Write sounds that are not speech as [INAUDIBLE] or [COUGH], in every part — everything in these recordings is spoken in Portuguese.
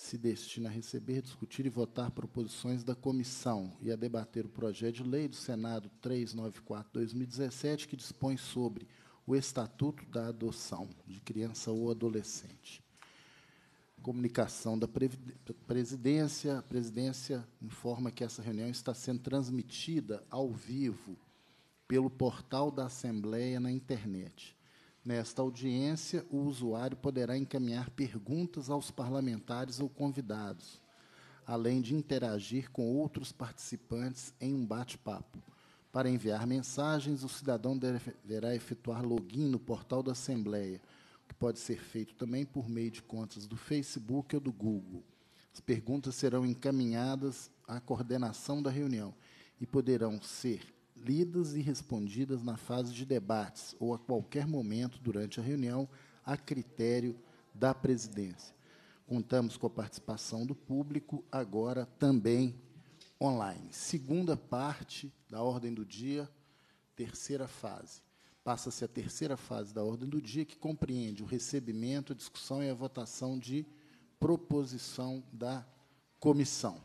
se destina a receber, discutir e votar proposições da comissão e a debater o projeto de lei do Senado 394/2017 que dispõe sobre o estatuto da adoção de criança ou adolescente. Comunicação da presidência. A presidência informa que essa reunião está sendo transmitida ao vivo pelo portal da Assembleia na internet. Nesta audiência, o usuário poderá encaminhar perguntas aos parlamentares ou convidados, além de interagir com outros participantes em um bate-papo. Para enviar mensagens, o cidadão deverá efetuar login no portal da Assembleia, que pode ser feito também por meio de contas do Facebook ou do Google. As perguntas serão encaminhadas à coordenação da reunião e poderão ser lidas e respondidas na fase de debates ou a qualquer momento durante a reunião, a critério da presidência. Contamos com a participação do público, agora também online. Segunda parte da ordem do dia, terceira fase. Passa-se a terceira fase da ordem do dia, que compreende o recebimento, a discussão e a votação de proposição da comissão.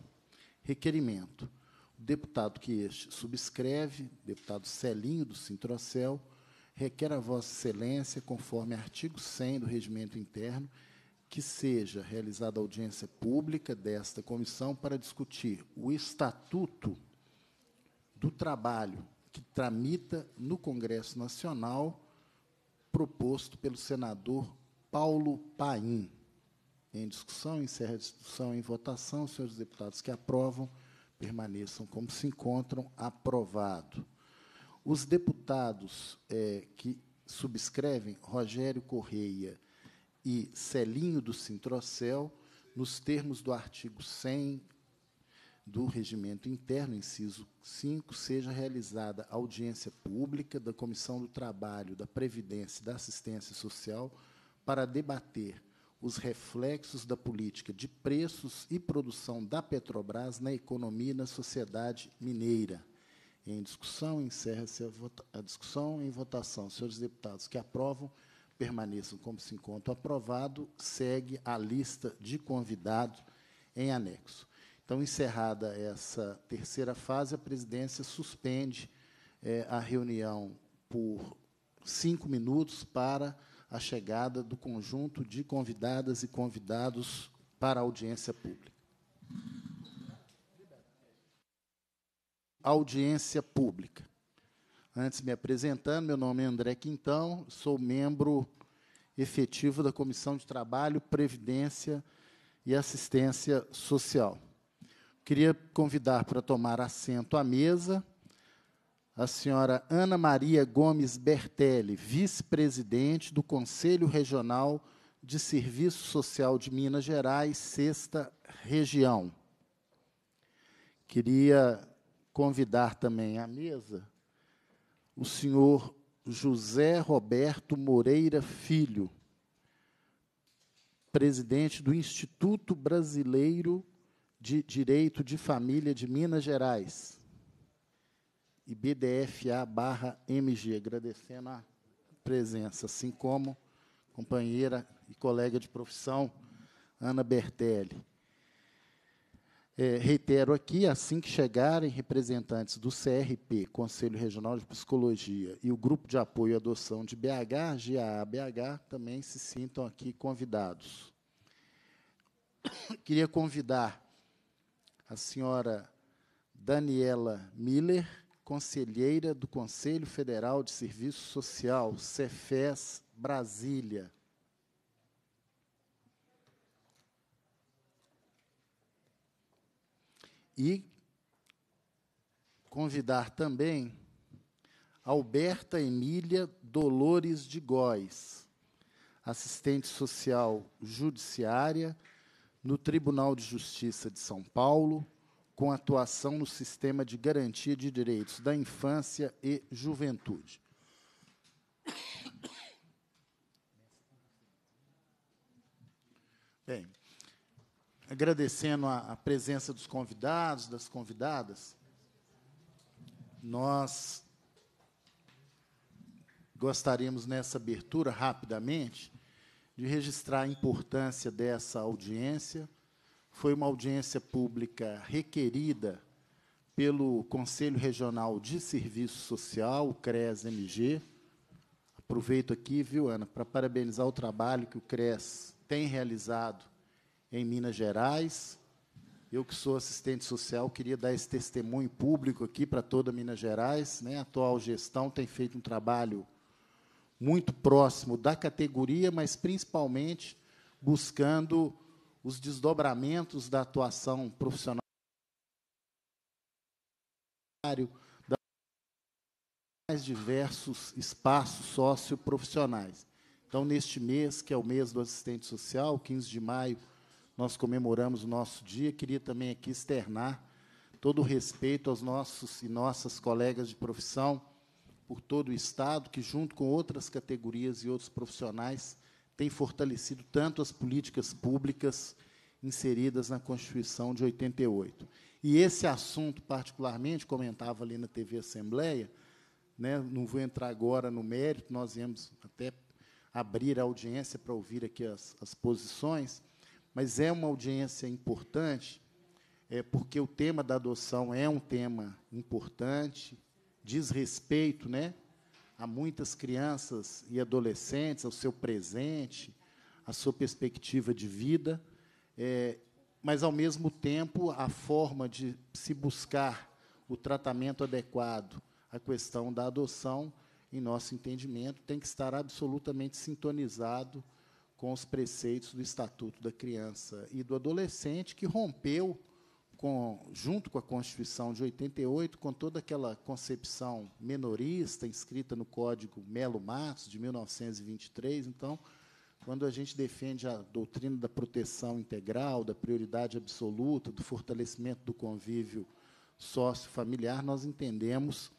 Requerimento deputado que este subscreve, deputado Celinho do Sintrocel, requer a Vossa Excelência, conforme artigo 100 do Regimento Interno, que seja realizada audiência pública desta comissão para discutir o Estatuto do Trabalho que tramita no Congresso Nacional, proposto pelo senador Paulo Paim. Em discussão, encerra a discussão em votação. Senhores deputados que aprovam, permaneçam como se encontram, aprovado. Os deputados é, que subscrevem, Rogério Correia e Celinho do Sintrocel, nos termos do artigo 100 do Regimento Interno, inciso 5, seja realizada audiência pública da Comissão do Trabalho, da Previdência e da Assistência Social para debater os reflexos da política de preços e produção da Petrobras na economia e na sociedade mineira. Em discussão, encerra-se a, a, discussão em votação. Senhores deputados que aprovam, permaneçam como se encontra aprovado, segue a lista de convidados em anexo. Então, encerrada essa terceira fase, a presidência suspende eh, a reunião por cinco minutos para a chegada do conjunto de convidadas e convidados para a audiência pública. Audiência pública. Antes me apresentando, meu nome é André Quintão, sou membro efetivo da Comissão de Trabalho, Previdência e Assistência Social. Queria convidar para tomar assento à mesa a senhora Ana Maria Gomes Bertelli, vice-presidente do Conselho Regional de Serviço Social de Minas Gerais, sexta região. Queria convidar também à mesa o senhor José Roberto Moreira Filho, presidente do Instituto Brasileiro de Direito de Família de Minas Gerais e BDFA/MG, agradecendo a presença, assim como companheira e colega de profissão Ana Bertelli. É, reitero aqui, assim que chegarem representantes do CRP, Conselho Regional de Psicologia, e o Grupo de Apoio à Adoção de BH, GAABH, também se sintam aqui convidados. [COUGHS] Queria convidar a senhora Daniela Miller, conselheira do Conselho Federal de Serviço Social, Cefes Brasília. E convidar também Alberta Emília Dolores de Góes, assistente social judiciária no Tribunal de Justiça de São Paulo, com atuação no sistema de garantia de direitos da infância e juventude. Bem, agradecendo a, a presença dos convidados, das convidadas, nós gostaríamos, nessa abertura, rapidamente, de registrar a importância dessa audiência, foi uma audiência pública requerida pelo Conselho Regional de Serviço Social, o CRES-MG. Aproveito aqui, viu, Ana, para parabenizar o trabalho que o CRES tem realizado em Minas Gerais. Eu, que sou assistente social, queria dar esse testemunho público aqui para toda Minas Gerais. Né? A atual gestão tem feito um trabalho muito próximo da categoria, mas principalmente buscando os desdobramentos da atuação profissional da mais diversos espaços socioprofissionais. Então, neste mês, que é o mês do assistente social, 15 de maio, nós comemoramos o nosso dia. Queria também aqui externar todo o respeito aos nossos e nossas colegas de profissão por todo o Estado, que, junto com outras categorias e outros profissionais, tem fortalecido tanto as políticas públicas inseridas na Constituição de 88. E esse assunto, particularmente, comentava ali na TV Assembleia, né, não vou entrar agora no mérito, nós íamos até abrir a audiência para ouvir aqui as, as posições, mas é uma audiência importante, é, porque o tema da adoção é um tema importante, diz respeito né, a muitas crianças e adolescentes, ao seu presente, à sua perspectiva de vida, é, mas, ao mesmo tempo, a forma de se buscar o tratamento adequado à questão da adoção, em nosso entendimento, tem que estar absolutamente sintonizado com os preceitos do Estatuto da Criança e do Adolescente, que rompeu com, junto com a Constituição de 88, com toda aquela concepção menorista inscrita no Código Melo Matos de 1923. Então, quando a gente defende a doutrina da proteção integral, da prioridade absoluta, do fortalecimento do convívio sócio-familiar, nós entendemos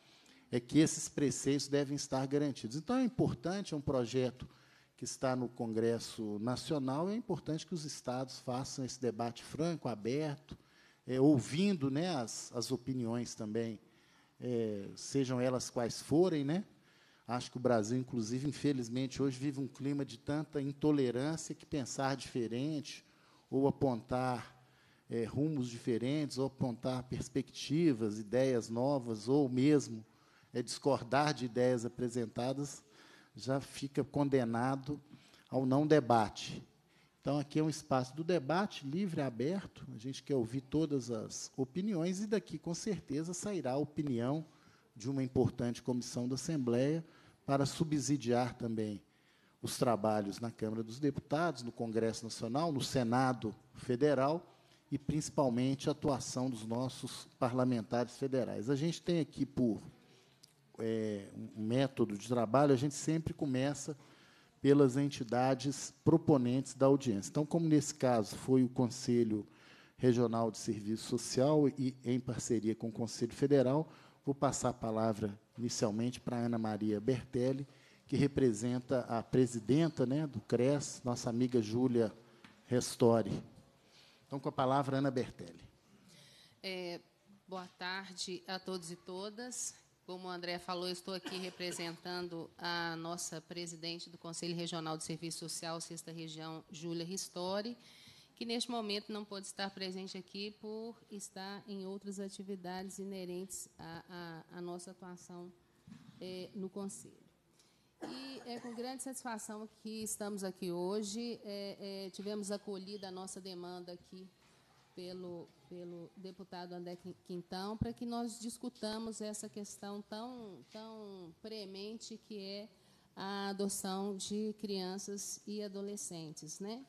é que esses preceitos devem estar garantidos. Então, é importante, é um projeto que está no Congresso Nacional, é importante que os Estados façam esse debate franco, aberto, é, ouvindo né, as, as opiniões também, é, sejam elas quais forem. Né? Acho que o Brasil, inclusive, infelizmente, hoje vive um clima de tanta intolerância que pensar diferente ou apontar é, rumos diferentes, ou apontar perspectivas, ideias novas, ou mesmo é, discordar de ideias apresentadas, já fica condenado ao não debate. Então, aqui é um espaço do debate livre, e aberto. A gente quer ouvir todas as opiniões e daqui, com certeza, sairá a opinião de uma importante comissão da Assembleia para subsidiar também os trabalhos na Câmara dos Deputados, no Congresso Nacional, no Senado Federal e, principalmente, a atuação dos nossos parlamentares federais. A gente tem aqui, por é, um método de trabalho, a gente sempre começa pelas entidades proponentes da audiência. Então, como nesse caso foi o Conselho Regional de Serviço Social e em parceria com o Conselho Federal, vou passar a palavra inicialmente para Ana Maria Bertelli, que representa a presidenta né, do CRES, nossa amiga Júlia Restori. Então, com a palavra, Ana Bertelli. É, boa tarde a todos e todas. Como o André falou, estou aqui representando a nossa presidente do Conselho Regional de Serviço Social, Sexta Região, Júlia Ristori, que neste momento não pode estar presente aqui por estar em outras atividades inerentes à, à, à nossa atuação é, no Conselho. E é com grande satisfação que estamos aqui hoje. É, é, tivemos acolhida a nossa demanda aqui pelo, pelo deputado André Quintão, para que nós discutamos essa questão tão, tão premente que é a adoção de crianças e adolescentes. Né?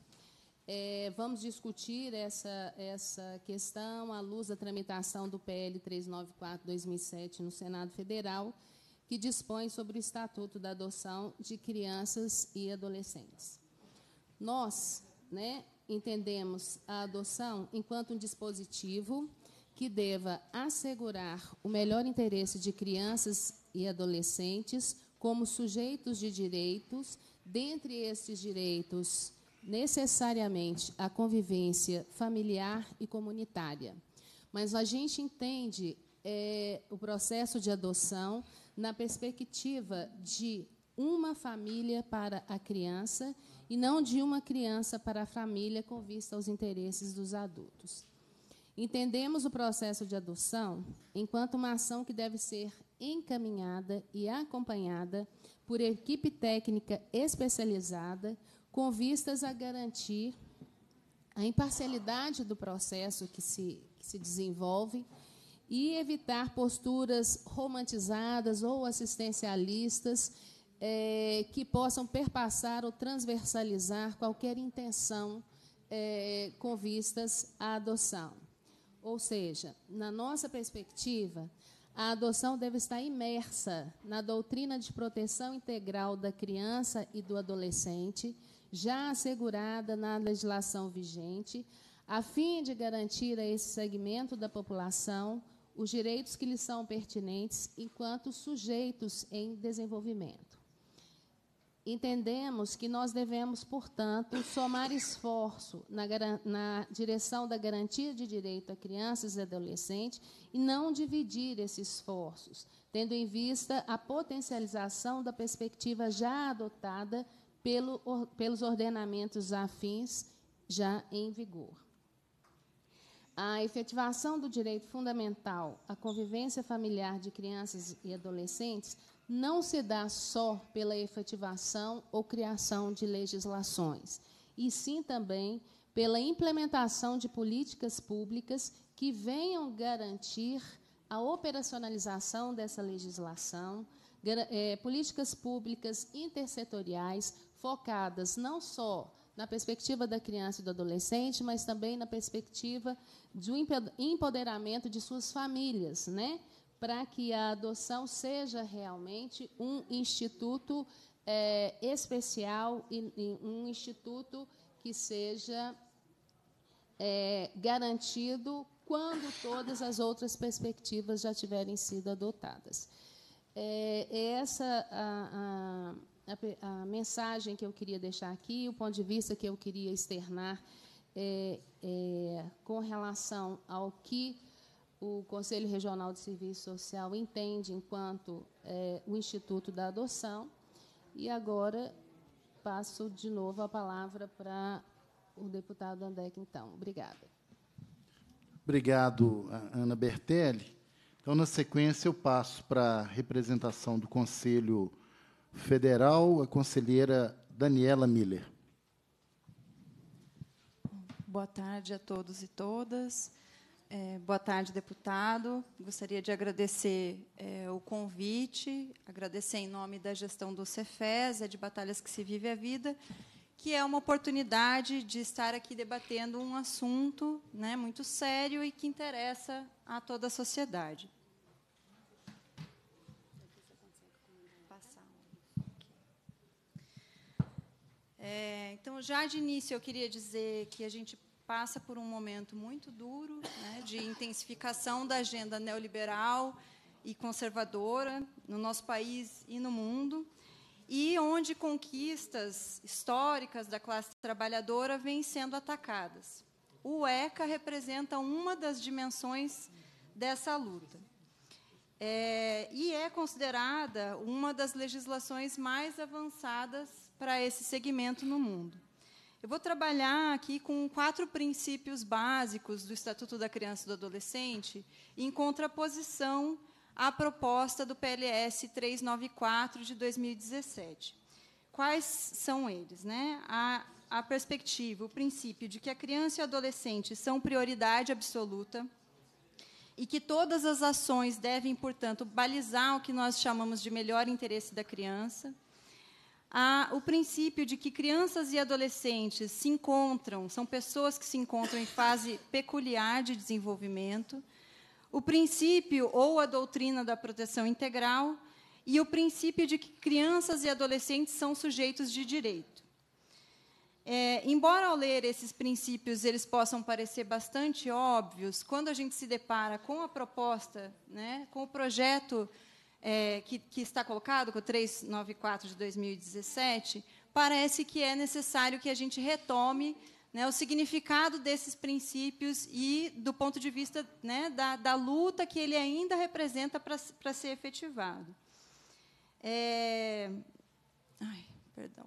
É, vamos discutir essa, essa questão à luz da tramitação do PL 394-2007 no Senado Federal, que dispõe sobre o Estatuto da Adoção de Crianças e Adolescentes. Nós, né, entendemos a adoção enquanto um dispositivo que deva assegurar o melhor interesse de crianças e adolescentes como sujeitos de direitos, dentre estes direitos, necessariamente a convivência familiar e comunitária. Mas a gente entende é, o processo de adoção na perspectiva de uma família para a criança e não de uma criança para a família com vista aos interesses dos adultos. Entendemos o processo de adoção enquanto uma ação que deve ser encaminhada e acompanhada por equipe técnica especializada, com vistas a garantir a imparcialidade do processo que se, que se desenvolve e evitar posturas romantizadas ou assistencialistas é, que possam perpassar ou transversalizar qualquer intenção é, com vistas à adoção. Ou seja, na nossa perspectiva, a adoção deve estar imersa na doutrina de proteção integral da criança e do adolescente, já assegurada na legislação vigente, a fim de garantir a esse segmento da população os direitos que lhes são pertinentes enquanto sujeitos em desenvolvimento. Entendemos que nós devemos, portanto, somar esforço na, na, direção da garantia de direito a crianças e adolescentes e não dividir esses esforços, tendo em vista a potencialização da perspectiva já adotada pelo, or, pelos ordenamentos afins já em vigor. A efetivação do direito fundamental à convivência familiar de crianças e adolescentes não se dá só pela efetivação ou criação de legislações, e sim também pela implementação de políticas públicas que venham garantir a operacionalização dessa legislação, é, políticas públicas intersetoriais focadas não só na perspectiva da criança e do adolescente, mas também na perspectiva do empoderamento de suas famílias, né? para que a adoção seja realmente um instituto é, especial e, e um instituto que seja é, garantido quando todas as outras perspectivas já tiverem sido adotadas. É, essa a, a, a, mensagem que eu queria deixar aqui, o ponto de vista que eu queria externar é, é, com relação ao que o Conselho Regional de Serviço Social entende enquanto é, o Instituto da Adoção. E agora passo de novo a palavra para o deputado Andec, então. Obrigada. Obrigado, Ana Bertelli. Então, na sequência, eu passo para a representação do Conselho Federal, a conselheira Daniela Miller. Boa tarde a todos e todas. É, boa tarde, deputado. Gostaria de agradecer é, o convite, agradecer em nome da gestão do Cefes, é de Batalhas que se vive a vida, que é uma oportunidade de estar aqui debatendo um assunto né, muito sério e que interessa a toda a sociedade. É, então, já de início, eu queria dizer que a gente passa por um momento muito duro né, de intensificação da agenda neoliberal e conservadora no nosso país e no mundo, e onde conquistas históricas da classe trabalhadora vêm sendo atacadas. O ECA representa uma das dimensões dessa luta. É, e é considerada uma das legislações mais avançadas para esse segmento no mundo. Eu vou trabalhar aqui com quatro princípios básicos do Estatuto da Criança e do Adolescente, em contraposição à proposta do PLS 394 de 2017. Quais são eles? Né? A, a perspectiva, o princípio de que a criança e o adolescente são prioridade absoluta e que todas as ações devem, portanto, balizar o que nós chamamos de melhor interesse da criança a, o princípio de que crianças e adolescentes se encontram, são pessoas que se encontram em fase peculiar de desenvolvimento, o princípio ou a doutrina da proteção integral e o princípio de que crianças e adolescentes são sujeitos de direito. É, embora ao ler esses princípios eles possam parecer bastante óbvios, quando a gente se depara com a proposta, né, com o projeto é, que, que, está colocado, com o 394 de 2017, parece que é necessário que a gente retome né, o significado desses princípios e do ponto de vista né, da, da, luta que ele ainda representa para ser efetivado. É... Ai, perdão.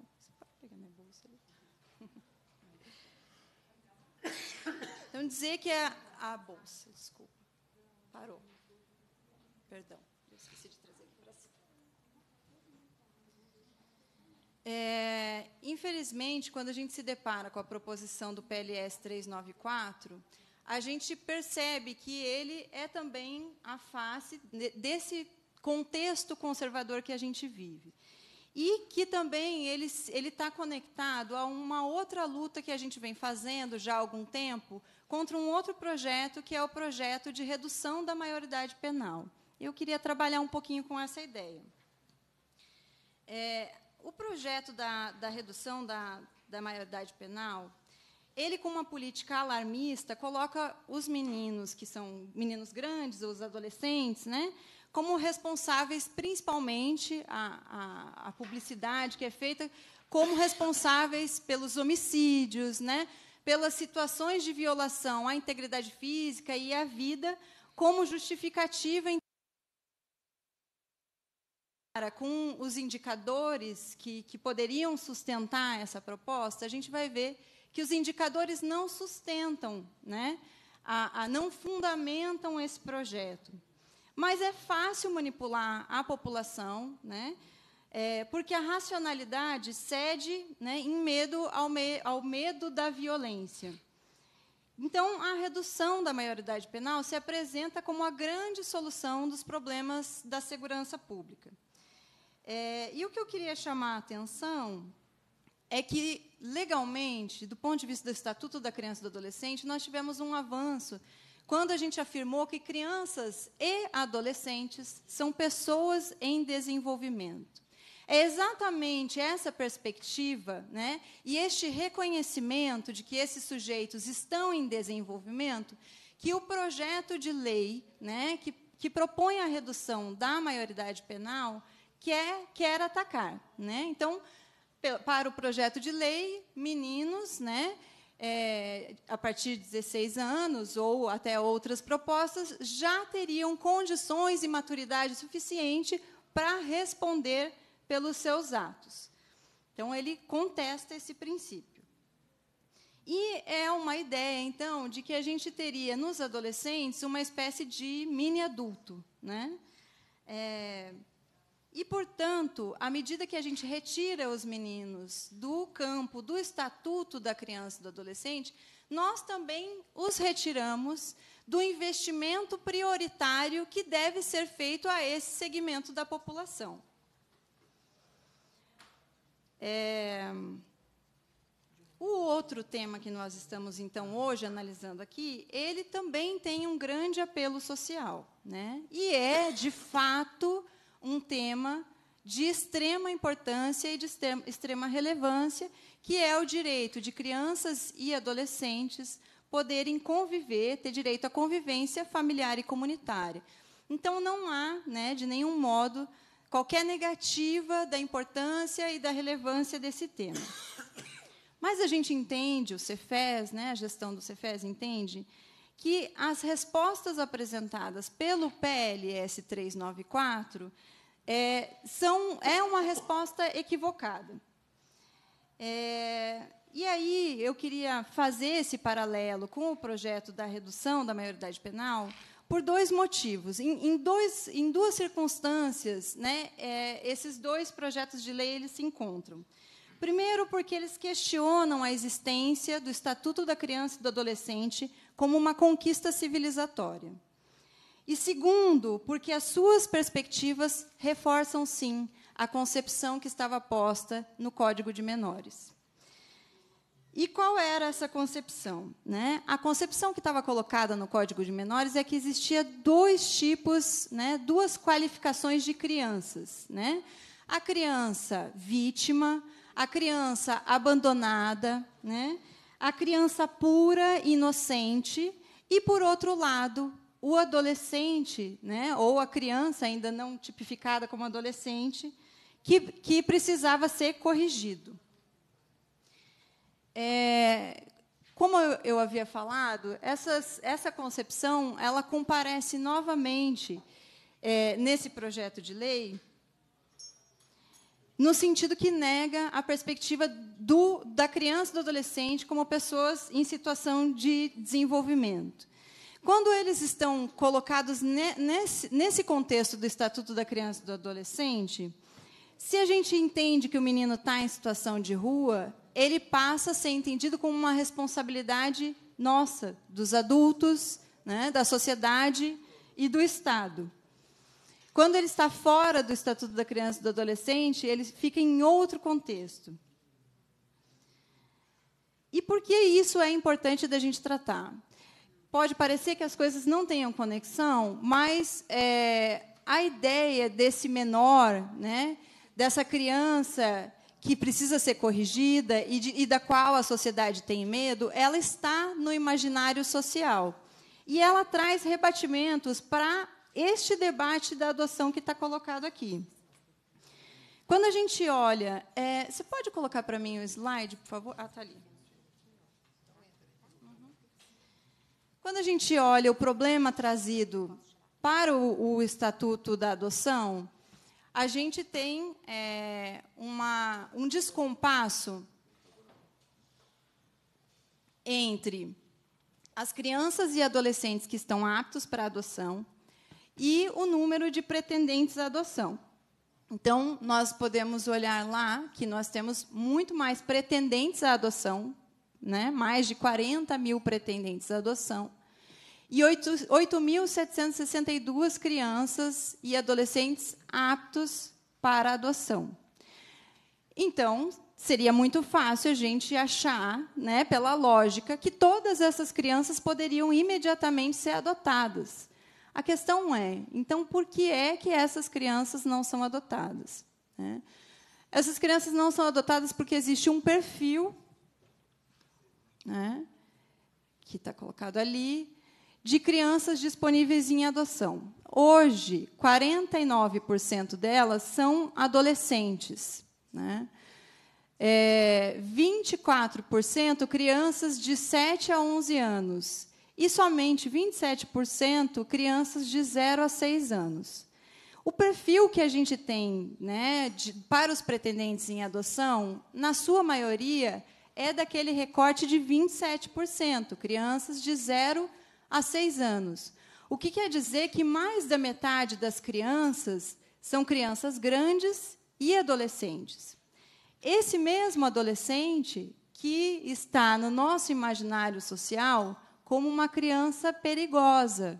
Então, dizer que é a, a bolsa, desculpa, parou. Perdão. É, infelizmente, quando a gente se depara com a proposição do PLS 394, a gente percebe que ele é também a face desse contexto conservador que a gente vive. E que também ele está conectado a uma outra luta que a gente vem fazendo já há algum tempo contra um outro projeto, que é o projeto de redução da maioridade penal. Eu queria trabalhar um pouquinho com essa ideia. É, o projeto da, da redução da, da maioridade penal, ele, com uma política alarmista, coloca os meninos, que são meninos grandes, os adolescentes, né, como responsáveis, principalmente, a, a, a publicidade que é feita, como responsáveis pelos homicídios, né, pelas situações de violação à integridade física e à vida, como justificativa com os indicadores que, que poderiam sustentar essa proposta, a gente vai ver que os indicadores não sustentam, né? A, a, não fundamentam esse projeto. Mas é fácil manipular a população, né? É, porque a racionalidade cede né, em medo ao, me, ao medo da violência. Então, a redução da maioridade penal se apresenta como a grande solução dos problemas da segurança pública. É, e o que eu queria chamar a atenção é que, legalmente, do ponto de vista do Estatuto da Criança e do Adolescente, nós tivemos um avanço quando a gente afirmou que crianças e adolescentes são pessoas em desenvolvimento. É exatamente essa perspectiva né, e este reconhecimento de que esses sujeitos estão em desenvolvimento que o projeto de lei né, que, que propõe a redução da maioridade penal quer, quer atacar. Né? Então, para o projeto de lei, meninos, né, é, a partir de 16 anos ou até outras propostas, já teriam condições e maturidade suficiente para responder pelos seus atos. Então, ele contesta esse princípio. E é uma ideia, então, de que a gente teria nos adolescentes uma espécie de mini adulto. Né? É, e, portanto, à medida que a gente retira os meninos do campo, do estatuto da criança e do adolescente, nós também os retiramos do investimento prioritário que deve ser feito a esse segmento da população. É... O outro tema que nós estamos, então, hoje analisando aqui, ele também tem um grande apelo social. Né? E é, de fato, um tema de extrema importância e de extrema relevância, que é o direito de crianças e adolescentes poderem conviver, ter direito à convivência familiar e comunitária. Então, não há, né, de nenhum modo, qualquer negativa da importância e da relevância desse tema. Mas a gente entende, o Cefes, né, a gestão do Cefes entende, que as respostas apresentadas pelo PLS 394 é, são, é uma resposta equivocada. É, e aí eu queria fazer esse paralelo com o projeto da redução da maioridade penal por dois motivos. Em, em, dois, em duas circunstâncias, né, é, esses dois projetos de lei eles se encontram. Primeiro, porque eles questionam a existência do Estatuto da Criança e do Adolescente como uma conquista civilizatória. E segundo, porque as suas perspectivas reforçam, sim, a concepção que estava posta no Código de Menores. E qual era essa concepção? Né? A concepção que estava colocada no Código de Menores é que existia dois tipos, né, duas qualificações de crianças. Né? A criança vítima, a criança abandonada, né? a criança pura e inocente, e, por outro lado, o adolescente, né, ou a criança ainda não tipificada como adolescente, que, que precisava ser corrigido. É, como eu, havia falado, essas, essa concepção ela comparece novamente é, nesse projeto de lei no sentido que nega a perspectiva do, da criança e do adolescente como pessoas em situação de desenvolvimento. Quando eles estão colocados ne, nesse, nesse contexto do Estatuto da Criança e do Adolescente, se a gente entende que o menino está em situação de rua, ele passa a ser entendido como uma responsabilidade nossa, dos adultos, né, da sociedade e do Estado. Quando ele está fora do Estatuto da Criança e do Adolescente, ele fica em outro contexto. E por que isso é importante da gente tratar? Pode parecer que as coisas não tenham conexão, mas é, a ideia desse menor, né, dessa criança que precisa ser corrigida e, de, e da qual a sociedade tem medo, ela está no imaginário social. E ela traz rebatimentos para este debate da adoção que está colocado aqui. Quando a gente olha, é, você pode colocar para mim o slide, por favor? Ah, está ali. Uhum. Quando a gente olha o problema trazido para o, o Estatuto da Adoção, a gente tem é, uma, um descompasso entre as crianças e adolescentes que estão aptos para adoção, e o número de pretendentes à adoção. Então, nós podemos olhar lá que nós temos muito mais pretendentes à adoção, né? mais de 40 mil pretendentes à adoção, e 8.762 crianças e adolescentes aptos para adoção. Então, seria muito fácil a gente achar, né, pela lógica, que todas essas crianças poderiam imediatamente ser adotadas. A questão é, então, por que é que essas crianças não são adotadas? Né? Essas crianças não são adotadas porque existe um perfil, né, que está colocado ali, de crianças disponíveis em adoção. Hoje, 49% delas são adolescentes. Né? É, 24% crianças de 7 a 11 anos e somente 27% crianças de 0 a 6 anos. O perfil que a gente tem né, de, para os pretendentes em adoção, na sua maioria, é daquele recorte de 27%, crianças de 0 a 6 anos. O que quer dizer que mais da metade das crianças são crianças grandes e adolescentes. Esse mesmo adolescente que está no nosso imaginário social como uma criança perigosa,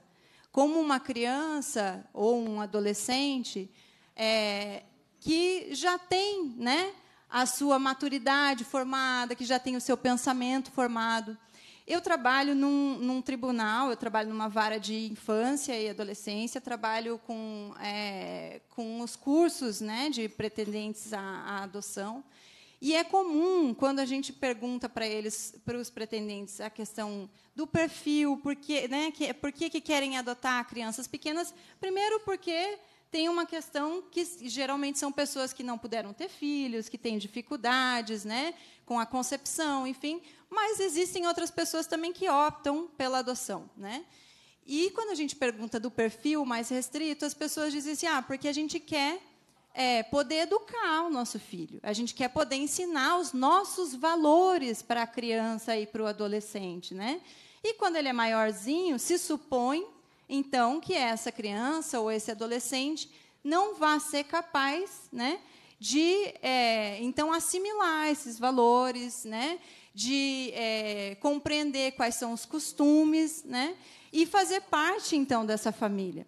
como uma criança ou um adolescente é, que já tem né, a sua maturidade formada, que já tem o seu pensamento formado. Eu trabalho num, num, tribunal, eu trabalho numa vara de infância e adolescência, trabalho com, é, com os cursos né, de pretendentes à, à adoção. E é comum, quando a gente pergunta para eles, para os pretendentes, a questão do perfil, por que, né, que, por que, que querem adotar crianças pequenas, primeiro porque tem uma questão que geralmente são pessoas que não puderam ter filhos, que têm dificuldades né, com a concepção, enfim, mas existem outras pessoas também que optam pela adoção. Né? E quando a gente pergunta do perfil mais restrito, as pessoas dizem assim: ah, porque a gente quer é, poder educar o nosso filho. A gente quer poder ensinar os nossos valores para a criança e para o adolescente, né? E quando ele é maiorzinho, se supõe então que essa criança ou esse adolescente não vá ser capaz, né, de é, então assimilar esses valores, né, de é, compreender quais são os costumes, né, e fazer parte então dessa família.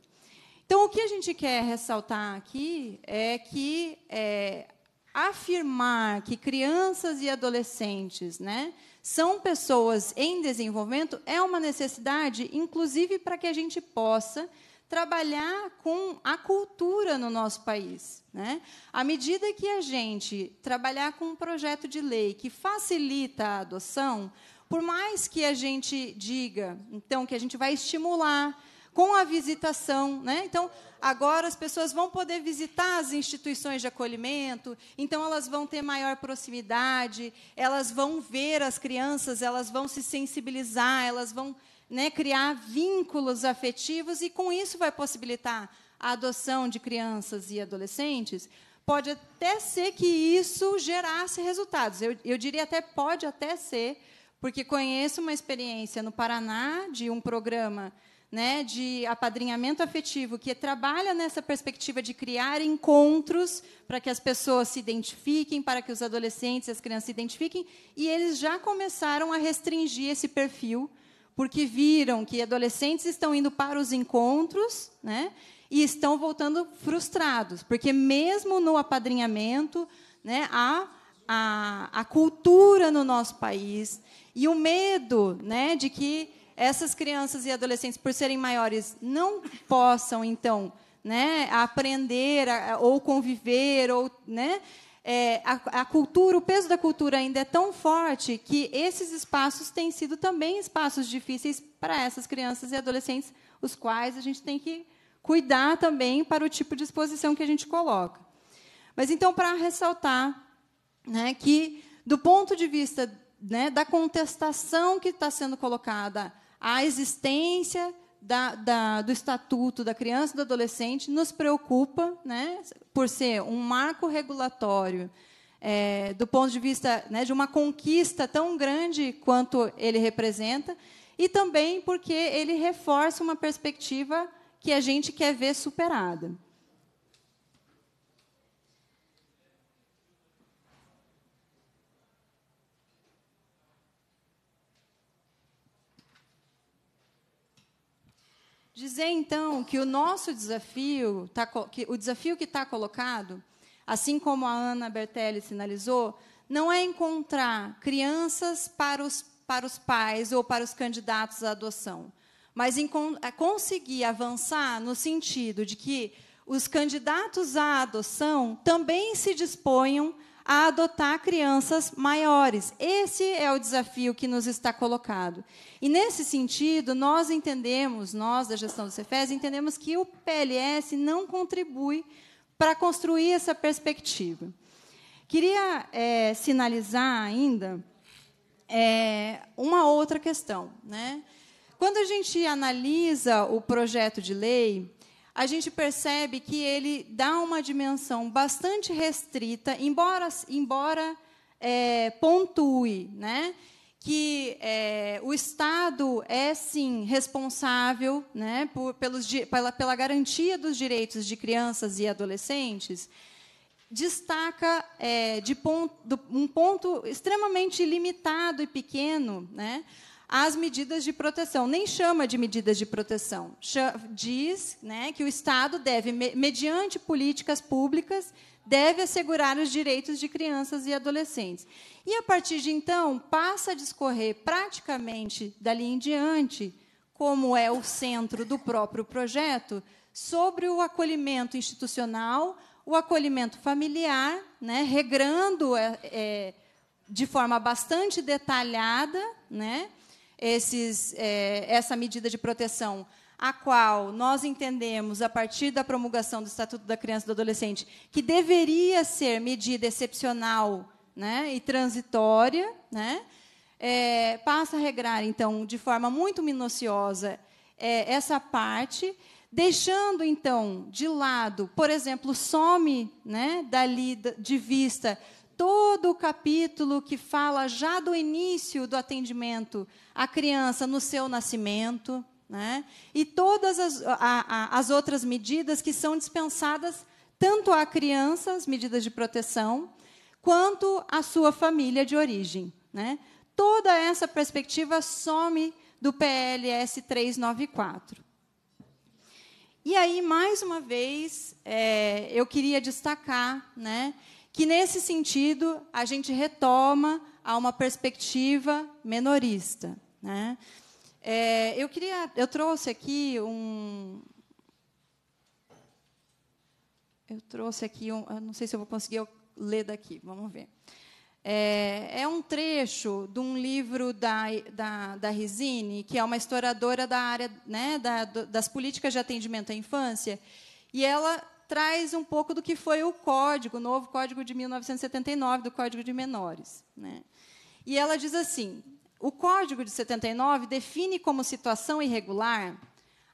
Então, o que a gente quer ressaltar aqui é que é, afirmar que crianças e adolescentes né, são pessoas em desenvolvimento é uma necessidade, inclusive, para que a gente possa trabalhar com a cultura no nosso país. Né? À medida que a gente trabalhar com um projeto de lei que facilita a adoção, por mais que a gente diga, então, que a gente vai estimular com a visitação. Né? Então, agora as pessoas vão poder visitar as instituições de acolhimento, então elas vão ter maior proximidade, elas vão ver as crianças, elas vão se sensibilizar, elas vão né, criar vínculos afetivos, e com isso vai possibilitar a adoção de crianças e adolescentes. Pode até ser que isso gerasse resultados. Eu, eu diria até pode até ser, porque conheço uma experiência no Paraná de um programa né, de apadrinhamento afetivo, que trabalha nessa perspectiva de criar encontros para que as pessoas se identifiquem, para que os adolescentes e as crianças se identifiquem, e eles já começaram a restringir esse perfil, porque viram que adolescentes estão indo para os encontros né, e estão voltando frustrados, porque mesmo no apadrinhamento né, há a, a cultura no nosso país e o medo né, de que essas crianças e adolescentes, por serem maiores, não possam, então, né, aprender a, ou conviver, ou. Né, é, a, a, cultura, o peso da cultura ainda é tão forte que esses espaços têm sido também espaços difíceis para essas crianças e adolescentes, os quais a gente tem que cuidar também para o tipo de exposição que a gente coloca. Mas então, para ressaltar né, que, do ponto de vista né, da contestação que está sendo colocada a existência da, da, do Estatuto da Criança e do Adolescente nos preocupa, né, por ser um marco regulatório é, do ponto de vista né, de uma conquista tão grande quanto ele representa, e também porque ele reforça uma perspectiva que a gente quer ver superada. Dizer então que o nosso desafio, tá, que o desafio que está colocado, assim como a Ana Bertelli sinalizou, não é encontrar crianças para os, para os pais ou para os candidatos à adoção, mas é conseguir avançar no sentido de que os candidatos à adoção também se disponham a adotar crianças maiores. Esse é o desafio que nos está colocado. E nesse sentido, nós entendemos, nós da gestão do Cefes, entendemos que o PLS não contribui para construir essa perspectiva. Queria é, sinalizar ainda é, uma outra questão, né? Quando a gente analisa o projeto de lei, a gente percebe que ele dá uma dimensão bastante restrita, embora, embora é, pontue, né? que é, o Estado é sim responsável né, por, pelos, pela, pela garantia dos direitos de crianças e adolescentes, destaca é, de ponto, um ponto extremamente limitado e pequeno, né, as medidas de proteção. Nem chama de medidas de proteção. Diz né, que o Estado deve, mediante políticas públicas, deve assegurar os direitos de crianças e adolescentes. E, a partir de então, passa a discorrer praticamente dali em diante, como é o centro do próprio projeto, sobre o acolhimento institucional, o acolhimento familiar, né, regrando é, é de forma bastante detalhada, né, esses, é, essa medida de proteção, a qual nós entendemos, a partir da promulgação do Estatuto da Criança e do Adolescente, que deveria ser medida excepcional né, e transitória, né, é, passa a regrar, então, de forma muito minuciosa é, essa parte, deixando, então, de lado, por exemplo, some né, dali de vista todo o capítulo que fala já do início do atendimento à criança no seu nascimento, né? e todas as, a, a, as outras medidas que são dispensadas tanto à criança, as medidas de proteção, quanto à sua família de origem. Né? Toda essa perspectiva some do PLS 394. E aí, mais uma vez, é, eu queria destacar né, que nesse sentido a gente retoma a uma perspectiva menorista. Né? É, eu queria, eu trouxe aqui um, eu trouxe aqui um, eu não sei se eu vou conseguir ler daqui, vamos ver. É, é um trecho de um livro da, da, da Rizini, que é uma historiadora da área né, da, das políticas de atendimento à infância, e ela traz um pouco do que foi o código, o novo código de 1979, do Código de Menores. Né? E ela diz assim: o Código de 79 define como situação irregular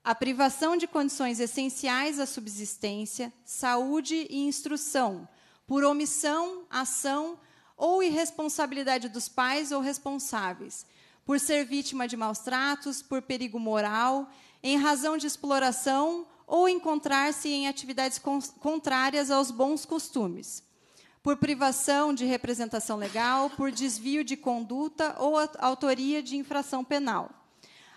a privação de condições essenciais à subsistência, saúde e instrução, por omissão, ação ou irresponsabilidade dos pais ou responsáveis, por ser vítima de maus tratos, por perigo moral, em razão de exploração ou encontrar-se em atividades contrárias aos bons costumes, por privação de representação legal, por desvio de conduta ou autoria de infração penal.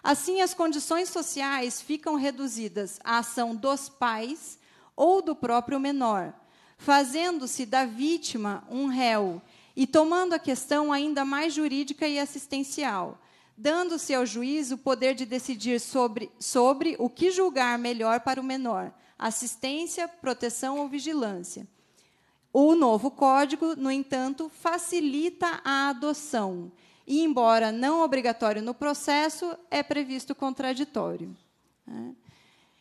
Assim, as condições sociais ficam reduzidas à ação dos pais ou do próprio menor, fazendo-se da vítima um réu e tomando a questão ainda mais jurídica e assistencial dando-se ao juiz o poder de decidir sobre, sobre o que julgar melhor para o menor, assistência, proteção ou vigilância. O novo código, no entanto, facilita a adoção e, embora não obrigatório no processo, é previsto contraditório. Né?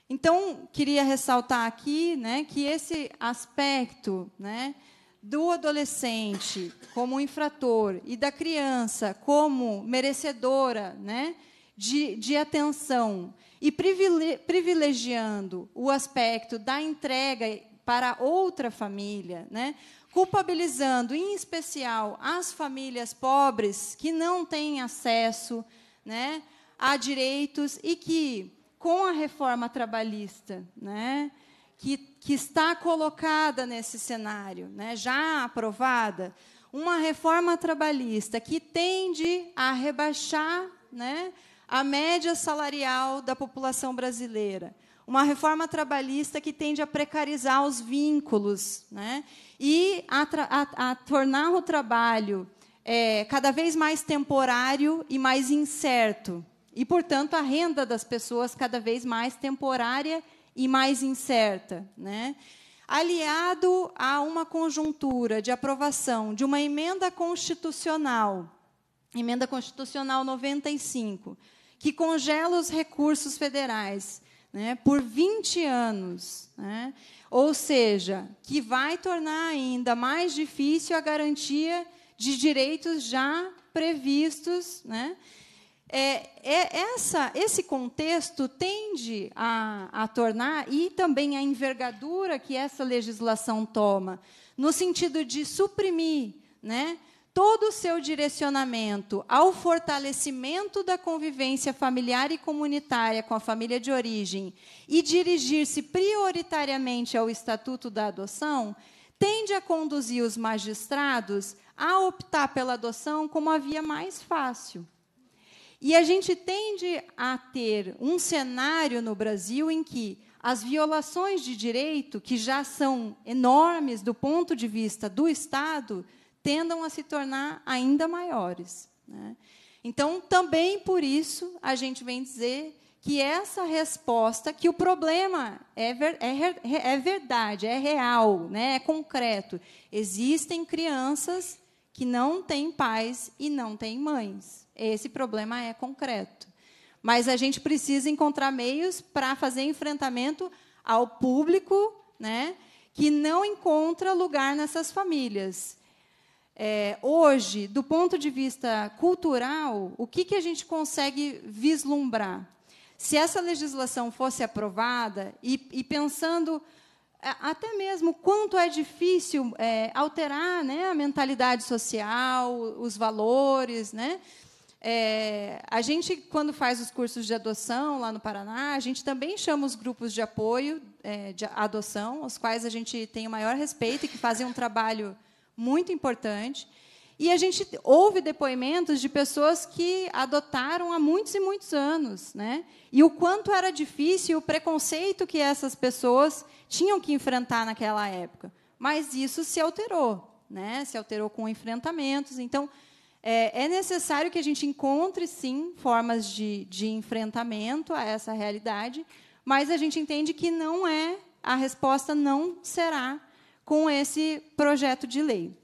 Então, queria ressaltar aqui né, que esse aspecto né, do adolescente como infrator e da criança como merecedora né, de, de atenção e privilegiando o aspecto da entrega para outra família, né, culpabilizando, em especial, as famílias pobres que não têm acesso né, a direitos e que, com a reforma trabalhista, né, que, que está colocada nesse cenário, né, já aprovada, uma reforma trabalhista que tende a rebaixar né, a média salarial da população brasileira. Uma reforma trabalhista que tende a precarizar os vínculos né, e a, a, a tornar o trabalho é, cada vez mais temporário e mais incerto. E, portanto, a renda das pessoas cada vez mais temporária e mais incerta, né? aliado a uma conjuntura de aprovação de uma emenda constitucional, emenda constitucional 95, que congela os recursos federais né, por 20 anos, né, ou seja, que vai tornar ainda mais difícil a garantia de direitos já previstos, né, é, é, essa, esse contexto tende a, a, tornar, e também a envergadura que essa legislação toma, no sentido de suprimir né, todo o seu direcionamento ao fortalecimento da convivência familiar e comunitária com a família de origem e dirigir-se prioritariamente ao Estatuto da Adoção, tende a conduzir os magistrados a optar pela adoção como a via mais fácil. E a gente tende a ter um cenário no Brasil em que as violações de direito, que já são enormes do ponto de vista do Estado, tendam a se tornar ainda maiores. Né? Então, também por isso, a gente vem dizer que essa resposta, que o problema é, ver, é, é verdade, é real, né, é concreto. Existem crianças que não têm pais e não têm mães. Esse problema é concreto. Mas a gente precisa encontrar meios para fazer enfrentamento ao público né, que não encontra lugar nessas famílias. É, hoje, do ponto de vista cultural, o que, que a gente consegue vislumbrar? Se essa legislação fosse aprovada, e, e pensando é, até mesmo quanto é difícil é, alterar né, a mentalidade social, os valores, né? É, a gente, quando faz os cursos de adoção lá no Paraná, a gente também chama os grupos de apoio é, de adoção, os quais a gente tem o maior respeito e que fazem um trabalho muito importante. E a gente ouve depoimentos de pessoas que adotaram há muitos e muitos anos, né? E o quanto era difícil o preconceito que essas pessoas tinham que enfrentar naquela época. Mas isso se alterou, né? Se alterou com enfrentamentos. Então, é, é necessário que a gente encontre, sim, formas de, de enfrentamento a essa realidade, mas a gente entende que não é, a resposta não será com esse projeto de lei.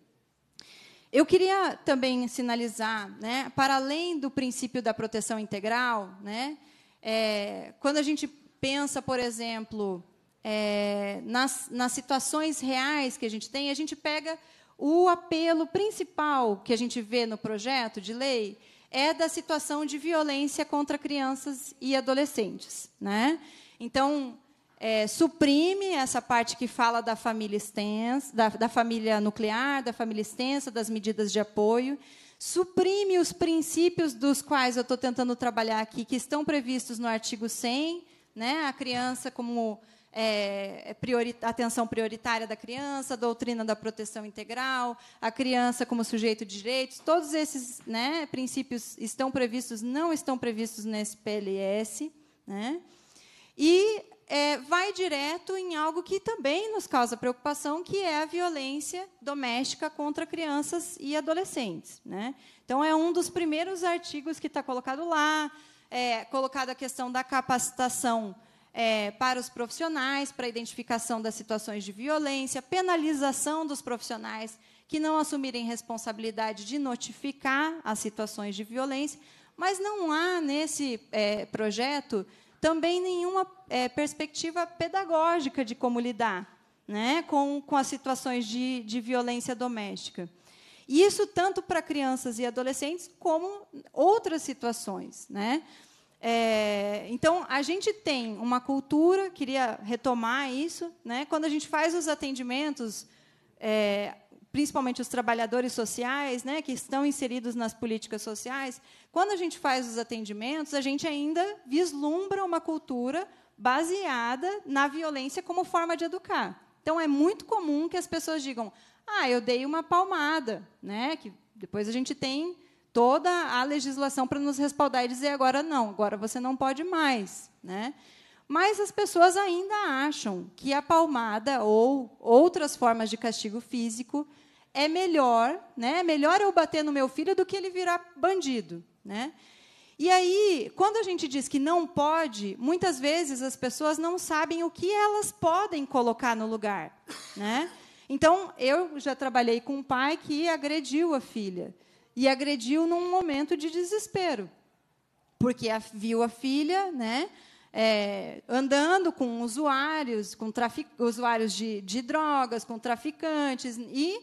Eu queria também sinalizar, né, para além do princípio da proteção integral, né, é, quando a gente pensa, por exemplo, é, nas, nas situações reais que a gente tem, a gente pega o apelo principal que a gente vê no projeto de lei é da situação de violência contra crianças e adolescentes. Né? Então, é, suprime essa parte que fala da família extensa, da, da família nuclear, da família extensa, das medidas de apoio, suprime os princípios dos quais eu estou tentando trabalhar aqui, que estão previstos no artigo 100, né? a criança como é, é, priori atenção prioritária da criança, doutrina da proteção integral, a criança como sujeito de direitos, todos esses né, princípios estão previstos, não estão previstos nesse PLS, né? e é, vai direto em algo que também nos causa preocupação, que é a violência doméstica contra crianças e adolescentes. Né? Então, é um dos primeiros artigos que está colocado lá, é colocado a questão da capacitação é, para os profissionais, para a identificação das situações de violência, penalização dos profissionais que não assumirem responsabilidade de notificar as situações de violência, mas não há nesse é, projeto também nenhuma é, perspectiva pedagógica de como lidar né, com, com as situações de, de violência doméstica. Isso tanto para crianças e adolescentes como outras situações. Né? É, então, a gente tem uma cultura, queria retomar isso, né? quando a gente faz os atendimentos, é, principalmente os trabalhadores sociais, né, que estão inseridos nas políticas sociais, quando a gente faz os atendimentos, a gente ainda vislumbra uma cultura baseada na violência como forma de educar. Então, é muito comum que as pessoas digam: ah, eu dei uma palmada, né? que depois a gente tem toda a legislação para nos respaldar e dizer agora não, agora você não pode mais, né? Mas as pessoas ainda acham que a palmada ou outras formas de castigo físico é melhor, né? É melhor eu bater no meu filho do que ele virar bandido, né? E aí, quando a gente diz que não pode, muitas vezes as pessoas não sabem o que elas podem colocar no lugar, né? Então, eu já trabalhei com um pai que agrediu a filha e agrediu num momento de desespero, porque a, viu a filha, né? É, andando com usuários, com trafic, usuários de, de drogas, com traficantes, e,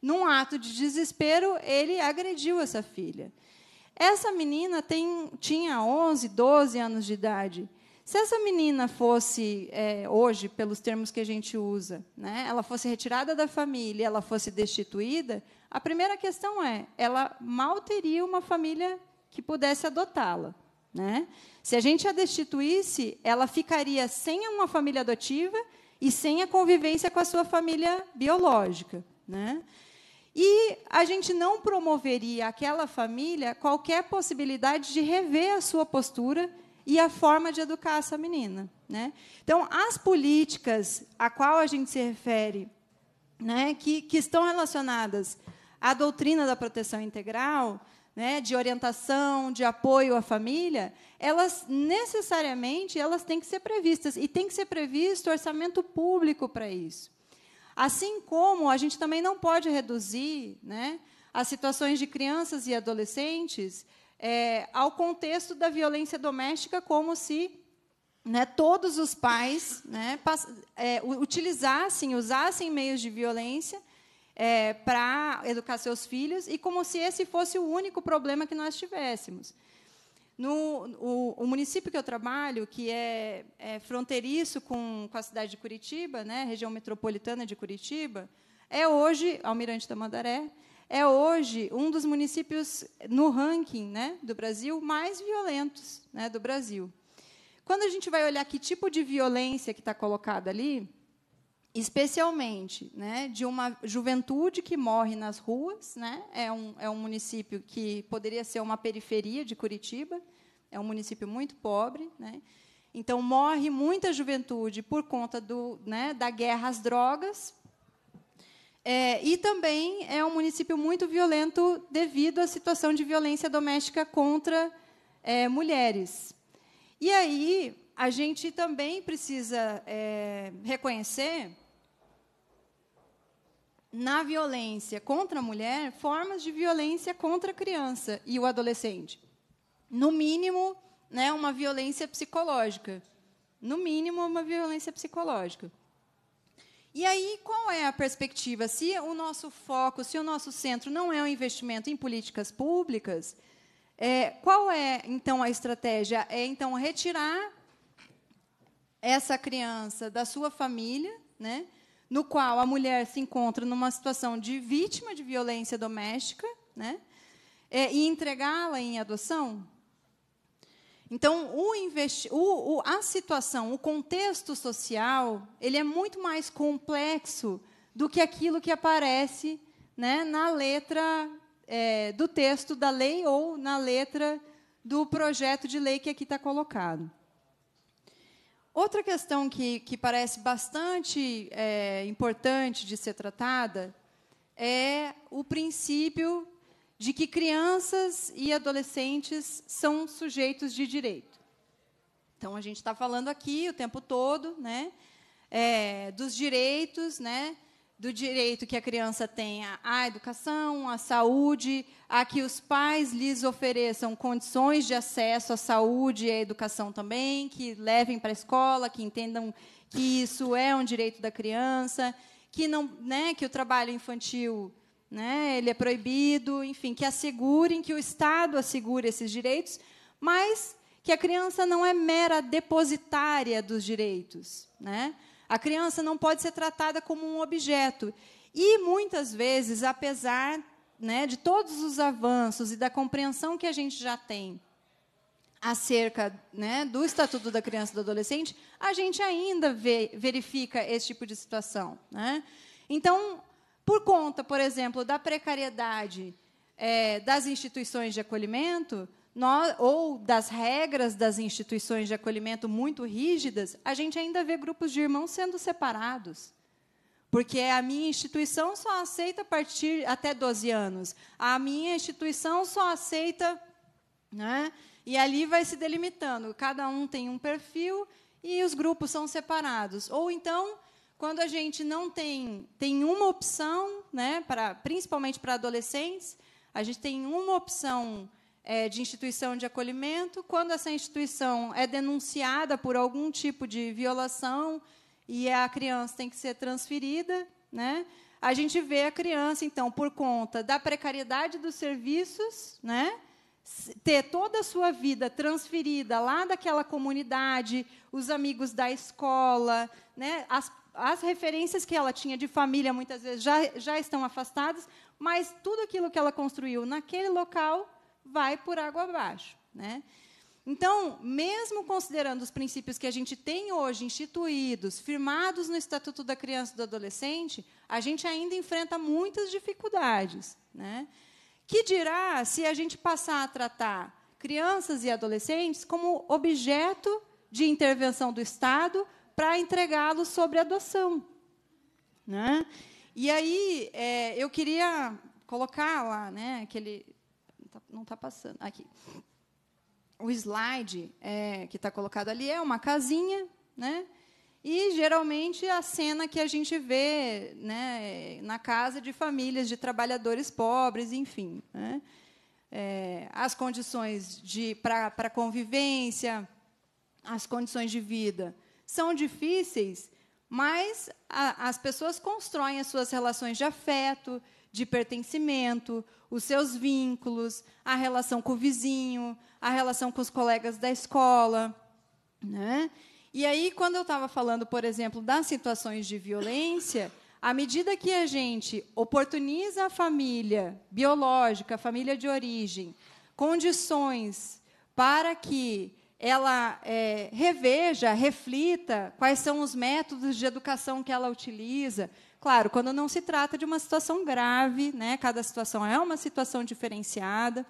num ato de desespero, ele agrediu essa filha. Essa menina tem, tinha 11, 12 anos de idade. Se essa menina fosse, é, hoje, pelos termos que a gente usa, né, ela fosse retirada da família, ela fosse destituída, a primeira questão é, ela mal teria uma família que pudesse adotá-la. Né? Se a gente a destituísse, ela ficaria sem uma família adotiva e sem a convivência com a sua família biológica. Né? E a gente não promoveria aquela família qualquer possibilidade de rever a sua postura e a forma de educar essa menina. Né? Então, as políticas a qual a gente se refere, né, que, que estão relacionadas a doutrina da proteção integral, né, de orientação, de apoio à família, elas necessariamente elas têm que ser previstas e tem que ser previsto orçamento público para isso. Assim como a gente também não pode reduzir, né, as situações de crianças e adolescentes é, ao contexto da violência doméstica, como se né, todos os pais né, é, utilizassem, usassem meios de violência é, para educar seus filhos, e como se esse fosse o único problema que nós tivéssemos. No o, o município que eu trabalho, que é, é fronteiriço com, com a cidade de Curitiba, né, região metropolitana de Curitiba, é hoje, Almirante Tamandaré, é hoje um dos municípios no ranking né, do Brasil mais violentos né, do Brasil. Quando a gente vai olhar que tipo de violência que está colocada ali, especialmente né, de uma juventude que morre nas ruas. Né, é, um, é um município que poderia ser uma periferia de Curitiba, é um município muito pobre. Né, então, morre muita juventude por conta do, né, da guerra às drogas. É, e também é um município muito violento devido à situação de violência doméstica contra é, mulheres. E aí, a gente também precisa é, reconhecer na violência contra a mulher formas de violência contra a criança e o adolescente. No mínimo, né, uma violência psicológica. No mínimo, uma violência psicológica. E aí, qual é a perspectiva? Se o nosso foco, se o nosso centro não é um investimento em políticas públicas, é, qual é, então, a estratégia? É, então, retirar essa criança da sua família, né? no qual a mulher se encontra numa situação de vítima de violência doméstica, né? É, e entregá-la em adoção? Então, o o, o, a situação, o contexto social, ele é muito mais complexo do que aquilo que aparece né, na letra é, do texto da lei ou na letra do projeto de lei que aqui está colocado. Outra questão que, que parece bastante é, importante de ser tratada é o princípio de que crianças e adolescentes são sujeitos de direito. Então, a gente está falando aqui o tempo todo né, é, dos direitos né, do direito que a criança tenha à educação, à saúde, a que os pais lhes ofereçam condições de acesso à saúde e à educação também, que levem para a escola, que entendam que isso é um direito da criança, que não, né, que o trabalho infantil, né, ele é proibido, enfim, que assegurem que o Estado assegure esses direitos, mas que a criança não é mera depositária dos direitos, né? A criança não pode ser tratada como um objeto. E muitas vezes, apesar né, de todos os avanços e da compreensão que a gente já tem acerca né, do Estatuto da Criança e do Adolescente, a gente ainda vê, verifica esse tipo de situação. Né? Então, por conta, por exemplo, da precariedade é, das instituições de acolhimento, nós, ou das regras das instituições de acolhimento muito rígidas, a gente ainda vê grupos de irmãos sendo separados. Porque a minha instituição só aceita a partir até 12 anos. A minha instituição só aceita. Né? E ali vai se delimitando. Cada um tem um perfil e os grupos são separados. Ou então, quando a gente não tem, tem uma opção, né, para, principalmente para adolescentes, a gente tem uma opção é, de instituição de acolhimento, quando essa instituição é denunciada por algum tipo de violação e a criança tem que ser transferida, né? A gente vê a criança, então, por conta da precariedade dos serviços, né? ter toda a sua vida transferida lá daquela comunidade, os amigos da escola, né? as, as referências que ela tinha de família muitas vezes já, já estão afastadas, mas tudo aquilo que ela construiu naquele local vai por água abaixo. Né? Então, mesmo considerando os princípios que a gente tem hoje instituídos, firmados no Estatuto da Criança e do Adolescente, a gente ainda enfrenta muitas dificuldades. Né? Que dirá se a gente passar a tratar crianças e adolescentes como objeto de intervenção do Estado para entregá-los sobre adoção? Né? E aí, é, eu queria colocar lá né, aquele não está passando. Aqui. O slide é, que está colocado ali é uma casinha, né? E geralmente a cena que a gente vê né, na casa de famílias de trabalhadores pobres, enfim. Né? É, as condições para convivência, as condições de vida são difíceis, mas a, as pessoas constroem as suas relações de afeto, de pertencimento, os seus vínculos, a relação com o vizinho, a relação com os colegas da escola. Né? E aí, quando eu estava falando, por exemplo, das situações de violência, à medida que a gente oportuniza a família biológica, a família de origem, condições para que ela é, reveja, reflita quais são os métodos de educação que ela utiliza, Claro, quando não se trata de uma situação grave, né? cada situação é uma situação diferenciada,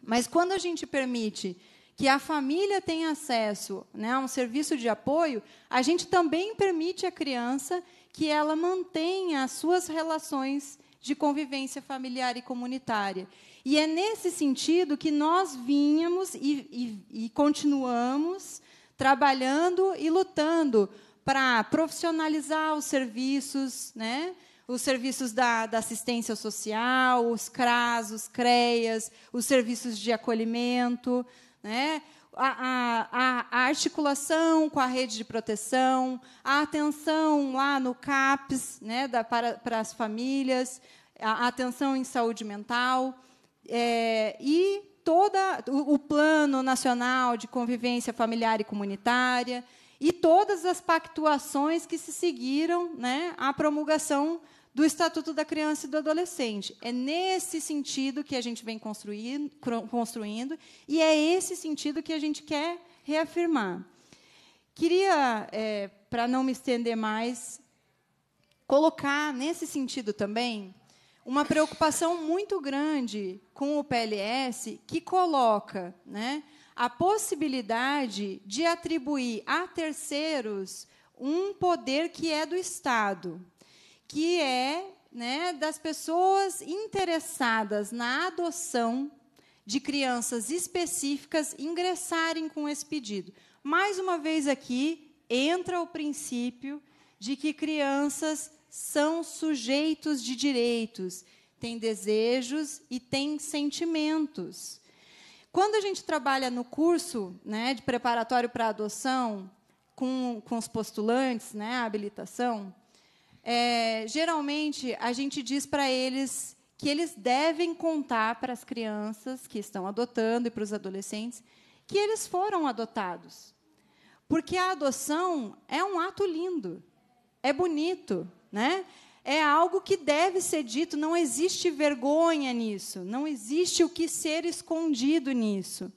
mas quando a gente permite que a família tenha acesso né, a um serviço de apoio, a gente também permite à criança que ela mantenha as suas relações de convivência familiar e comunitária. E é nesse sentido que nós vinhamos e, e, e continuamos trabalhando e lutando para profissionalizar os serviços, né? os serviços da, da, assistência social, os CRAS, os CREAS, os serviços de acolhimento, né? a, a, a articulação com a rede de proteção, a atenção lá no CAPS né? da, para, para as famílias, a atenção em saúde mental é, e toda o, o plano nacional de convivência familiar e comunitária, e todas as pactuações que se seguiram né, à promulgação do Estatuto da Criança e do Adolescente. É nesse sentido que a gente vem construindo, construindo e é esse sentido que a gente quer reafirmar. Queria, é, para não me estender mais, colocar nesse sentido também uma preocupação muito grande com o PLS que coloca, né, a possibilidade de atribuir a terceiros um poder que é do Estado, que é né, das pessoas interessadas na adoção de crianças específicas ingressarem com esse pedido. Mais uma vez aqui entra o princípio de que crianças são sujeitos de direitos, têm desejos e têm sentimentos. Quando a gente trabalha no curso né, de preparatório para adoção, com, com os postulantes, né, a habilitação, é, geralmente a gente diz para eles que eles devem contar para as crianças que estão adotando e para os adolescentes que eles foram adotados. Porque a adoção é um ato lindo, é bonito, né? é algo que deve ser dito, não existe vergonha nisso, não existe o que ser escondido nisso.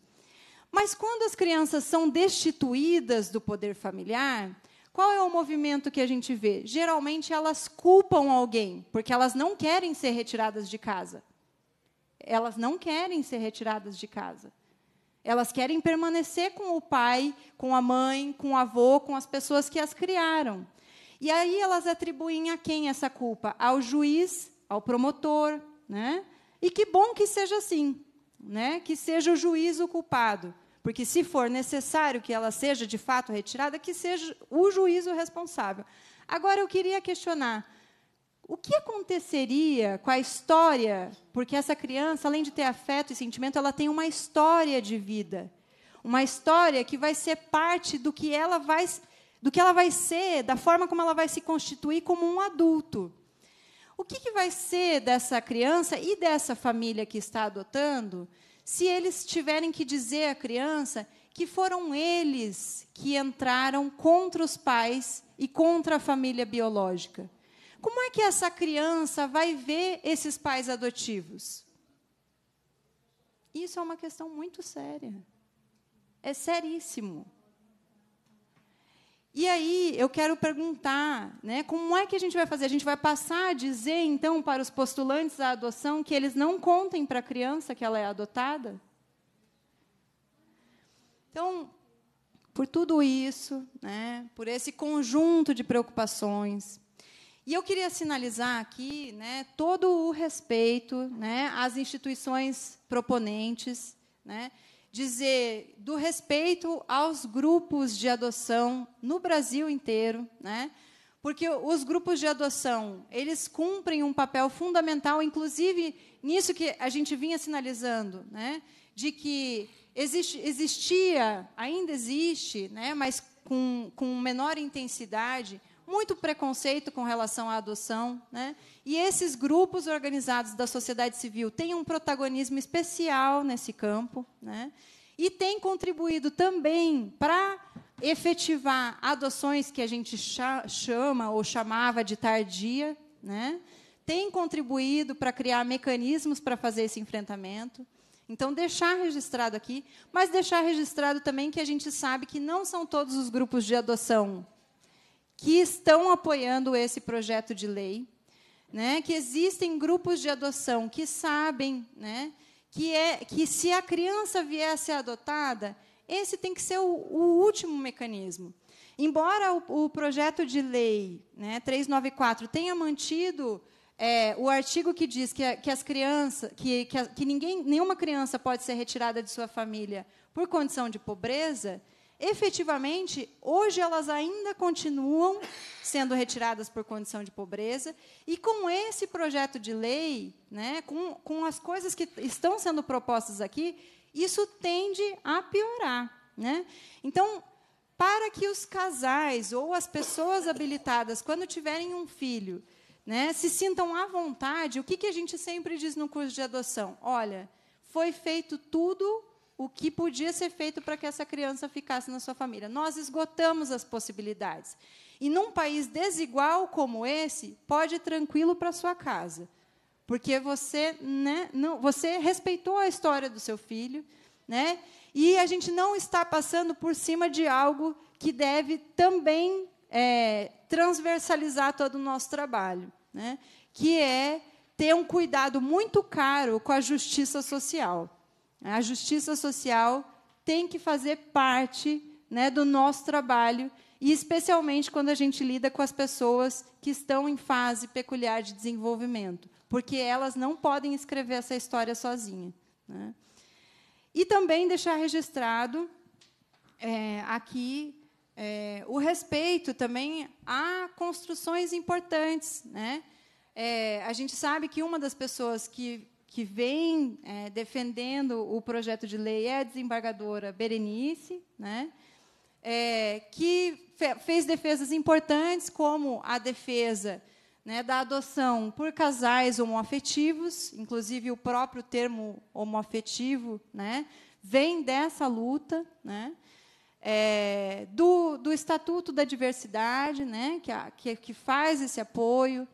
Mas quando as crianças são destituídas do poder familiar, qual é o movimento que a gente vê? Geralmente elas culpam alguém, porque elas não querem ser retiradas de casa. Elas não querem ser retiradas de casa. Elas querem permanecer com o pai, com a mãe, com o avô, com as pessoas que as criaram. E aí elas atribuem a quem essa culpa? Ao juiz, ao promotor, né? E que bom que seja assim, né? Que seja o juiz o culpado, porque se for necessário que ela seja de fato retirada, que seja o juiz o responsável. Agora eu queria questionar o que aconteceria com a história, porque essa criança, além de ter afeto e sentimento, ela tem uma história de vida, uma história que vai ser parte do que ela vai do que ela vai ser, da forma como ela vai se constituir como um adulto. O que, que vai ser dessa criança e dessa família que está adotando se eles tiverem que dizer à criança que foram eles que entraram contra os pais e contra a família biológica? Como é que essa criança vai ver esses pais adotivos? Isso é uma questão muito séria. É seríssimo. E aí eu quero perguntar, né, como é que a gente vai fazer? A gente vai passar a dizer então para os postulantes à adoção que eles não contem para a criança que ela é adotada? Então, por tudo isso, né, por esse conjunto de preocupações, e eu queria sinalizar aqui né, todo o respeito né, às instituições proponentes, né, dizer do respeito aos grupos de adoção no Brasil inteiro, né? Porque os grupos de adoção, eles cumprem um papel fundamental, inclusive nisso que a gente vinha sinalizando, né? De que existe, existia, ainda existe, né? mas com, com menor intensidade, muito preconceito com relação à adoção. Né? E esses grupos organizados da sociedade civil têm um protagonismo especial nesse campo né? e têm contribuído também para efetivar adoções que a gente chama ou chamava de tardia, né? tem contribuído para criar mecanismos para fazer esse enfrentamento. Então, deixar registrado aqui, mas deixar registrado também que a gente sabe que não são todos os grupos de adoção que estão apoiando esse projeto de lei, né? que existem grupos de adoção que sabem né? que, é, que se a criança vier a ser adotada, esse tem que ser o, o último mecanismo. Embora o, o, projeto de lei né, 394 tenha mantido é, o artigo que diz que, que as crianças, que, que, que ninguém, nenhuma criança pode ser retirada de sua família por condição de pobreza, efetivamente, hoje elas ainda continuam sendo retiradas por condição de pobreza, e com esse projeto de lei, né, com, com as coisas que estão sendo propostas aqui, isso tende a piorar. Né? Então, para que os casais ou as pessoas habilitadas, quando tiverem um filho, né, se sintam à vontade, o que, que a gente sempre diz no curso de adoção? Olha, foi feito tudo o que podia ser feito para que essa criança ficasse na sua família. Nós esgotamos as possibilidades. E num país desigual como esse, pode ir tranquilo para sua casa, porque você, né, não, você respeitou a história do seu filho, né? E a gente não está passando por cima de algo que deve também é, transversalizar todo o nosso trabalho, né? Que é ter um cuidado muito caro com a justiça social. A justiça social tem que fazer parte né, do nosso trabalho, e especialmente quando a gente lida com as pessoas que estão em fase peculiar de desenvolvimento, porque elas não podem escrever essa história sozinha. Né? E também deixar registrado é, aqui é, o respeito também a construções importantes. Né? É, a gente sabe que uma das pessoas que que vem é, defendendo o projeto de lei é a desembargadora Berenice, né? É, que fe fez defesas importantes, como a defesa né, da adoção por casais homoafetivos, inclusive o próprio termo homoafetivo né, vem dessa luta, né, é, do, do Estatuto da Diversidade, né, que, a, que, que faz esse apoio,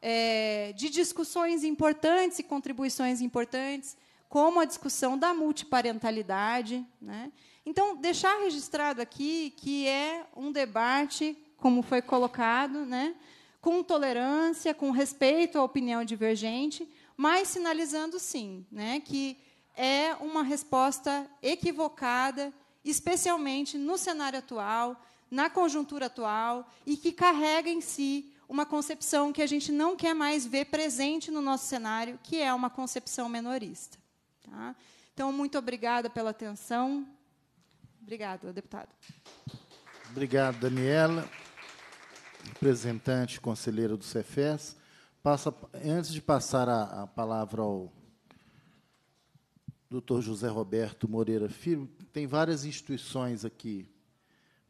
é, de discussões importantes e contribuições importantes, como a discussão da multiparentalidade. Né? Então, deixar registrado aqui que é um debate, como foi colocado, né? com tolerância, com respeito à opinião divergente, mas sinalizando, sim, né? que é uma resposta equivocada, especialmente no cenário atual, na conjuntura atual, e que carrega em si uma concepção que a gente não quer mais ver presente no nosso cenário, que é uma concepção menorista. Tá? Então, muito obrigada pela atenção. Obrigado, deputado. Obrigado, Daniela. Representante conselheiro do Cefes. Passa, antes de passar a, a palavra ao doutor José Roberto Moreira Filho, tem várias instituições aqui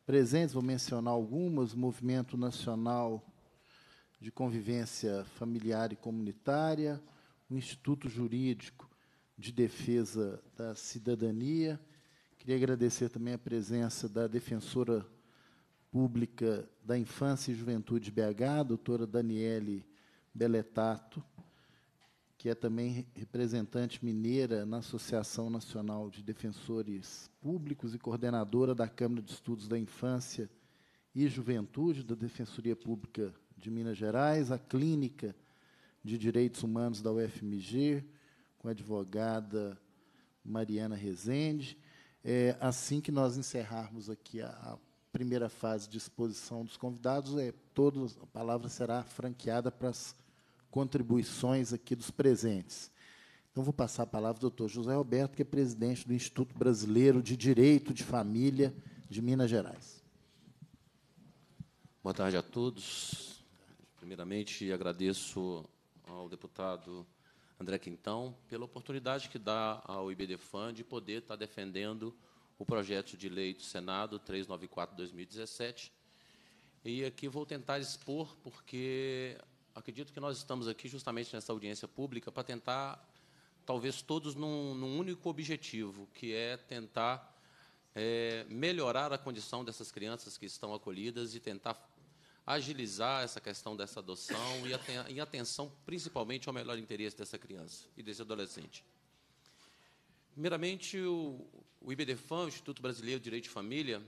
presentes, vou mencionar algumas, Movimento Nacional de convivência familiar e comunitária, o Instituto Jurídico de Defesa da Cidadania. Queria agradecer também a presença da defensora pública da Infância e Juventude BH, doutora Daniele Beletato, que é também representante mineira na Associação Nacional de Defensores Públicos e coordenadora da Câmara de Estudos da Infância e Juventude da Defensoria Pública de Minas Gerais, a Clínica de Direitos Humanos da UFMG, com a advogada Mariana Rezende. É, assim que nós encerrarmos aqui a, a primeira fase de exposição dos convidados, é, todos, a palavra será franqueada para as contribuições aqui dos presentes. Então, vou passar a palavra ao doutor José Roberto, que é presidente do Instituto Brasileiro de Direito de Família de Minas Gerais. Boa tarde a todos. Primeiramente, agradeço ao deputado André Quintão pela oportunidade que dá ao IBDFAN de poder estar defendendo o projeto de lei do Senado 394-2017. E aqui vou tentar expor, porque acredito que nós estamos aqui justamente nessa audiência pública para tentar, talvez todos num, num único objetivo, que é tentar é, melhorar a condição dessas crianças que estão acolhidas e tentar agilizar essa questão dessa adoção e em atenção principalmente ao melhor interesse dessa criança e desse adolescente. Primeiramente, o, o IBDFAM, o Instituto Brasileiro de Direito de Família,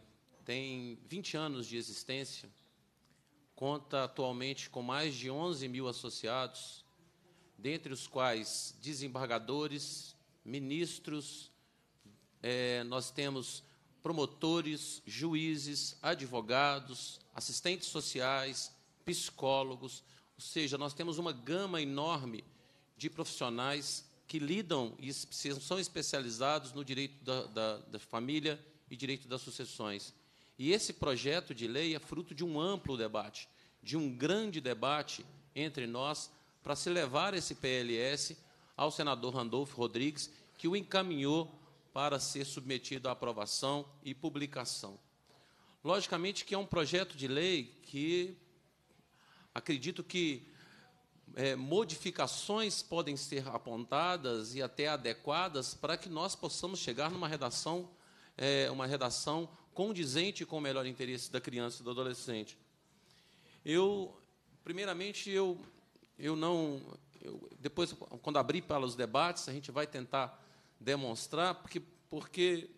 tem 20 anos de existência, conta atualmente com mais de 11 mil associados, dentre os quais desembargadores, ministros, é, nós temos promotores, juízes, advogados, assistentes sociais, psicólogos, ou seja, nós temos uma gama enorme de profissionais que lidam e são especializados no direito da, da, da família e direito das sucessões. E esse projeto de lei é fruto de um amplo debate, de um grande debate entre nós para se levar esse PLS ao senador Randolfo Rodrigues, que o encaminhou para ser submetido à aprovação e publicação. Logicamente que é um projeto de lei que acredito que é, modificações podem ser apontadas e até adequadas para que nós possamos chegar numa redação, é, uma redação condizente com o melhor interesse da criança e do adolescente. Eu, primeiramente, eu, eu não, eu, depois quando abrir para os debates, a gente vai tentar demonstrar, porque, porque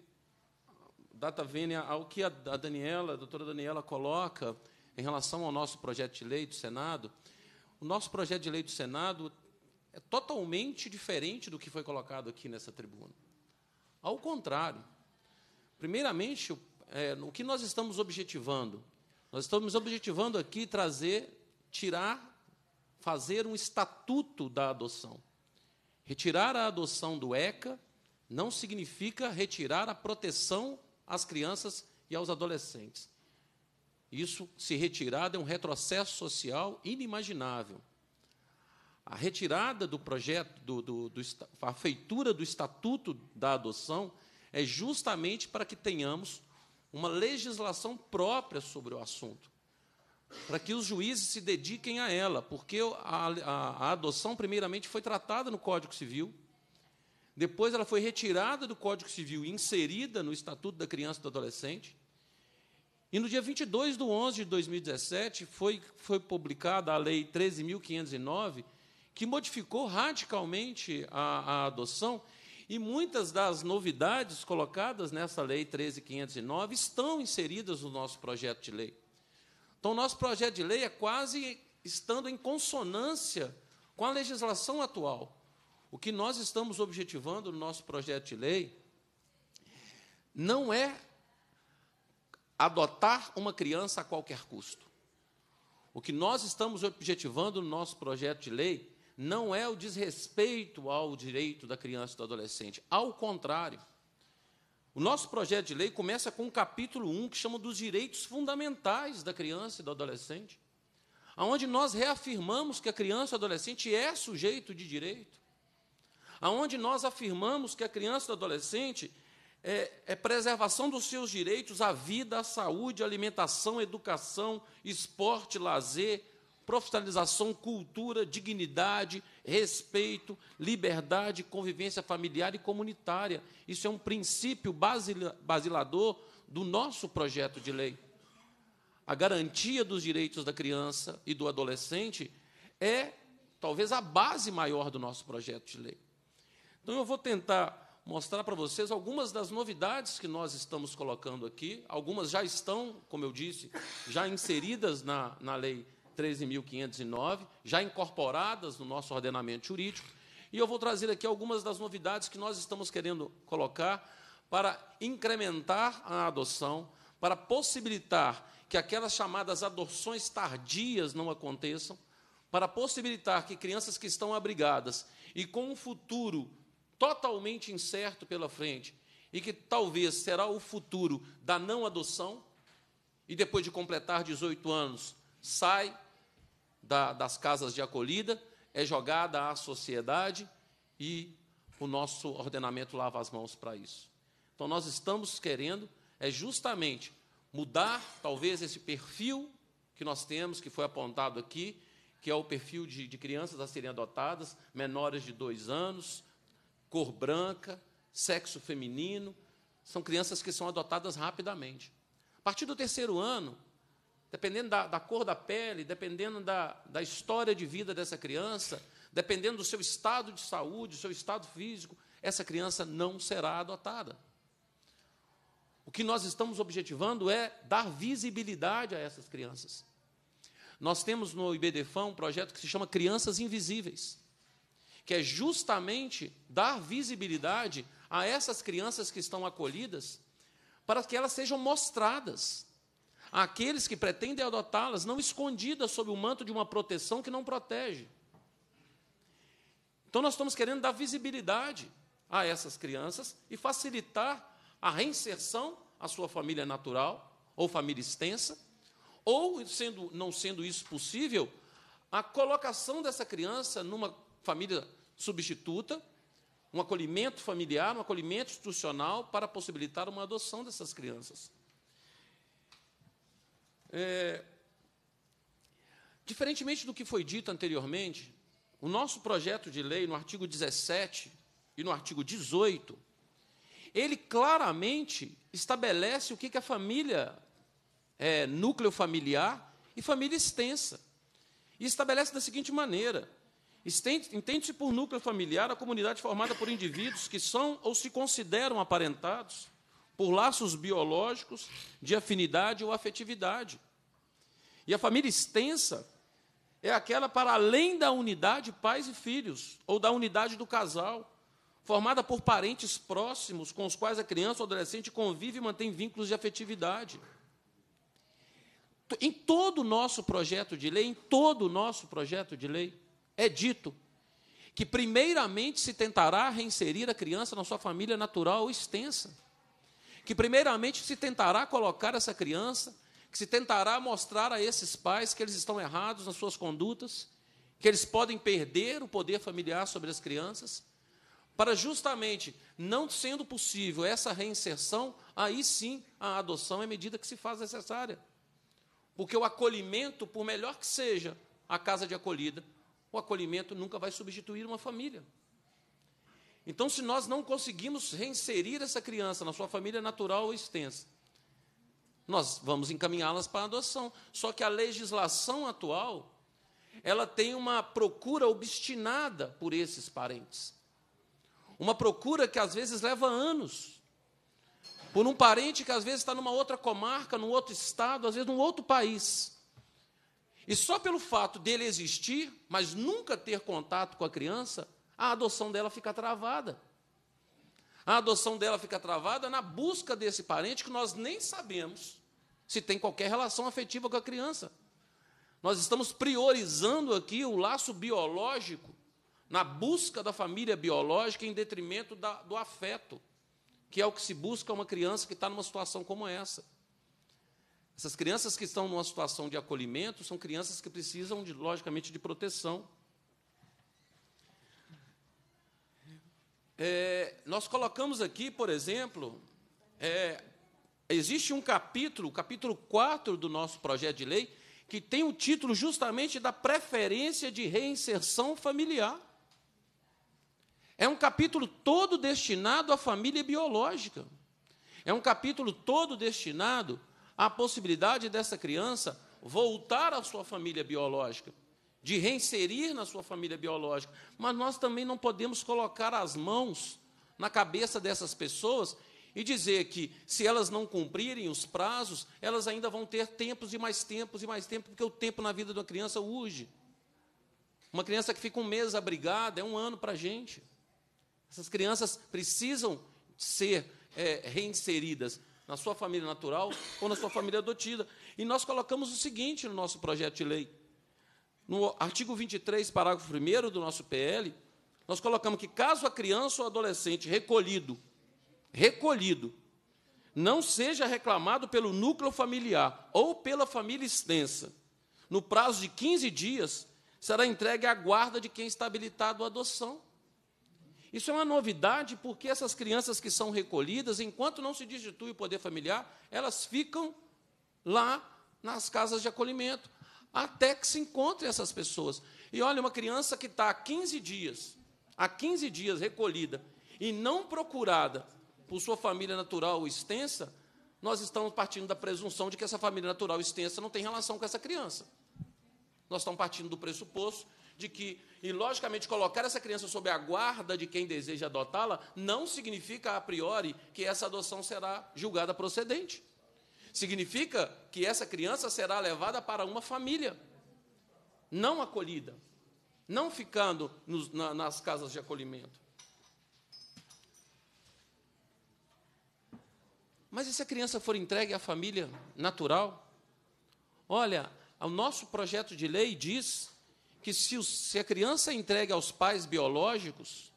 data tá vênia ao que a, a Daniela, a doutora Daniela coloca em relação ao nosso projeto de lei do Senado, o nosso projeto de lei do Senado é totalmente diferente do que foi colocado aqui nessa tribuna. Ao contrário. Primeiramente, é, o que nós estamos objetivando? Nós estamos objetivando aqui trazer, tirar, fazer um estatuto da adoção. Retirar a adoção do ECA não significa retirar a proteção às crianças e aos adolescentes. Isso, se retirado, é um retrocesso social inimaginável. A retirada do projeto, do, do, do, a feitura do estatuto da adoção, é justamente para que tenhamos uma legislação própria sobre o assunto, para que os juízes se dediquem a ela, porque a, a, a adoção, primeiramente, foi tratada no Código Civil, depois ela foi retirada do Código Civil e inserida no Estatuto da Criança e do Adolescente. E no dia 22 de 11 de 2017 foi, foi publicada a Lei 13.509, que modificou radicalmente a, a, adoção, e muitas das novidades colocadas nessa Lei 13.509 estão inseridas no nosso projeto de lei. Então, o nosso projeto de lei é quase estando em consonância com a legislação atual. O que nós estamos objetivando no nosso projeto de lei não é adotar uma criança a qualquer custo. O que nós estamos objetivando no nosso projeto de lei não é o desrespeito ao direito da criança e do adolescente. Ao contrário, o nosso projeto de lei começa com o capítulo 1, que chama dos direitos fundamentais da criança e do adolescente, onde nós reafirmamos que a criança e o adolescente é sujeito de direito, aonde nós afirmamos que a criança e o adolescente é, é, preservação dos seus direitos à vida, à saúde, alimentação, educação, esporte, lazer, profissionalização, cultura, dignidade, respeito, liberdade, convivência familiar e comunitária. Isso é um princípio basilador do nosso projeto de lei. A garantia dos direitos da criança e do adolescente é talvez a base maior do nosso projeto de lei. Então, eu vou tentar mostrar para vocês algumas das novidades que nós estamos colocando aqui. Algumas já estão, como eu disse, já inseridas na, na Lei 13.509, já incorporadas no nosso ordenamento jurídico. E eu vou trazer aqui algumas das novidades que nós estamos querendo colocar para incrementar a adoção, para possibilitar que aquelas chamadas adoções tardias não aconteçam, para possibilitar que crianças que estão abrigadas e com um futuro totalmente incerto pela frente e que talvez será o futuro da não adoção, e depois de completar 18 anos, sai da, das casas de acolhida, é jogada à sociedade e o nosso ordenamento lava as mãos para isso. Então, nós estamos querendo é justamente mudar, talvez, esse perfil que nós temos, que foi apontado aqui, que é o perfil de, de crianças a serem adotadas, menores de dois anos, cor branca, sexo feminino. São crianças que são adotadas rapidamente. A partir do terceiro ano, dependendo da, da cor da pele, dependendo da, da história de vida dessa criança, dependendo do seu estado de saúde, do seu estado físico, essa criança não será adotada. O que nós estamos objetivando é dar visibilidade a essas crianças. Nós temos no IBDFAM um projeto que se chama Crianças Invisíveis que é justamente dar visibilidade a essas crianças que estão acolhidas, para que elas sejam mostradas àqueles que pretendem adotá-las, não escondidas sob o manto de uma proteção que não protege. Então, nós estamos querendo dar visibilidade a essas crianças e facilitar a reinserção à sua família natural ou família extensa, ou, sendo, não sendo isso possível, a colocação dessa criança numa família substituta, um acolhimento familiar, um acolhimento institucional para possibilitar uma adoção dessas crianças. É, diferentemente do que foi dito anteriormente, o nosso projeto de lei, no artigo 17 e no artigo 18, ele claramente estabelece o que é família, é, núcleo familiar e família extensa. E estabelece da seguinte maneira: Entende-se por núcleo familiar a comunidade formada por indivíduos que são ou se consideram aparentados por laços biológicos de afinidade ou afetividade. E a família extensa é aquela para além da unidade pais e filhos, ou da unidade do casal, formada por parentes próximos com os quais a criança ou adolescente convive e mantém vínculos de afetividade. Em todo o nosso projeto de lei, em todo o nosso projeto de lei, é dito que, primeiramente, se tentará reinserir a criança na sua família natural ou extensa, que, primeiramente, se tentará colocar essa criança, que se tentará mostrar a esses pais que eles estão errados nas suas condutas, que eles podem perder o poder familiar sobre as crianças, para justamente, não sendo possível essa reinserção, aí sim a adoção é medida que se faz necessária. Porque o acolhimento, por melhor que seja a casa de acolhida, o acolhimento nunca vai substituir uma família. Então, se nós não conseguimos reinserir essa criança na sua família natural ou extensa, nós vamos encaminhá-las para a adoção. Só que a legislação atual, ela tem uma procura obstinada por esses parentes. Uma procura que às vezes leva anos. Por um parente que às vezes está numa outra comarca, num outro estado, às vezes num outro país. E só pelo fato dele existir, mas nunca ter contato com a criança, a adoção dela fica travada. A adoção dela fica travada na busca desse parente que nós nem sabemos se tem qualquer relação afetiva com a criança. Nós estamos priorizando aqui o laço biológico na busca da família biológica em detrimento da, do afeto, que é o que se busca uma criança que está numa situação como essa. Essas crianças que estão numa situação de acolhimento são crianças que precisam, de, logicamente, de proteção. É, nós colocamos aqui, por exemplo, é, existe um capítulo, o capítulo 4 do nosso projeto de lei, que tem o título justamente da preferência de reinserção familiar. É um capítulo todo destinado à família biológica. É um capítulo todo destinado a possibilidade dessa criança voltar à sua família biológica, de reinserir na sua família biológica. Mas nós também não podemos colocar as mãos na cabeça dessas pessoas e dizer que, se elas não cumprirem os prazos, elas ainda vão ter tempos e mais tempos e mais tempos, porque o tempo na vida de uma criança urge. Uma criança que fica um mês abrigada é um ano para a gente. Essas crianças precisam ser é, eh, reinseridas na sua família natural ou na sua família adotiva. E nós colocamos o seguinte no nosso projeto de lei. No artigo 23, parágrafo 1 do nosso PL, nós colocamos que caso a criança ou adolescente recolhido, recolhido, não seja reclamado pelo núcleo familiar ou pela família extensa, no prazo de 15 dias, será entregue à guarda de quem está habilitado à adoção. Isso é uma novidade porque essas crianças que são recolhidas, enquanto não se destitui o poder familiar, elas ficam lá nas casas de acolhimento, até que se encontrem essas pessoas. E olha, uma criança que está há 15 dias, há 15 dias recolhida e não procurada por sua família natural extensa, nós estamos partindo da presunção de que essa família natural extensa não tem relação com essa criança. Nós estamos partindo do pressuposto de que, e logicamente, colocar essa criança sob a guarda de quem deseja adotá-la não significa a priori que essa adoção será julgada procedente. Significa que essa criança será levada para uma família não acolhida, não ficando nos, na, nas casas de acolhimento. Mas e se a criança for entregue à família natural? Olha, o nosso projeto de lei diz que se, se a criança é entregue aos pais biológicos,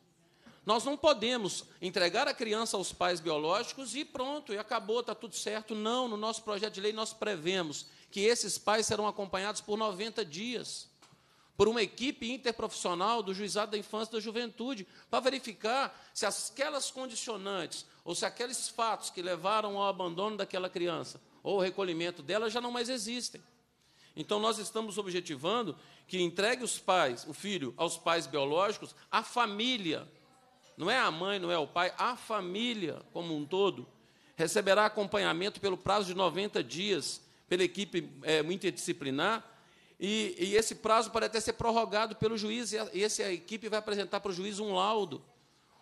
nós não podemos entregar a criança aos pais biológicos e pronto, e acabou, está tudo certo. Não, no nosso projeto de lei nós prevemos que esses pais serão acompanhados por 90 dias por uma equipe interprofissional do Juizado da Infância e da Juventude, para verificar se aquelas condicionantes ou se aqueles fatos que levaram ao abandono daquela criança ou ao recolhimento dela já não mais existem. Então, nós estamos objetivando que entregue os pais, o filho, aos pais biológicos, a família. Não é a mãe, não é o pai, a família como um todo receberá acompanhamento pelo prazo de 90 dias pela equipe é, interdisciplinar e, e, esse prazo pode até ser prorrogado pelo juiz, e, a, e essa equipe vai apresentar para o juiz um laudo,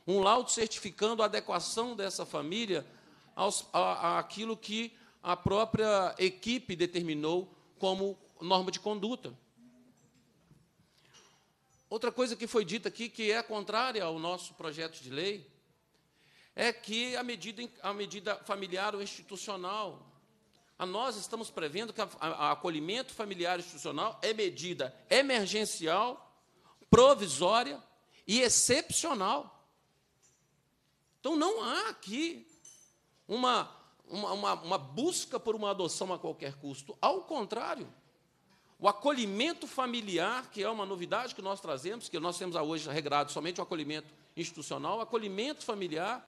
um laudo certificando a adequação dessa família àquilo que a própria equipe determinou como norma de conduta. Outra coisa que foi dita aqui, que é contrária ao nosso projeto de lei, é que a medida, a medida familiar ou institucional, a nós estamos prevendo que o acolhimento familiar institucional é medida emergencial, provisória e excepcional. Então, não há aqui uma, uma, uma, busca por uma adoção a qualquer custo. Ao contrário, o acolhimento familiar, que é uma novidade que nós trazemos, que nós temos hoje regrado somente o acolhimento institucional, o acolhimento familiar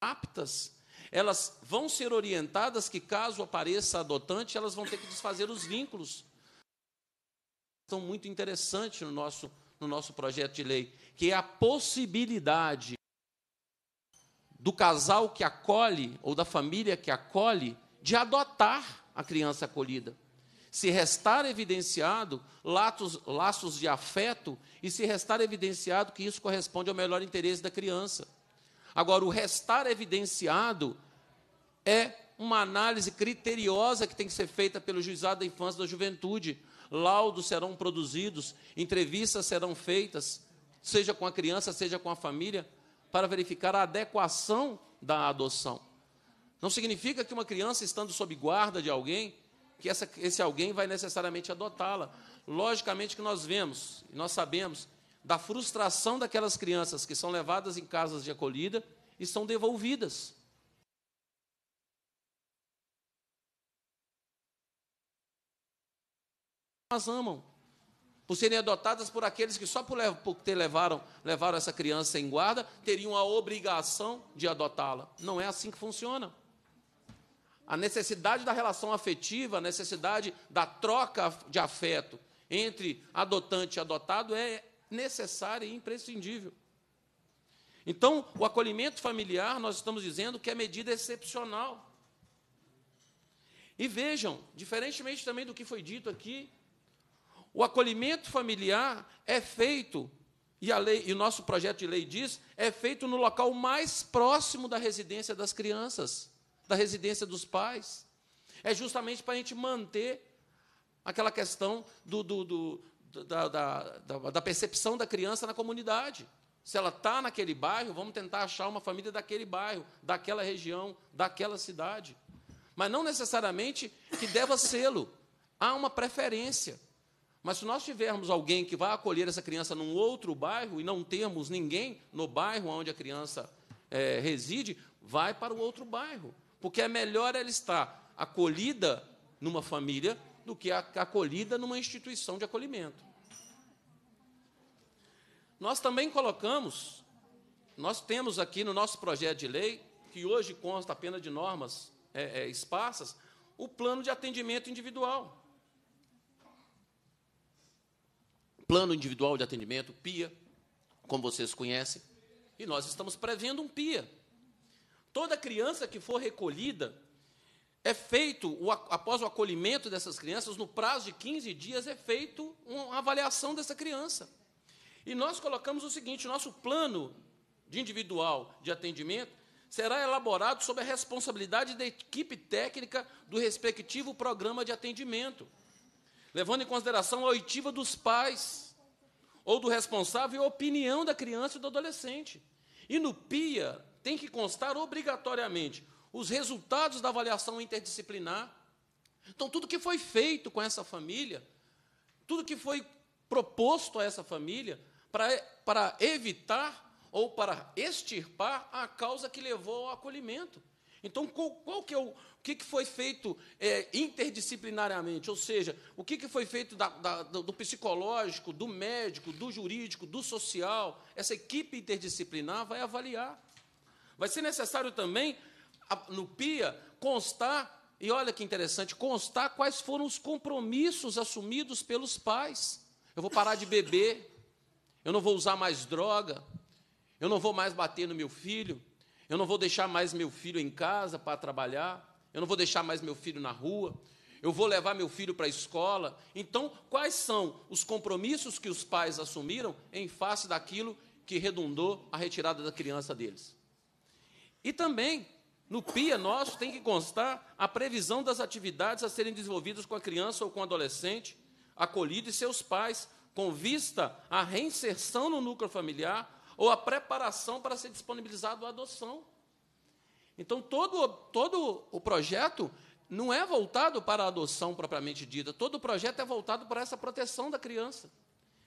aptas, elas vão ser orientadas que, caso apareça adotante, elas vão ter que desfazer os vínculos. Estão muito interessante no nosso, no nosso projeto de lei, que é a possibilidade do casal que acolhe ou da família que acolhe de adotar a criança acolhida. Se restar evidenciado laços, laços de afeto e se restar evidenciado que isso corresponde ao melhor interesse da criança. Agora, o restar evidenciado é uma análise criteriosa que tem que ser feita pelo juizado da infância e da juventude. Laudos serão produzidos, entrevistas serão feitas, seja com a criança, seja com a família, para verificar a adequação da adoção. Não significa que uma criança estando sob guarda de alguém, que essa, esse alguém vai necessariamente adotá-la. Logicamente que nós vemos, nós sabemos da frustração daquelas crianças que são levadas em casas de acolhida e são devolvidas. Elas amam por serem adotadas por aqueles que só por, por ter levaram, levaram essa criança em guarda, teriam a obrigação de adotá-la. Não é assim que funciona. A necessidade da relação afetiva, a necessidade da troca de afeto entre adotante e adotado é necessária e imprescindível. Então, o acolhimento familiar, nós estamos dizendo que é medida excepcional. E vejam, diferentemente também do que foi dito aqui, o acolhimento familiar é feito, e, a lei, e o nosso projeto de lei diz, é feito no local mais próximo da residência das crianças, da residência dos pais. É justamente para a gente manter aquela questão do, do, do, da, da, da percepção da criança na comunidade. Se ela está naquele bairro, vamos tentar achar uma família daquele bairro, daquela região, daquela cidade. Mas não necessariamente que deva sê-lo. Há uma preferência. Mas se nós tivermos alguém que vai acolher essa criança num outro bairro e não temos ninguém no bairro onde a criança é, reside, vai para o outro bairro. Porque é melhor ela estar acolhida numa família do que acolhida numa instituição de acolhimento. Nós também colocamos, nós temos aqui no nosso projeto de lei, que hoje consta apenas de normas é, é, esparsas, o plano de atendimento individual. plano individual de atendimento, PIA, como vocês conhecem, e nós estamos prevendo um PIA. Toda criança que for recolhida é feito, após o acolhimento dessas crianças, no prazo de 15 dias, é feito uma avaliação dessa criança. E nós colocamos o seguinte: nosso plano de individual de atendimento será elaborado sob a responsabilidade da equipe técnica do respectivo programa de atendimento levando em consideração a oitiva dos pais, ou do responsável, e a opinião da criança e do adolescente. E no PIA tem que constar obrigatoriamente os resultados da avaliação interdisciplinar. Então, tudo que foi feito com essa família, tudo que foi proposto a essa família, para, para evitar ou para extirpar a causa que levou ao acolhimento. Então, qual, qual que é o, que, que foi feito é, interdisciplinariamente, ou seja, o que, que foi feito da, da, do psicológico, do médico, do jurídico, do social. Essa equipe interdisciplinar vai avaliar. Vai ser necessário também, no PIA, constar, e olha que interessante, constar quais foram os compromissos assumidos pelos pais. Eu vou parar de beber, eu não vou usar mais droga, eu não vou mais bater no meu filho, eu não vou deixar mais meu filho em casa para trabalhar, eu não vou deixar mais meu filho na rua, eu vou levar meu filho para a escola. Então, quais são os compromissos que os pais assumiram em face daquilo que redundou a retirada da criança deles? E também, no PIA nosso, tem que constar a previsão das atividades a serem desenvolvidas com a criança ou com o adolescente acolhido e seus pais, com vista à reinserção no núcleo familiar ou à preparação para ser disponibilizado à adoção. Então, todo, todo o projeto não é voltado para a adoção propriamente dita, todo o projeto é voltado para essa proteção da criança.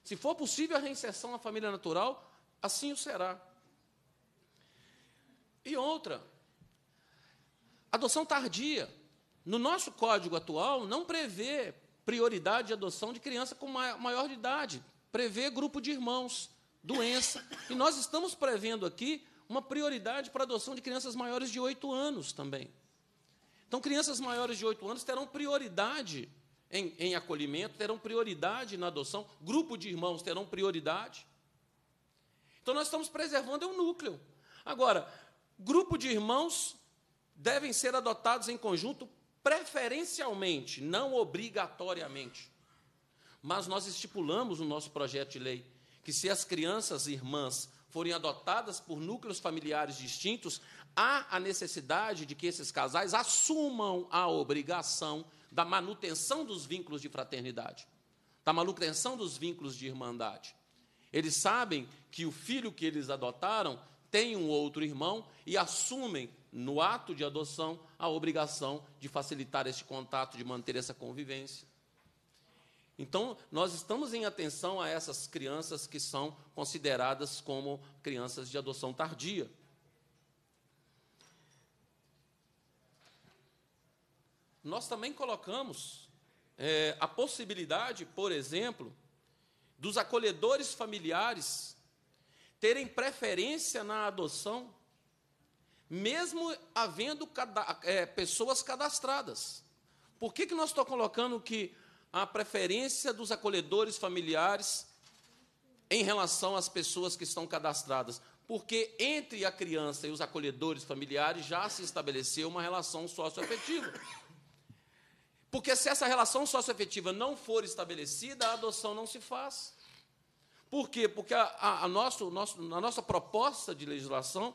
Se for possível a reinserção na família natural, assim o será. E outra, adoção tardia. No nosso código atual, não prevê prioridade de adoção de criança com maior de idade, prevê grupo de irmãos, doença. E nós estamos prevendo aqui uma prioridade para a adoção de crianças maiores de 8 anos também. Então, crianças maiores de 8 anos terão prioridade em, em, acolhimento, terão prioridade na adoção, grupo de irmãos terão prioridade. Então, nós estamos preservando o um núcleo. Agora, grupo de irmãos devem ser adotados em conjunto, preferencialmente, não obrigatoriamente. Mas nós estipulamos no nosso projeto de lei que se as crianças irmãs forem adotadas por núcleos familiares distintos, há a necessidade de que esses casais assumam a obrigação da manutenção dos vínculos de fraternidade, da manutenção dos vínculos de irmandade. Eles sabem que o filho que eles adotaram tem um outro irmão e assumem, no ato de adoção, a obrigação de facilitar este contato, de manter essa convivência. Então, nós estamos em atenção a essas crianças que são consideradas como crianças de adoção tardia. Nós também colocamos é, a possibilidade, por exemplo, dos acolhedores familiares terem preferência na adoção, mesmo havendo cada, é, pessoas cadastradas. Por que, que nós estou colocando que a preferência dos acolhedores familiares em relação às pessoas que estão cadastradas, porque entre a criança e os acolhedores familiares já se estabeleceu uma relação socioafetiva. Porque se essa relação socioafetiva não for estabelecida, a adoção não se faz. Por quê? Porque a, a, a nosso, nosso, na nossa proposta de legislação,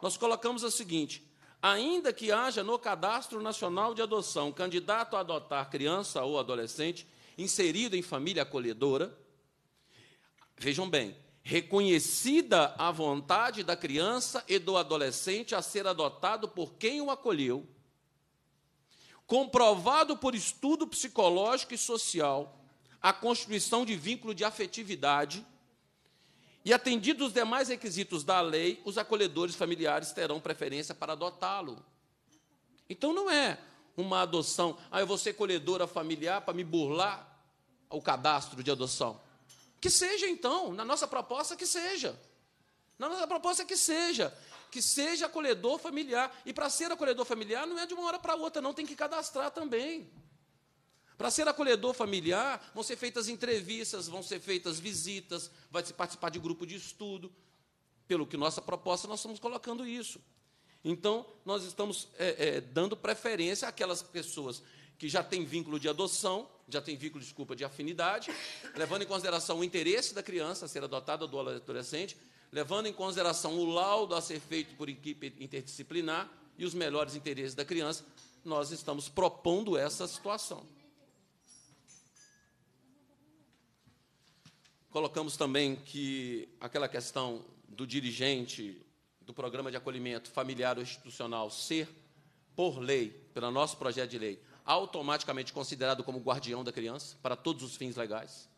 nós colocamos o seguinte: Ainda que haja no Cadastro Nacional de Adoção candidato a adotar criança ou adolescente inserido em família acolhedora, vejam bem, reconhecida a vontade da criança e do adolescente a ser adotado por quem o acolheu, comprovado por estudo psicológico e social a constituição de vínculo de afetividade e atendidos os demais requisitos da lei, os acolhedores familiares terão preferência para adotá-lo. Então não é uma adoção, ah, eu vou ser colhedora familiar para me burlar o cadastro de adoção. Que seja então, na nossa proposta que seja. Na nossa proposta que seja, que seja acolhedor familiar. E para ser acolhedor familiar não é de uma hora para outra, não tem que cadastrar também. Para ser acolhedor familiar, vão ser feitas entrevistas, vão ser feitas visitas, vai se participar de grupo de estudo. Pelo que nossa proposta, nós estamos colocando isso. Então, nós estamos é, é, dando preferência àquelas pessoas que já têm vínculo de adoção, já têm vínculo, desculpa, de afinidade, levando em consideração o interesse da criança a ser adotada do adolescente, levando em consideração o laudo a ser feito por equipe interdisciplinar e os melhores interesses da criança, nós estamos propondo essa situação. Colocamos também que aquela questão do dirigente do programa de acolhimento familiar ou institucional ser, por lei, pelo nosso projeto de lei, automaticamente considerado como guardião da criança para todos os fins legais.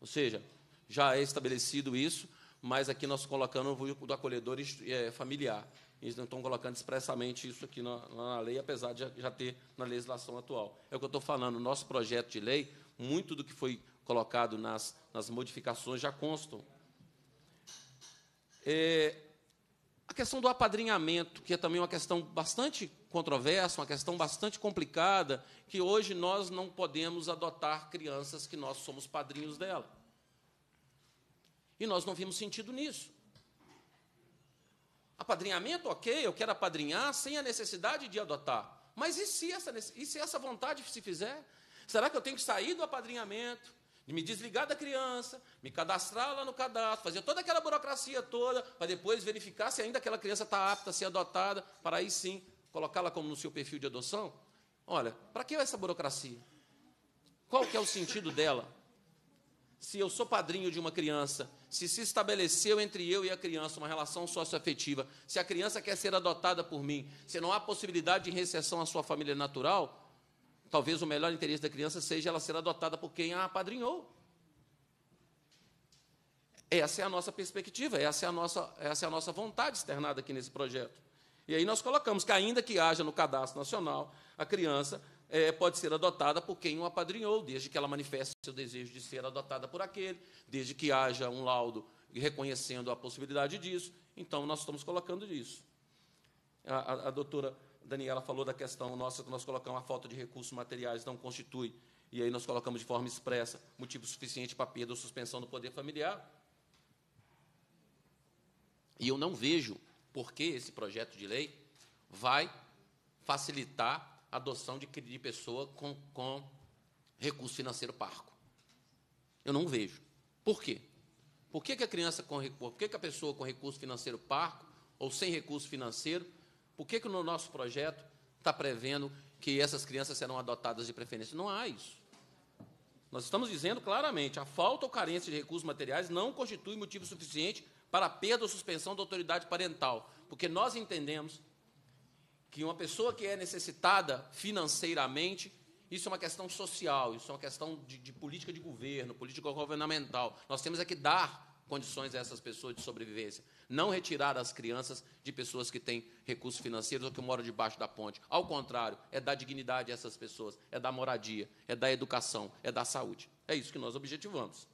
Ou seja, já é estabelecido isso, mas aqui nós colocamos o do acolhedor é, familiar. Eles não estão colocando expressamente isso aqui na, na lei, apesar de já ter na legislação atual. É o que eu estou falando. Nosso projeto de lei, muito do que foi colocado nas, nas modificações já constam. É, a questão do apadrinhamento, que é também uma questão bastante controversa, uma questão bastante complicada, que hoje nós não podemos adotar crianças que nós somos padrinhos dela. E nós não vimos sentido nisso. Apadrinhamento, ok, eu quero apadrinhar sem a necessidade de adotar. Mas e se essa, e se essa vontade se fizer? Será que eu tenho que sair do apadrinhamento de me desligar da criança, me cadastrar lá no cadastro, fazer toda aquela burocracia toda, para depois verificar se ainda aquela criança está apta a ser adotada, para aí sim colocá-la como no seu perfil de adoção. Olha, para que essa burocracia? Qual que é o sentido dela? Se eu sou padrinho de uma criança, se se estabeleceu entre eu e a criança uma relação socioafetiva, se a criança quer ser adotada por mim, se não há possibilidade de recessão à sua família natural, Talvez o melhor interesse da criança seja ela ser adotada por quem a apadrinhou. Essa é a nossa perspectiva, essa é a nossa, essa é a nossa vontade externada aqui nesse projeto. E aí nós colocamos que, ainda que haja no cadastro nacional, a criança é, pode ser adotada por quem o apadrinhou, desde que ela manifeste seu desejo de ser adotada por aquele, desde que haja um laudo reconhecendo a possibilidade disso. Então, nós estamos colocando isso. A, a, a doutora Daniela falou da questão nossa, nós colocamos a falta de recursos materiais não constitui, e aí nós colocamos de forma expressa motivo suficiente para perda ou suspensão do poder familiar. E eu não vejo por que esse projeto de lei vai facilitar a adoção de, pessoa com, com recurso financeiro parco. Eu não vejo. Por quê? Por que, que a criança com por que, que a pessoa com recurso financeiro parco ou sem recurso financeiro por que, que no nosso projeto está prevendo que essas crianças serão adotadas de preferência? Não há isso. Nós estamos dizendo claramente, a falta ou carência de recursos materiais não constitui motivo suficiente para a perda ou suspensão da autoridade parental, porque nós entendemos que uma pessoa que é necessitada financeiramente, isso é uma questão social, isso é uma questão de, de política de governo, política governamental. Nós temos é que dar condições a essas pessoas de sobrevivência. Não retirar as crianças de pessoas que têm recursos financeiros ou que moram debaixo da ponte. Ao contrário, é dar dignidade a essas pessoas, é dar moradia, é dar educação, é dar saúde. É isso que nós objetivamos.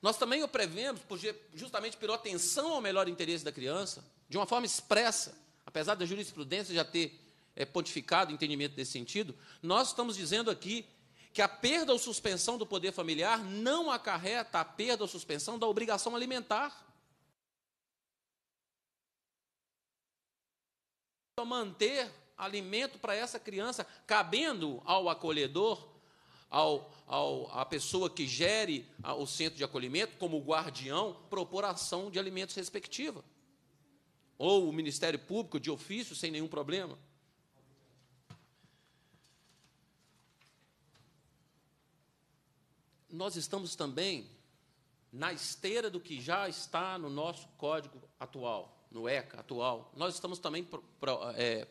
Nós também o prevemos justamente pela atenção ao melhor interesse da criança, de uma forma expressa, apesar da jurisprudência já ter eh, pontificado entendimento desse sentido, nós estamos dizendo aqui que a perda ou suspensão do poder familiar não acarreta a perda ou suspensão da obrigação alimentar. Então, manter alimento para essa criança, cabendo ao acolhedor, ao, ao, à pessoa que gere o centro de acolhimento, como guardião, propor ação de alimentos respectiva. Ou o Ministério Público, de ofício, sem nenhum problema. nós estamos também na esteira do que já está no nosso código atual, no ECA atual. Nós estamos também pro, pro, é,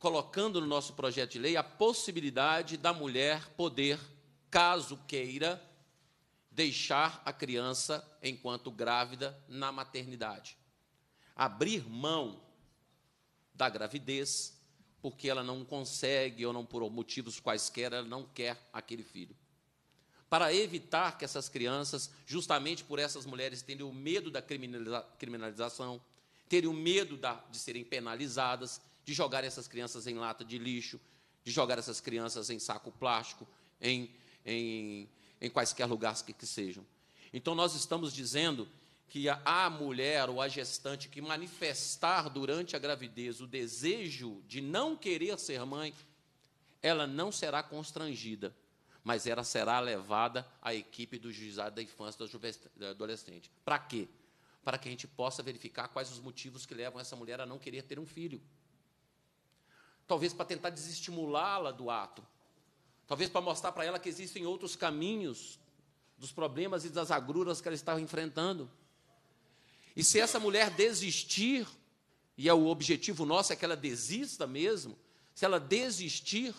colocando no nosso projeto de lei a possibilidade da mulher poder, caso queira, deixar a criança enquanto grávida na maternidade. Abrir mão da gravidez, porque ela não consegue ou não por motivos quaisquer ela não quer aquele filho para evitar que essas crianças, justamente por essas mulheres terem o medo da criminalização, terem o medo da, de serem penalizadas, de jogar essas crianças em lata de lixo, de jogar essas crianças em saco plástico, em, em, em quaisquer lugares que, que sejam. Então, nós estamos dizendo que a, a mulher ou a gestante que manifestar durante a gravidez o desejo de não querer ser mãe, ela não será constrangida mas ela será levada à equipe do juizado da infância e da adolescente. Para quê? Para que a gente possa verificar quais os motivos que levam essa mulher a não querer ter um filho. Talvez para tentar desestimulá-la do ato. Talvez para mostrar para ela que existem outros caminhos dos problemas e das agruras que ela estava enfrentando. E se essa mulher desistir, e é o objetivo nosso é que ela desista mesmo, se ela desistir,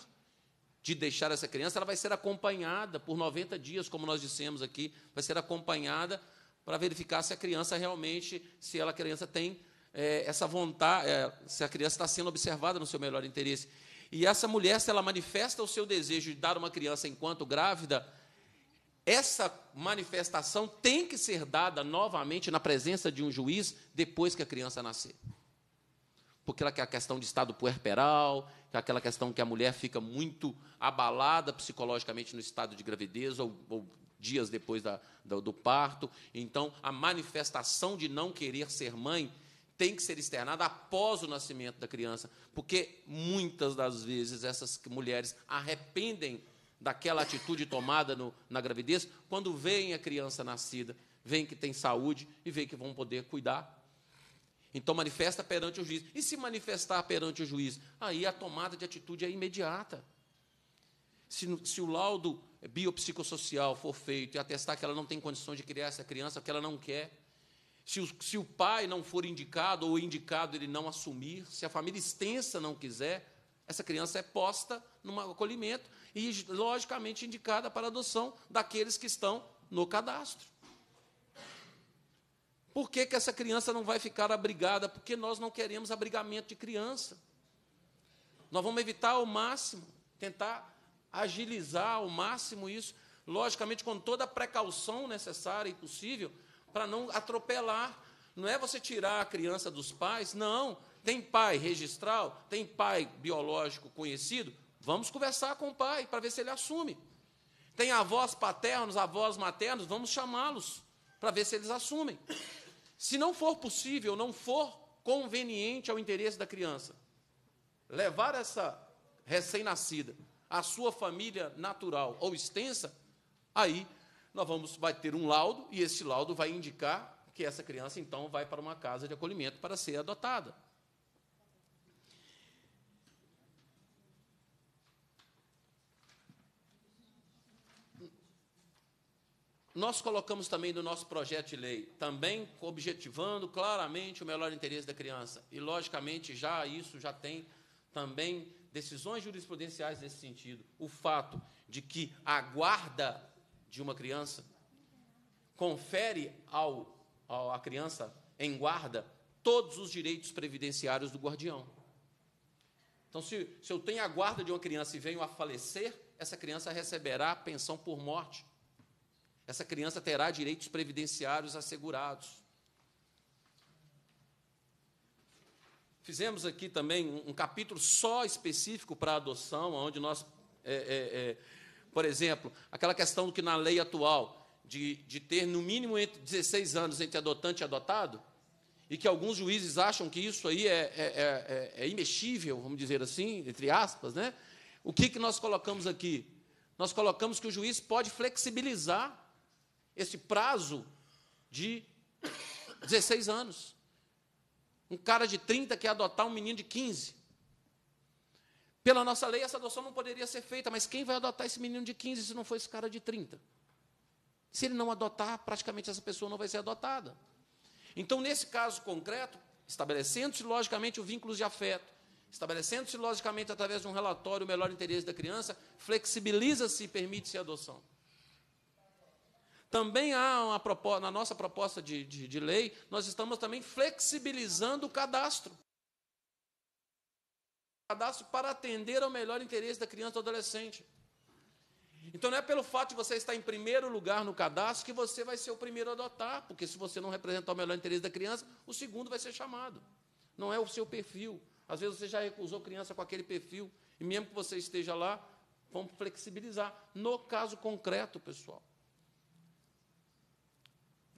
de deixar essa criança, ela vai ser acompanhada por 90 dias, como nós dissemos aqui, vai ser acompanhada para verificar se a criança realmente, se ela a criança tem é, essa vontade, é, se a criança está sendo observada no seu melhor interesse. E essa mulher, se ela manifesta o seu desejo de dar uma criança enquanto grávida, essa manifestação tem que ser dada novamente na presença de um juiz depois que a criança nascer porque a questão de estado puerperal, é aquela questão que a mulher fica muito abalada psicologicamente no estado de gravidez ou, ou dias depois da, do, do parto. Então, a manifestação de não querer ser mãe tem que ser externada após o nascimento da criança, porque muitas das vezes essas mulheres arrependem daquela atitude tomada no, na gravidez quando veem a criança nascida, veem que tem saúde e veem que vão poder cuidar então manifesta perante o juiz. E se manifestar perante o juiz, aí a tomada de atitude é imediata. Se, se o laudo biopsicossocial for feito e atestar que ela não tem condições de criar essa criança, que ela não quer, se o, se o pai não for indicado ou indicado ele não assumir, se a família extensa não quiser, essa criança é posta num acolhimento e, logicamente, indicada para adoção daqueles que estão no cadastro. Por que, que essa criança não vai ficar abrigada? Porque nós não queremos abrigamento de criança. Nós vamos evitar ao máximo, tentar agilizar ao máximo isso, logicamente com toda a precaução necessária e possível, para não atropelar. Não é você tirar a criança dos pais, não. Tem pai registral, tem pai biológico conhecido, vamos conversar com o pai para ver se ele assume. Tem avós paternos, avós maternos, vamos chamá-los para ver se eles assumem. Se não for possível, não for conveniente ao interesse da criança levar essa recém-nascida à sua família natural ou extensa, aí nós vamos vai ter um laudo e esse laudo vai indicar que essa criança então vai para uma casa de acolhimento para ser adotada. Nós colocamos também no nosso projeto de lei, também objetivando claramente o melhor interesse da criança. E, logicamente, já isso já tem também decisões jurisprudenciais nesse sentido. O fato de que a guarda de uma criança confere ao, ao, à criança em guarda todos os direitos previdenciários do guardião. Então, se, se eu tenho a guarda de uma criança e venho a falecer, essa criança receberá pensão por morte essa criança terá direitos previdenciários assegurados. Fizemos aqui também um, capítulo só específico para a adoção, onde nós, é, é, é, por exemplo, aquela questão que na lei atual de, de ter no mínimo entre 16 anos entre adotante e adotado, e que alguns juízes acham que isso aí é, é, é, é, imexível, vamos dizer assim, entre aspas, né? O que, que nós colocamos aqui? Nós colocamos que o juiz pode flexibilizar esse prazo de 16 anos. Um cara de 30 quer adotar um menino de 15. Pela nossa lei, essa adoção não poderia ser feita, mas quem vai adotar esse menino de 15 se não for esse cara de 30? Se ele não adotar, praticamente essa pessoa não vai ser adotada. Então, nesse caso concreto, estabelecendo-se logicamente o vínculo de afeto, estabelecendo-se logicamente através de um relatório o melhor interesse da criança, flexibiliza-se e permite-se a adoção. Também há uma proposta, na nossa proposta de, de, de lei, nós estamos também flexibilizando o cadastro. O cadastro para atender ao melhor interesse da criança ou adolescente. Então não é pelo fato de você estar em primeiro lugar no cadastro que você vai ser o primeiro a adotar, porque se você não representar o melhor interesse da criança, o segundo vai ser chamado. Não é o seu perfil. Às vezes você já recusou criança com aquele perfil, e mesmo que você esteja lá, vamos flexibilizar. No caso concreto, pessoal,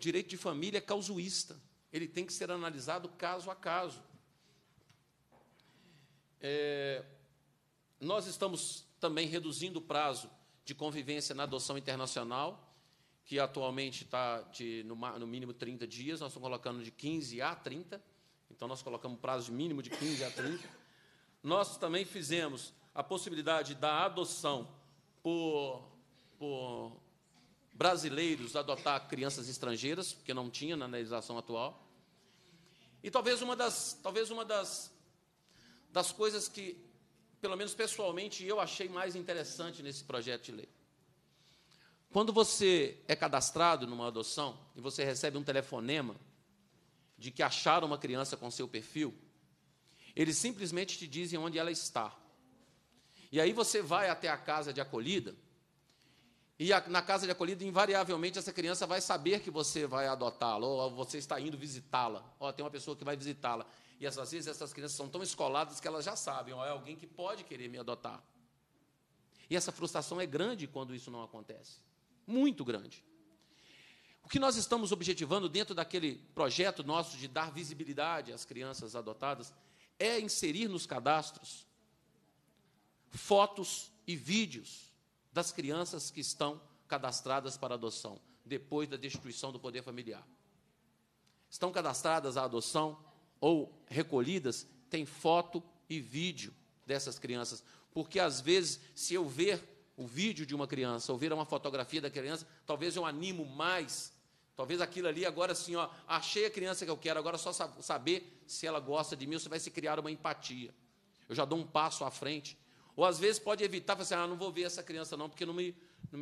direito de família é causuísta. Ele tem que ser analisado caso a caso. É, nós estamos também reduzindo o prazo de convivência na adoção internacional, que atualmente está de, no, no mínimo 30 dias, nós estamos colocando de 15 a 30. Então, nós colocamos prazo mínimo de 15 a 30. Nós também fizemos a possibilidade da adoção por, por brasileiros adotar crianças estrangeiras, porque não tinha na legislação atual. E talvez uma das, talvez uma das, das coisas que, pelo menos pessoalmente, eu achei mais interessante nesse projeto de lei. Quando você é cadastrado numa adoção e você recebe um telefonema de que acharam uma criança com seu perfil, eles simplesmente te dizem onde ela está. E aí você vai até a casa de acolhida e a, na casa de acolhida, invariavelmente, essa criança vai saber que você vai adotá-la, ou você está indo visitá-la, ou tem uma pessoa que vai visitá-la. E às vezes essas crianças são tão escoladas que elas já sabem, ou é alguém que pode querer me adotar. E essa frustração é grande quando isso não acontece. Muito grande. O que nós estamos objetivando dentro daquele projeto nosso de dar visibilidade às crianças adotadas é inserir nos cadastros fotos e vídeos das crianças que estão cadastradas para adoção, depois da destituição do poder familiar. Estão cadastradas à adoção ou recolhidas, tem foto e vídeo dessas crianças. Porque, às vezes, se eu ver o vídeo de uma criança, ou ver uma fotografia da criança, talvez eu animo mais. Talvez aquilo ali, agora sim, ó, achei a criança que eu quero, agora só saber se ela gosta de mim, você vai se criar uma empatia. Eu já dou um passo à frente ou às vezes pode evitar, falar assim, ah, não vou ver essa criança não, porque não me,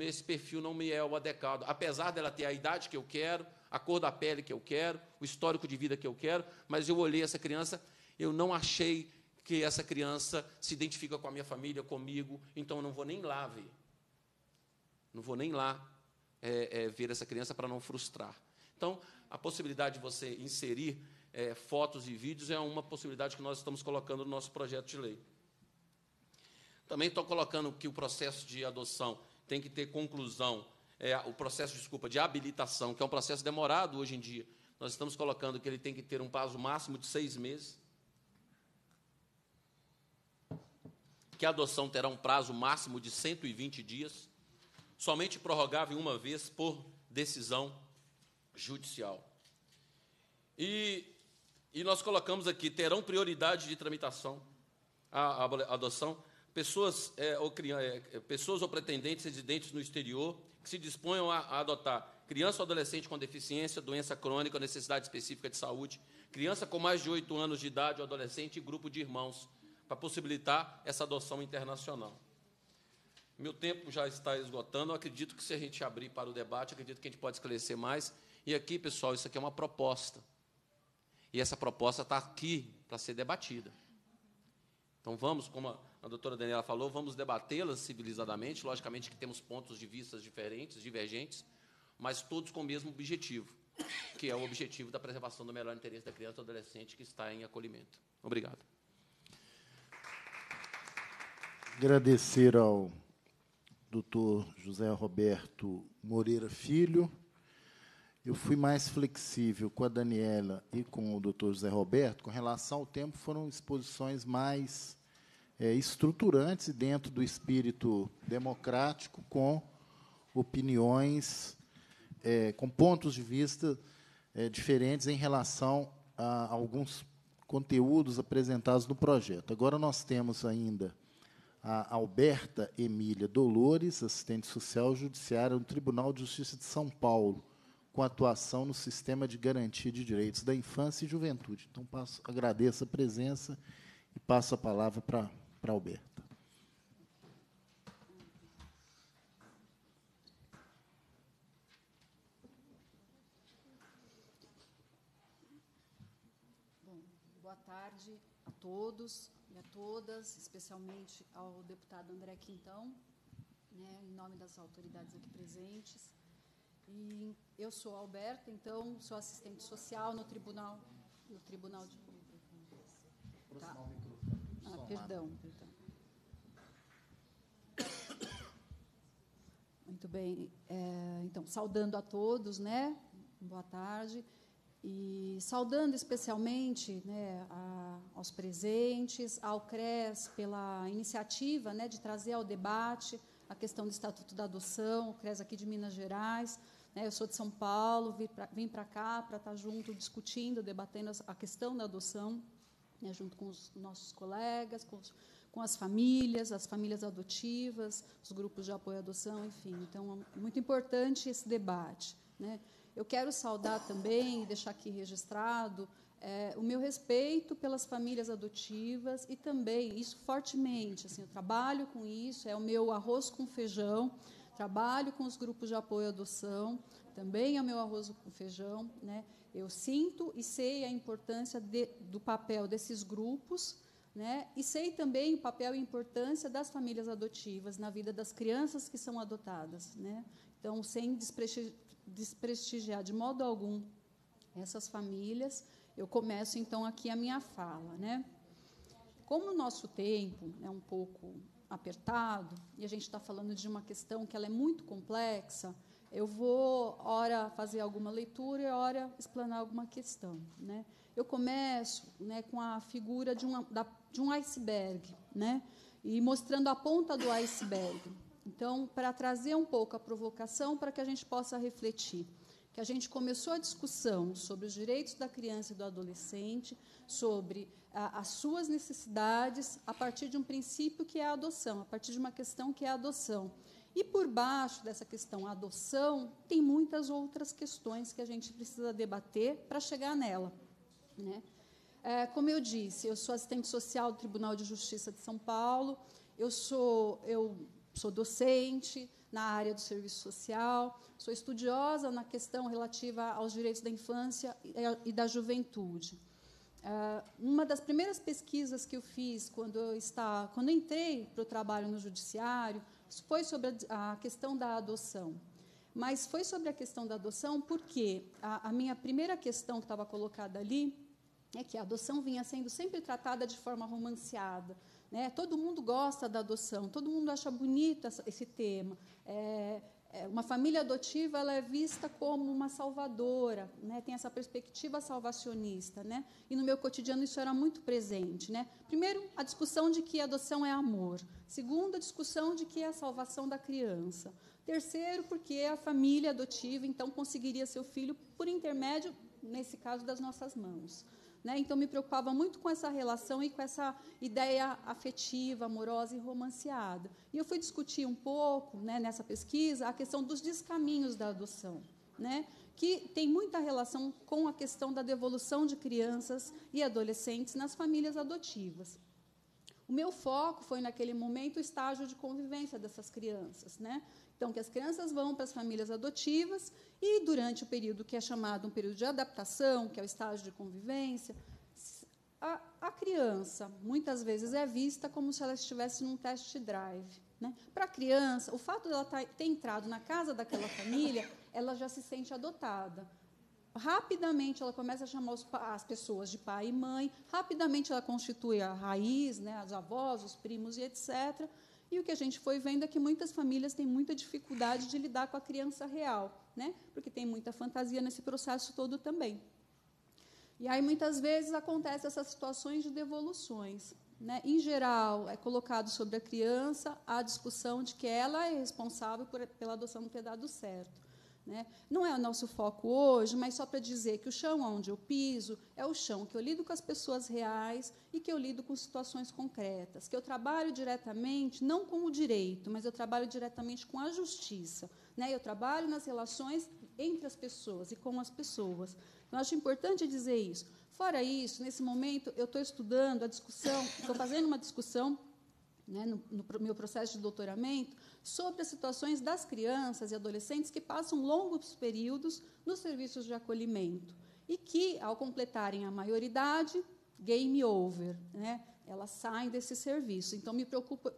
esse perfil não me é o adequado. Apesar dela ter a idade que eu quero, a cor da pele que eu quero, o histórico de vida que eu quero, mas eu olhei essa criança, eu não achei que essa criança se identifica com a minha família, comigo, então eu não vou nem lá ver. Não vou nem lá é, é, ver essa criança para não frustrar. Então, a possibilidade de você inserir é, fotos e vídeos é uma possibilidade que nós estamos colocando no nosso projeto de lei. Também estou colocando que o processo de adoção tem que ter conclusão, é, o processo, desculpa, de habilitação, que é um processo demorado hoje em dia. Nós estamos colocando que ele tem que ter um prazo máximo de seis meses. Que a adoção terá um prazo máximo de 120 dias, somente prorrogável uma vez por decisão judicial. E, e nós colocamos aqui: terão prioridade de tramitação, a, a adoção, pessoas, é, ou, é, pessoas ou pretendentes residentes no exterior que se disponham a, a, adotar criança ou adolescente com deficiência, doença crônica, necessidade específica de saúde, criança com mais de 8 anos de idade ou adolescente e grupo de irmãos, para possibilitar essa adoção internacional. Meu tempo já está esgotando, eu acredito que se a gente abrir para o debate, acredito que a gente pode esclarecer mais. E aqui, pessoal, isso aqui é uma proposta. E essa proposta está aqui para ser debatida. Então vamos, como a doutora Daniela falou, vamos debatê-las civilizadamente, logicamente que temos pontos de vista diferentes, divergentes, mas todos com o mesmo objetivo, que é o objetivo da preservação do melhor interesse da criança ou adolescente que está em acolhimento. Obrigado. Agradecer ao doutor José Roberto Moreira Filho. Eu fui mais flexível com a Daniela e com o doutor José Roberto com relação ao tempo, foram exposições mais é, estruturantes dentro do espírito democrático, com opiniões, é, com pontos de vista é, diferentes em relação a alguns conteúdos apresentados no projeto. Agora nós temos ainda a Alberta Emília Dolores, assistente social judiciária do Tribunal de Justiça de São Paulo, com atuação no sistema de garantia de direitos da infância e juventude. Então, passo, agradeço a presença e passo a palavra para para Alberto. Bom, boa tarde a todos e a todas, especialmente ao deputado André Quintão, né, em nome das autoridades aqui presentes. E eu sou Alberta, então sou assistente social no Tribunal, no Tribunal de Tá perdão, perdão. Muito bem. É, então, saudando a todos, né? Boa tarde. E saudando especialmente né, a, aos presentes, ao CRES pela iniciativa né, de trazer ao debate a questão do Estatuto da Adoção, o CRES aqui de Minas Gerais. Né, eu sou de São Paulo, vim para cá para estar tá junto discutindo, debatendo a questão da adoção né, junto com os nossos colegas, com, os, com, as famílias, as famílias adotivas, os grupos de apoio à adoção, enfim. Então, é muito importante esse debate. Né? Eu quero saudar também e deixar aqui registrado é, o meu respeito pelas famílias adotivas e também isso fortemente. Assim, eu trabalho com isso, é o meu arroz com feijão. Trabalho com os grupos de apoio à adoção, também é o meu arroz com feijão, né? Eu sinto e sei a importância de, do papel desses grupos, né? e sei também o papel e a importância das famílias adotivas na vida das crianças que são adotadas. Né? Então, sem desprestigiar, desprestigiar de modo algum essas famílias, eu começo então aqui a minha fala. Né? Como o nosso tempo é um pouco apertado, e a gente está falando de uma questão que ela é muito complexa, eu vou, ora, fazer alguma leitura e, ora, explanar alguma questão. Né? Eu começo né, com a figura de, uma, da, de um iceberg, né? e mostrando a ponta do iceberg. Então, para trazer um pouco a provocação, para que a gente possa refletir que a gente começou a discussão sobre os direitos da criança e do adolescente, sobre a, as suas necessidades, a partir de um princípio que é a adoção, a partir de uma questão que é a adoção. E por baixo dessa questão adoção, tem muitas outras questões que a gente precisa debater para chegar nela. Né? É, como eu disse, eu sou assistente social do Tribunal de Justiça de São Paulo, eu sou, eu sou docente na área do serviço social, sou estudiosa na questão relativa aos direitos da infância e da juventude. É, uma das primeiras pesquisas que eu fiz quando eu, estava, quando eu entrei para o trabalho no judiciário foi sobre a, questão da adoção. Mas foi sobre a questão da adoção porque a, a minha primeira questão que estava colocada ali é que a adoção vinha sendo sempre tratada de forma romanceada. Né? Todo mundo gosta da adoção, todo mundo acha bonito essa, esse tema. É, é, uma família adotiva ela é vista como uma salvadora, né? tem essa perspectiva salvacionista. Né? E no meu cotidiano isso era muito presente. Né? Primeiro, a discussão de que adoção é amor. Segundo, a discussão de que é a salvação da criança. Terceiro, porque a família adotiva então conseguiria seu filho por intermédio, nesse caso, das nossas mãos. Né? Então, me preocupava muito com essa relação e com essa ideia afetiva, amorosa e romanceada. E eu fui discutir um pouco, né, nessa pesquisa, a questão dos descaminhos da adoção. Né, que tem muita relação com a questão da devolução de crianças e adolescentes nas famílias adotivas. O meu foco foi, naquele momento, o estágio de convivência dessas crianças, né, então, que as crianças vão para as famílias adotivas e, durante o período que é chamado um período de adaptação, que é o estágio de convivência, a, a criança muitas vezes é vista como se ela estivesse num test drive. Né? Para a criança, o fato dela tá, ter entrado na casa daquela família, ela já se sente adotada. Rapidamente ela começa a chamar os, as pessoas de pai e mãe, rapidamente ela constitui a raiz, né, as avós, os primos e etc. E o que a gente foi vendo é que muitas famílias têm muita dificuldade de lidar com a criança real, né? porque tem muita fantasia nesse processo todo também. E aí, muitas vezes, acontecem essas situações de devoluções. Né? Em geral, é colocado sobre a criança a discussão de que ela é responsável por, pela adoção ter dado certo. Né? Não é o nosso foco hoje, mas só para dizer que o chão onde eu piso é o chão que eu lido com as pessoas reais e que eu lido com situações concretas, que eu trabalho diretamente, não com o direito, mas eu trabalho diretamente com a justiça. Né? Eu trabalho nas relações entre as pessoas e com as pessoas. Então, acho importante dizer isso. Fora isso, nesse momento, eu estou estudando a discussão, estou fazendo uma discussão né, no, no meu processo de doutoramento sobre as situações das crianças e adolescentes que passam longos períodos nos serviços de acolhimento e que, ao completarem a maioridade, game over, né? elas saem desse serviço. Então, me preocupo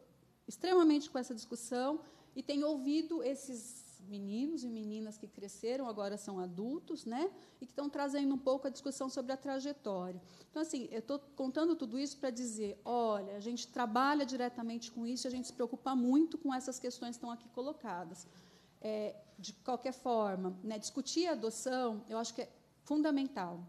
extremamente com essa discussão e tenho ouvido esses meninos e meninas que cresceram, agora são adultos, né? E que estão trazendo um pouco a discussão sobre a trajetória. Então, assim, eu estou contando tudo isso para dizer: olha, a gente trabalha diretamente com isso, a gente se preocupa muito com essas questões que estão aqui colocadas. É, de qualquer forma, né, discutir a adoção, eu acho que é fundamental.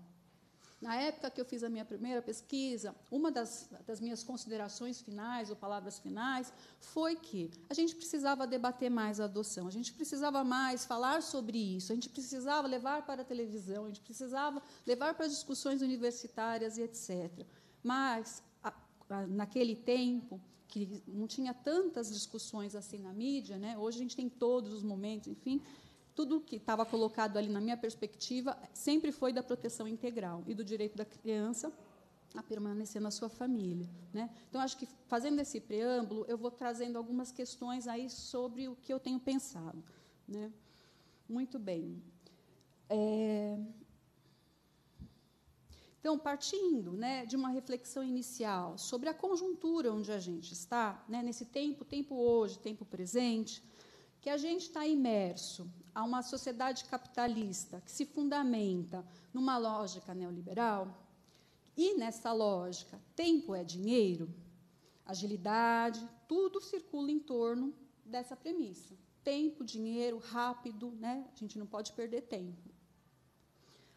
Na época que eu fiz a minha primeira pesquisa, uma das, das minhas considerações finais ou palavras finais foi que a gente precisava debater mais a adoção, a gente precisava mais falar sobre isso, a gente precisava levar para a televisão, a gente precisava levar para as discussões universitárias e etc. Mas, a, a, naquele tempo, que não tinha tantas discussões assim na mídia, né? hoje a gente tem todos os momentos, enfim, tudo que estava colocado ali na minha perspectiva sempre foi da proteção integral e do direito da criança a permanecer na sua família, né? Então acho que fazendo esse preâmbulo eu vou trazendo algumas questões aí sobre o que eu tenho pensado, né? Muito bem. É... Então, partindo né, de uma reflexão inicial sobre a conjuntura onde a gente está, né, nesse tempo, tempo hoje, tempo presente, que a gente está imerso a uma sociedade capitalista que se fundamenta numa lógica neoliberal, e nessa lógica, tempo é dinheiro, agilidade, tudo circula em torno dessa premissa. Tempo, dinheiro, rápido, né? a gente não pode perder tempo.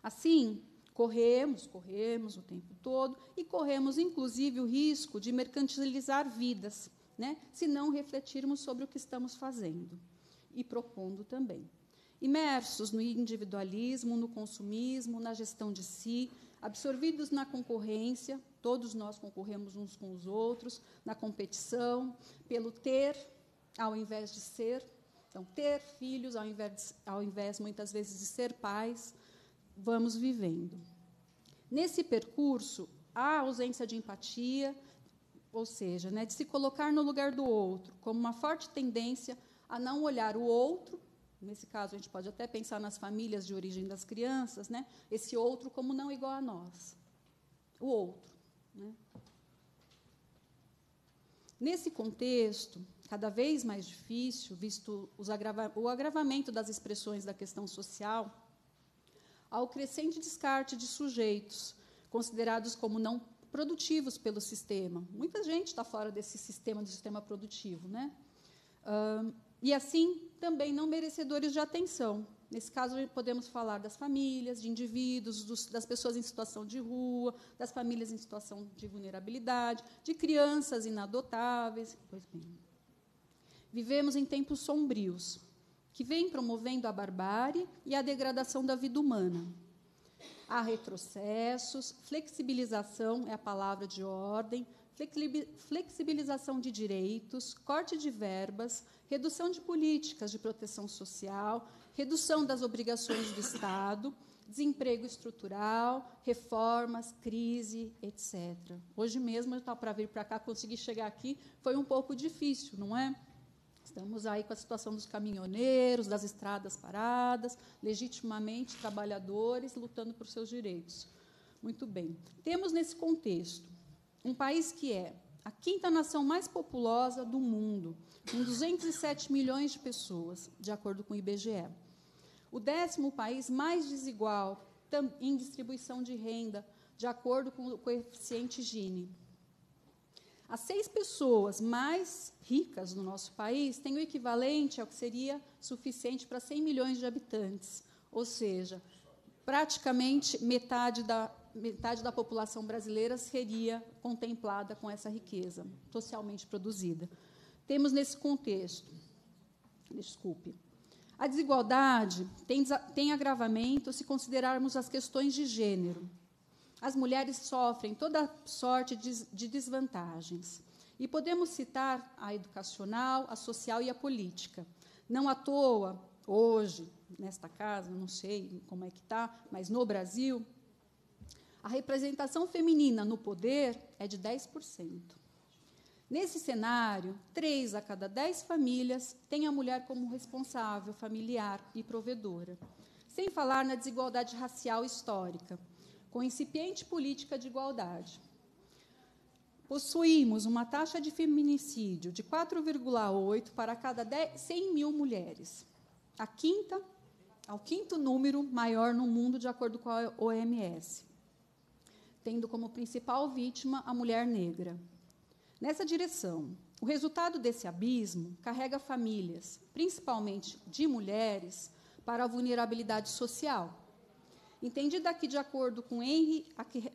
Assim, corremos, corremos o tempo todo e corremos, inclusive, o risco de mercantilizar vidas, né? se não refletirmos sobre o que estamos fazendo e propondo também imersos no individualismo, no consumismo, na gestão de si, absorvidos na concorrência, todos nós concorremos uns com os outros, na competição, pelo ter ao invés de ser. Então, ter filhos ao invés, ao invés muitas vezes de ser pais, vamos vivendo. Nesse percurso, há ausência de empatia, ou seja, né, de se colocar no lugar do outro, como uma forte tendência a não olhar o outro Nesse caso, a gente pode até pensar nas famílias de origem das crianças, né? esse outro como não igual a nós. O outro. Né? Nesse contexto, cada vez mais difícil, visto agrava o agravamento das expressões da questão social, ao crescente descarte de sujeitos considerados como não produtivos pelo sistema. Muita gente está fora desse sistema, do sistema produtivo. Né? Uh, e assim, também não merecedores de atenção. Nesse caso, podemos falar das famílias, de indivíduos, dos, das pessoas em situação de rua, das famílias em situação de vulnerabilidade, de crianças inadotáveis. Pois bem. Vivemos em tempos sombrios, que vêm promovendo a barbárie e a degradação da vida humana. Há retrocessos, flexibilização é a palavra de ordem, flexibilização de direitos, corte de verbas, redução de políticas de proteção social, redução das obrigações do Estado, desemprego estrutural, reformas, crise, etc. Hoje mesmo, para vir para cá, conseguir chegar aqui foi um pouco difícil, não é? Estamos aí com a situação dos caminhoneiros, das estradas paradas, legitimamente trabalhadores lutando por seus direitos. Muito bem. Temos nesse contexto um país que é a quinta nação mais populosa do mundo, com 207 milhões de pessoas, de acordo com o IBGE. O décimo país mais desigual em distribuição de renda, de acordo com o coeficiente Gini. As seis pessoas mais ricas no nosso país têm o equivalente ao que seria suficiente para 100 milhões de habitantes, ou seja, praticamente metade da metade da população brasileira seria contemplada com essa riqueza socialmente produzida. Temos nesse contexto, desculpe, a desigualdade tem, tem agravamento se considerarmos as questões de gênero. As mulheres sofrem toda sorte de, de desvantagens. E podemos citar a educacional, a social e a política. Não à toa, hoje, nesta casa, não sei como é que está, mas no Brasil, a representação feminina no poder é de 10%. Nesse cenário, três a cada dez famílias têm a mulher como responsável familiar e provedora, sem falar na desigualdade racial histórica, com incipiente política de igualdade. Possuímos uma taxa de feminicídio de 4,8 para cada 10, 100 mil mulheres, a quinta, ao quinto número maior no mundo, de acordo com a OMS tendo como principal vítima a mulher negra. Nessa direção, o resultado desse abismo carrega famílias, principalmente de mulheres, para a vulnerabilidade social. Entendida aqui de acordo com Henry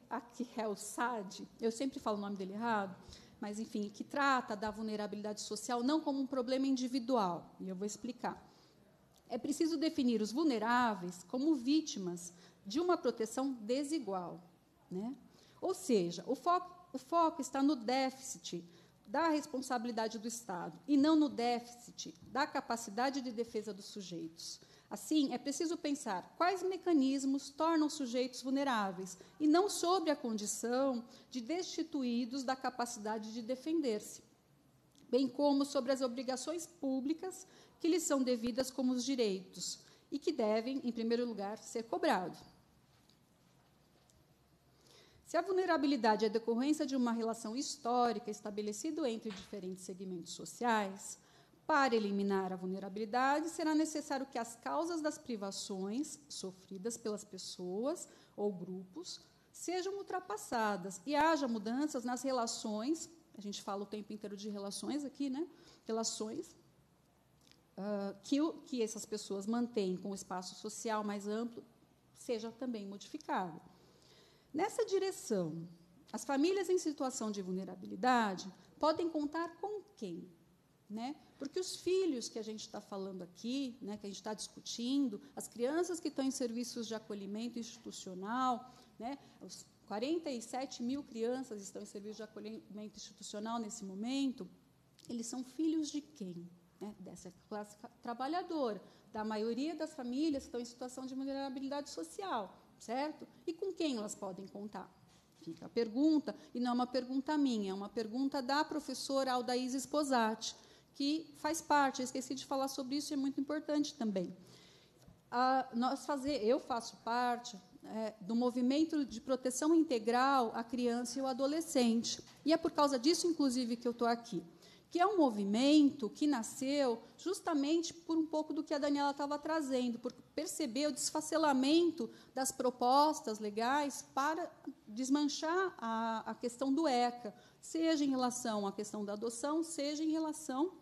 Akhelsad, eu sempre falo o nome dele errado, mas enfim, que trata da vulnerabilidade social não como um problema individual, e eu vou explicar. É preciso definir os vulneráveis como vítimas de uma proteção desigual, né? Ou seja, o foco, o foco está no déficit da responsabilidade do Estado e não no déficit da capacidade de defesa dos sujeitos. Assim, é preciso pensar quais mecanismos tornam sujeitos vulneráveis e não sobre a condição de destituídos da capacidade de defender-se, bem como sobre as obrigações públicas que lhes são devidas como os direitos e que devem, em primeiro lugar, ser cobrados. Se a vulnerabilidade é decorrência de uma relação histórica estabelecida entre diferentes segmentos sociais, para eliminar a vulnerabilidade, será necessário que as causas das privações sofridas pelas pessoas ou grupos sejam ultrapassadas e haja mudanças nas relações. A gente fala o tempo inteiro de relações aqui, né? Relações uh, que, que essas pessoas mantêm com o espaço social mais amplo seja também modificado. Nessa direção, as famílias em situação de vulnerabilidade podem contar com quem? Né? Porque os filhos que a gente está falando aqui, né, que a gente está discutindo, as crianças que estão em serviços de acolhimento institucional, né, 47 mil crianças estão em serviço de acolhimento institucional nesse momento, eles são filhos de quem? Né? Dessa classe trabalhadora, da maioria das famílias que estão em situação de vulnerabilidade social certo? E com quem elas podem contar? Fica a pergunta, e não é uma pergunta minha, é uma pergunta da professora Aldaís Esposati, que faz parte, eu esqueci de falar sobre isso, é muito importante também. nós fazer, eu faço parte é, do movimento de proteção integral à criança e ao adolescente, e é por causa disso, inclusive, que eu estou aqui que é um movimento que nasceu justamente por um pouco do que a Daniela estava trazendo, por perceber o desfacelamento das propostas legais para desmanchar a, a questão do ECA, seja em relação à questão da adoção, seja em relação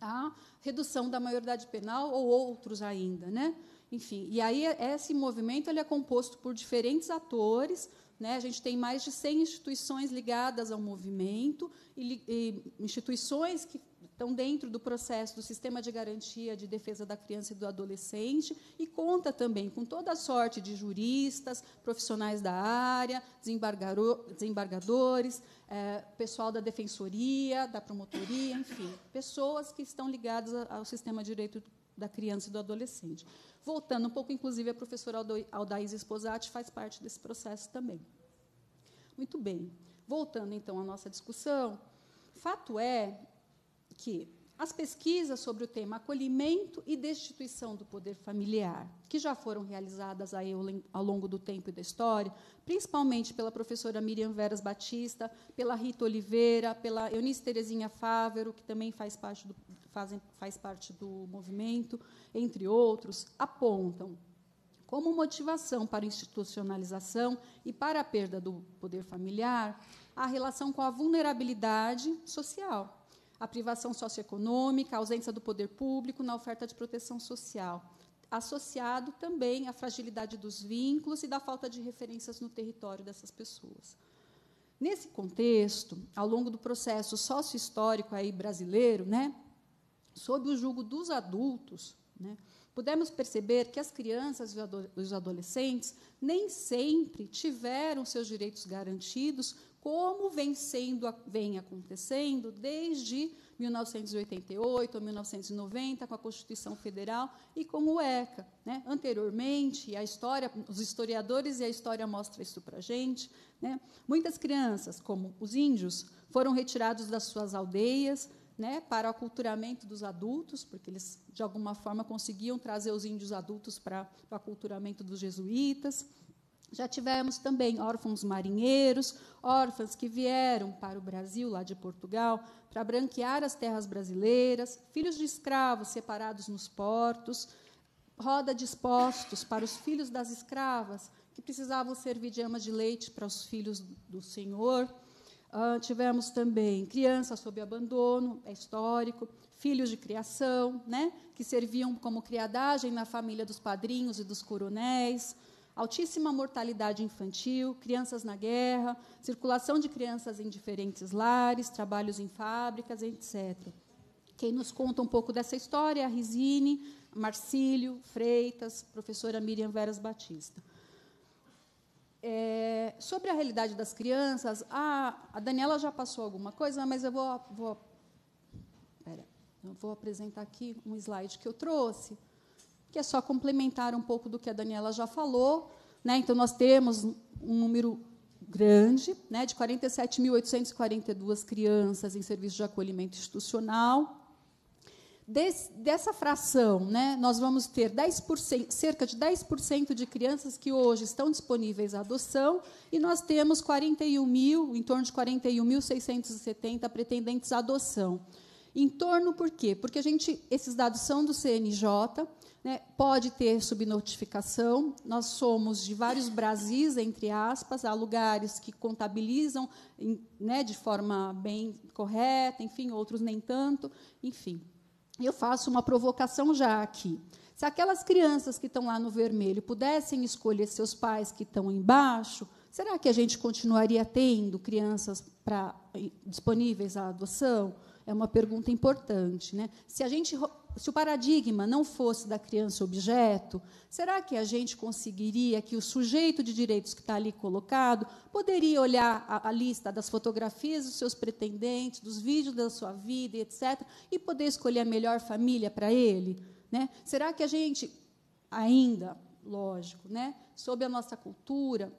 à redução da maioridade penal ou outros ainda, né? Enfim, e aí esse movimento ele é composto por diferentes atores né? A gente tem mais de 100 instituições ligadas ao movimento e, e instituições que estão dentro do processo do sistema de garantia de defesa da criança e do adolescente e conta também com toda a sorte de juristas, profissionais da área, desembargadores, é, pessoal da defensoria, da promotoria, enfim, pessoas que estão ligadas ao sistema de direito da criança e do adolescente voltando um pouco, inclusive, a professora Aldaís Esposati faz parte desse processo também. Muito bem. Voltando, então, à nossa discussão, fato é que as pesquisas sobre o tema acolhimento e destituição do poder familiar, que já foram realizadas aí ao longo do tempo e da história, principalmente pela professora Miriam Veras Batista, pela Rita Oliveira, pela Eunice Terezinha Fávero, que também faz parte do, fazem, faz parte do movimento, entre outros, apontam como motivação para institucionalização e para a perda do poder familiar a relação com a vulnerabilidade social, a privação socioeconômica, a ausência do poder público na oferta de proteção social, associado também à fragilidade dos vínculos e da falta de referências no território dessas pessoas. Nesse contexto, ao longo do processo sócio-histórico aí brasileiro, né, sob o jugo dos adultos, né, pudemos perceber que as crianças e os adolescentes nem sempre tiveram seus direitos garantidos, como vem, sendo, vem acontecendo desde 1988 ou 1990, com a Constituição Federal e com o ECA. Né? Anteriormente, a história, os historiadores e a história mostram isso para a gente, né? muitas crianças, como os índios, foram retirados das suas aldeias, né, para o aculturamento dos adultos, porque eles, de alguma forma, conseguiam trazer os índios adultos para o aculturamento dos jesuítas. Já tivemos também órfãos marinheiros, órfãs que vieram para o Brasil, lá de Portugal, para branquear as terras brasileiras, filhos de escravos separados nos portos, roda de expostos para os filhos das escravas, que precisavam servir de amas de leite para os filhos do senhor. Uh, tivemos também crianças sob abandono, é histórico, filhos de criação, né, que serviam como criadagem na família dos padrinhos e dos coronéis, altíssima mortalidade infantil, crianças na guerra, circulação de crianças em diferentes lares, trabalhos em fábricas, etc. Quem nos conta um pouco dessa história é a Risine, Marcílio, Freitas, professora Miriam Veras Batista. É, sobre a realidade das crianças, a, a, Daniela já passou alguma coisa, mas eu vou, vou, pera, eu vou apresentar aqui um slide que eu trouxe, que é só complementar um pouco do que a Daniela já falou. Né? Então, nós temos um número grande, né, de 47.842 crianças em serviço de acolhimento institucional, Des, dessa fração, né, nós vamos ter 10%, cerca de 10% de crianças que hoje estão disponíveis à adoção, e nós temos 41 mil, em torno de 41.670 pretendentes à adoção. Em torno, por quê? Porque a gente, esses dados são do CNJ, né, pode ter subnotificação, nós somos de vários Brasis, entre aspas, há lugares que contabilizam em, né, de forma bem correta, enfim, outros nem tanto, enfim eu faço uma provocação já aqui. Se aquelas crianças que estão lá no vermelho pudessem escolher seus pais que estão embaixo, será que a gente continuaria tendo crianças pra, disponíveis à adoção? é uma pergunta importante. Né? Se, a gente, se o paradigma não fosse da criança objeto, será que a gente conseguiria que o sujeito de direitos que está ali colocado poderia olhar a, a lista das fotografias dos seus pretendentes, dos vídeos da sua vida, etc., e poder escolher a melhor família para ele? Né? Será que a gente ainda, lógico, né, sob a nossa cultura,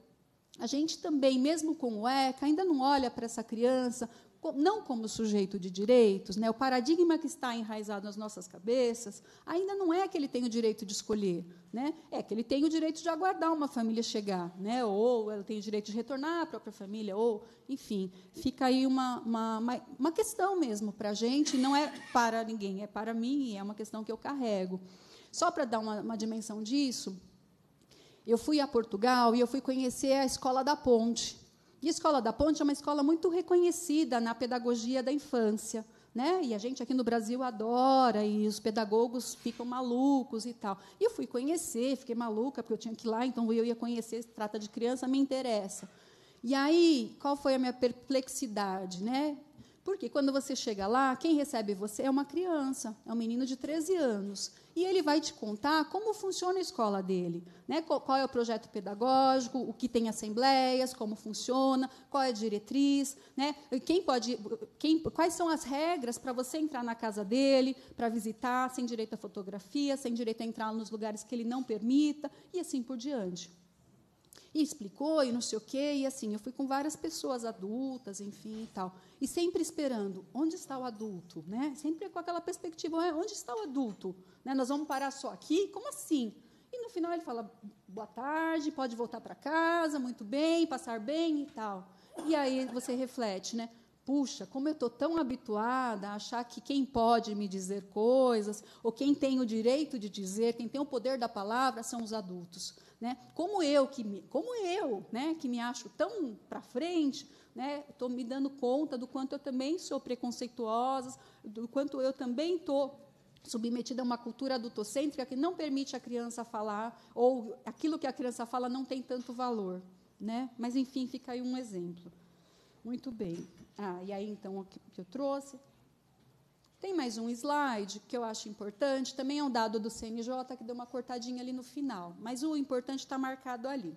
a gente também, mesmo com o ECA, ainda não olha para essa criança não como sujeito de direitos, né? o paradigma que está enraizado nas nossas cabeças ainda não é que ele tem o direito de escolher, né? é que ele tem o direito de aguardar uma família chegar, né? ou ela tem o direito de retornar à própria família, ou, enfim, fica aí uma, uma, uma questão mesmo para a gente, não é para ninguém, é para mim, é uma questão que eu carrego. Só para dar uma, uma dimensão disso, eu fui a Portugal e eu fui conhecer a Escola da Ponte, e a Escola da Ponte é uma escola muito reconhecida na pedagogia da infância. Né? E a gente aqui no Brasil adora, e os pedagogos ficam malucos e tal. E eu fui conhecer, fiquei maluca, porque eu tinha que ir lá, então eu ia conhecer, se trata de criança, me interessa. E aí, qual foi a minha perplexidade? Né? Porque quando você chega lá, quem recebe você é uma criança, é um menino de 13 anos. E ele vai te contar como funciona a escola dele, né? qual é o projeto pedagógico, o que tem assembleias, como funciona, qual é a diretriz, né? quem pode, quem, quais são as regras para você entrar na casa dele, para visitar, sem direito à fotografia, sem direito a entrar nos lugares que ele não permita, e assim por diante. E explicou, e não sei o quê, e assim, eu fui com várias pessoas adultas, enfim, e tal. E sempre esperando, onde está o adulto? Né? Sempre com aquela perspectiva, é, onde está o adulto? Né? Nós vamos parar só aqui? Como assim? E no final ele fala, boa tarde, pode voltar para casa, muito bem, passar bem e tal. E aí você reflete, né? puxa, como eu estou tão habituada a achar que quem pode me dizer coisas, ou quem tem o direito de dizer, quem tem o poder da palavra são os adultos. Né? Como eu que me, como eu, né, que me acho tão para frente, né, estou me dando conta do quanto eu também sou preconceituosa, do quanto eu também estou submetida a uma cultura adultocêntrica que não permite a criança falar ou aquilo que a criança fala não tem tanto valor, né? Mas enfim, fica aí um exemplo. Muito bem. Ah, e aí então o que eu trouxe. Tem mais um slide que eu acho importante, também é um dado do CNJ que deu uma cortadinha ali no final, mas o importante está marcado ali.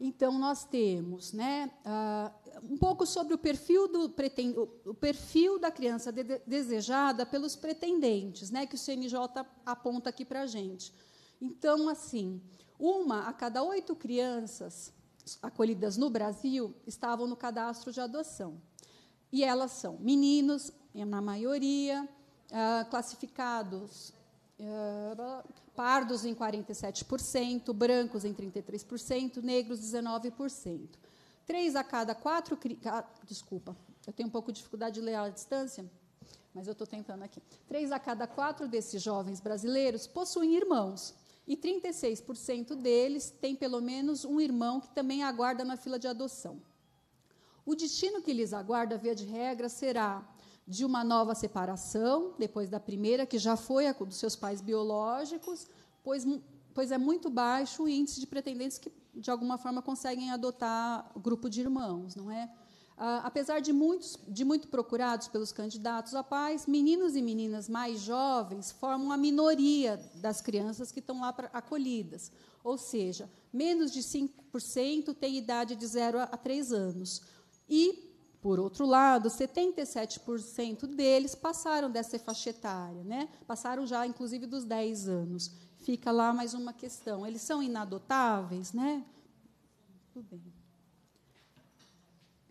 Então, nós temos né, uh, um pouco sobre o perfil, do pretend... o perfil da criança de desejada pelos pretendentes, né, que o CNJ aponta aqui para a gente. Então, assim, uma a cada oito crianças acolhidas no Brasil estavam no cadastro de adoção. E elas são meninos, na maioria, ah, classificados ah, pardos em 47%, brancos em 33%, negros 19%. Três a cada quatro. desculpa, eu tenho um pouco de dificuldade de ler à distância, mas eu estou tentando aqui. Três a cada quatro desses jovens brasileiros possuem irmãos, e 36% deles têm pelo menos um irmão que também aguarda na fila de adoção. O destino que lhes aguarda, via de regra, será de uma nova separação, depois da primeira, que já foi a dos seus pais biológicos, pois, pois é muito baixo o índice de pretendentes que, de alguma forma, conseguem adotar grupo de irmãos, não é? Ah, apesar de, muitos, de muito procurados pelos candidatos a pais, meninos e meninas mais jovens formam a minoria das crianças que estão lá pra, acolhidas. Ou seja, menos de 5% têm idade de 0 a 3 anos. E por outro lado, 77% deles passaram dessa faixa etária, né? passaram já, inclusive, dos 10 anos. Fica lá mais uma questão. Eles são inadotáveis? Né? Tudo bem.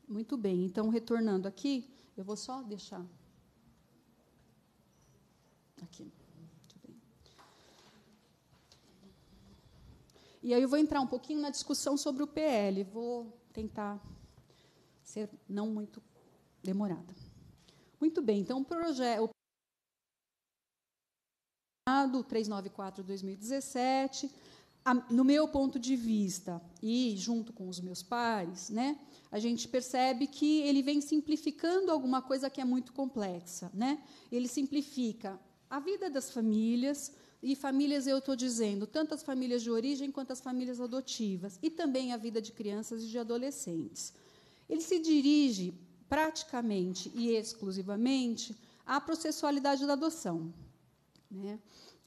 Muito bem, então retornando aqui, eu vou só deixar. Aqui. E aí eu vou entrar um pouquinho na discussão sobre o PL, vou tentar ser não muito demorada. Muito bem, então o projeto. 394 2017 no meu ponto de vista e junto com os meus pares, né, a gente percebe que ele vem simplificando alguma coisa que é muito complexa, né? Ele simplifica a vida das famílias e famílias eu estou dizendo tanto as famílias de origem quanto as famílias adotivas e também a vida de crianças e de adolescentes. Ele se dirige praticamente e exclusivamente à processualidade da adoção, né?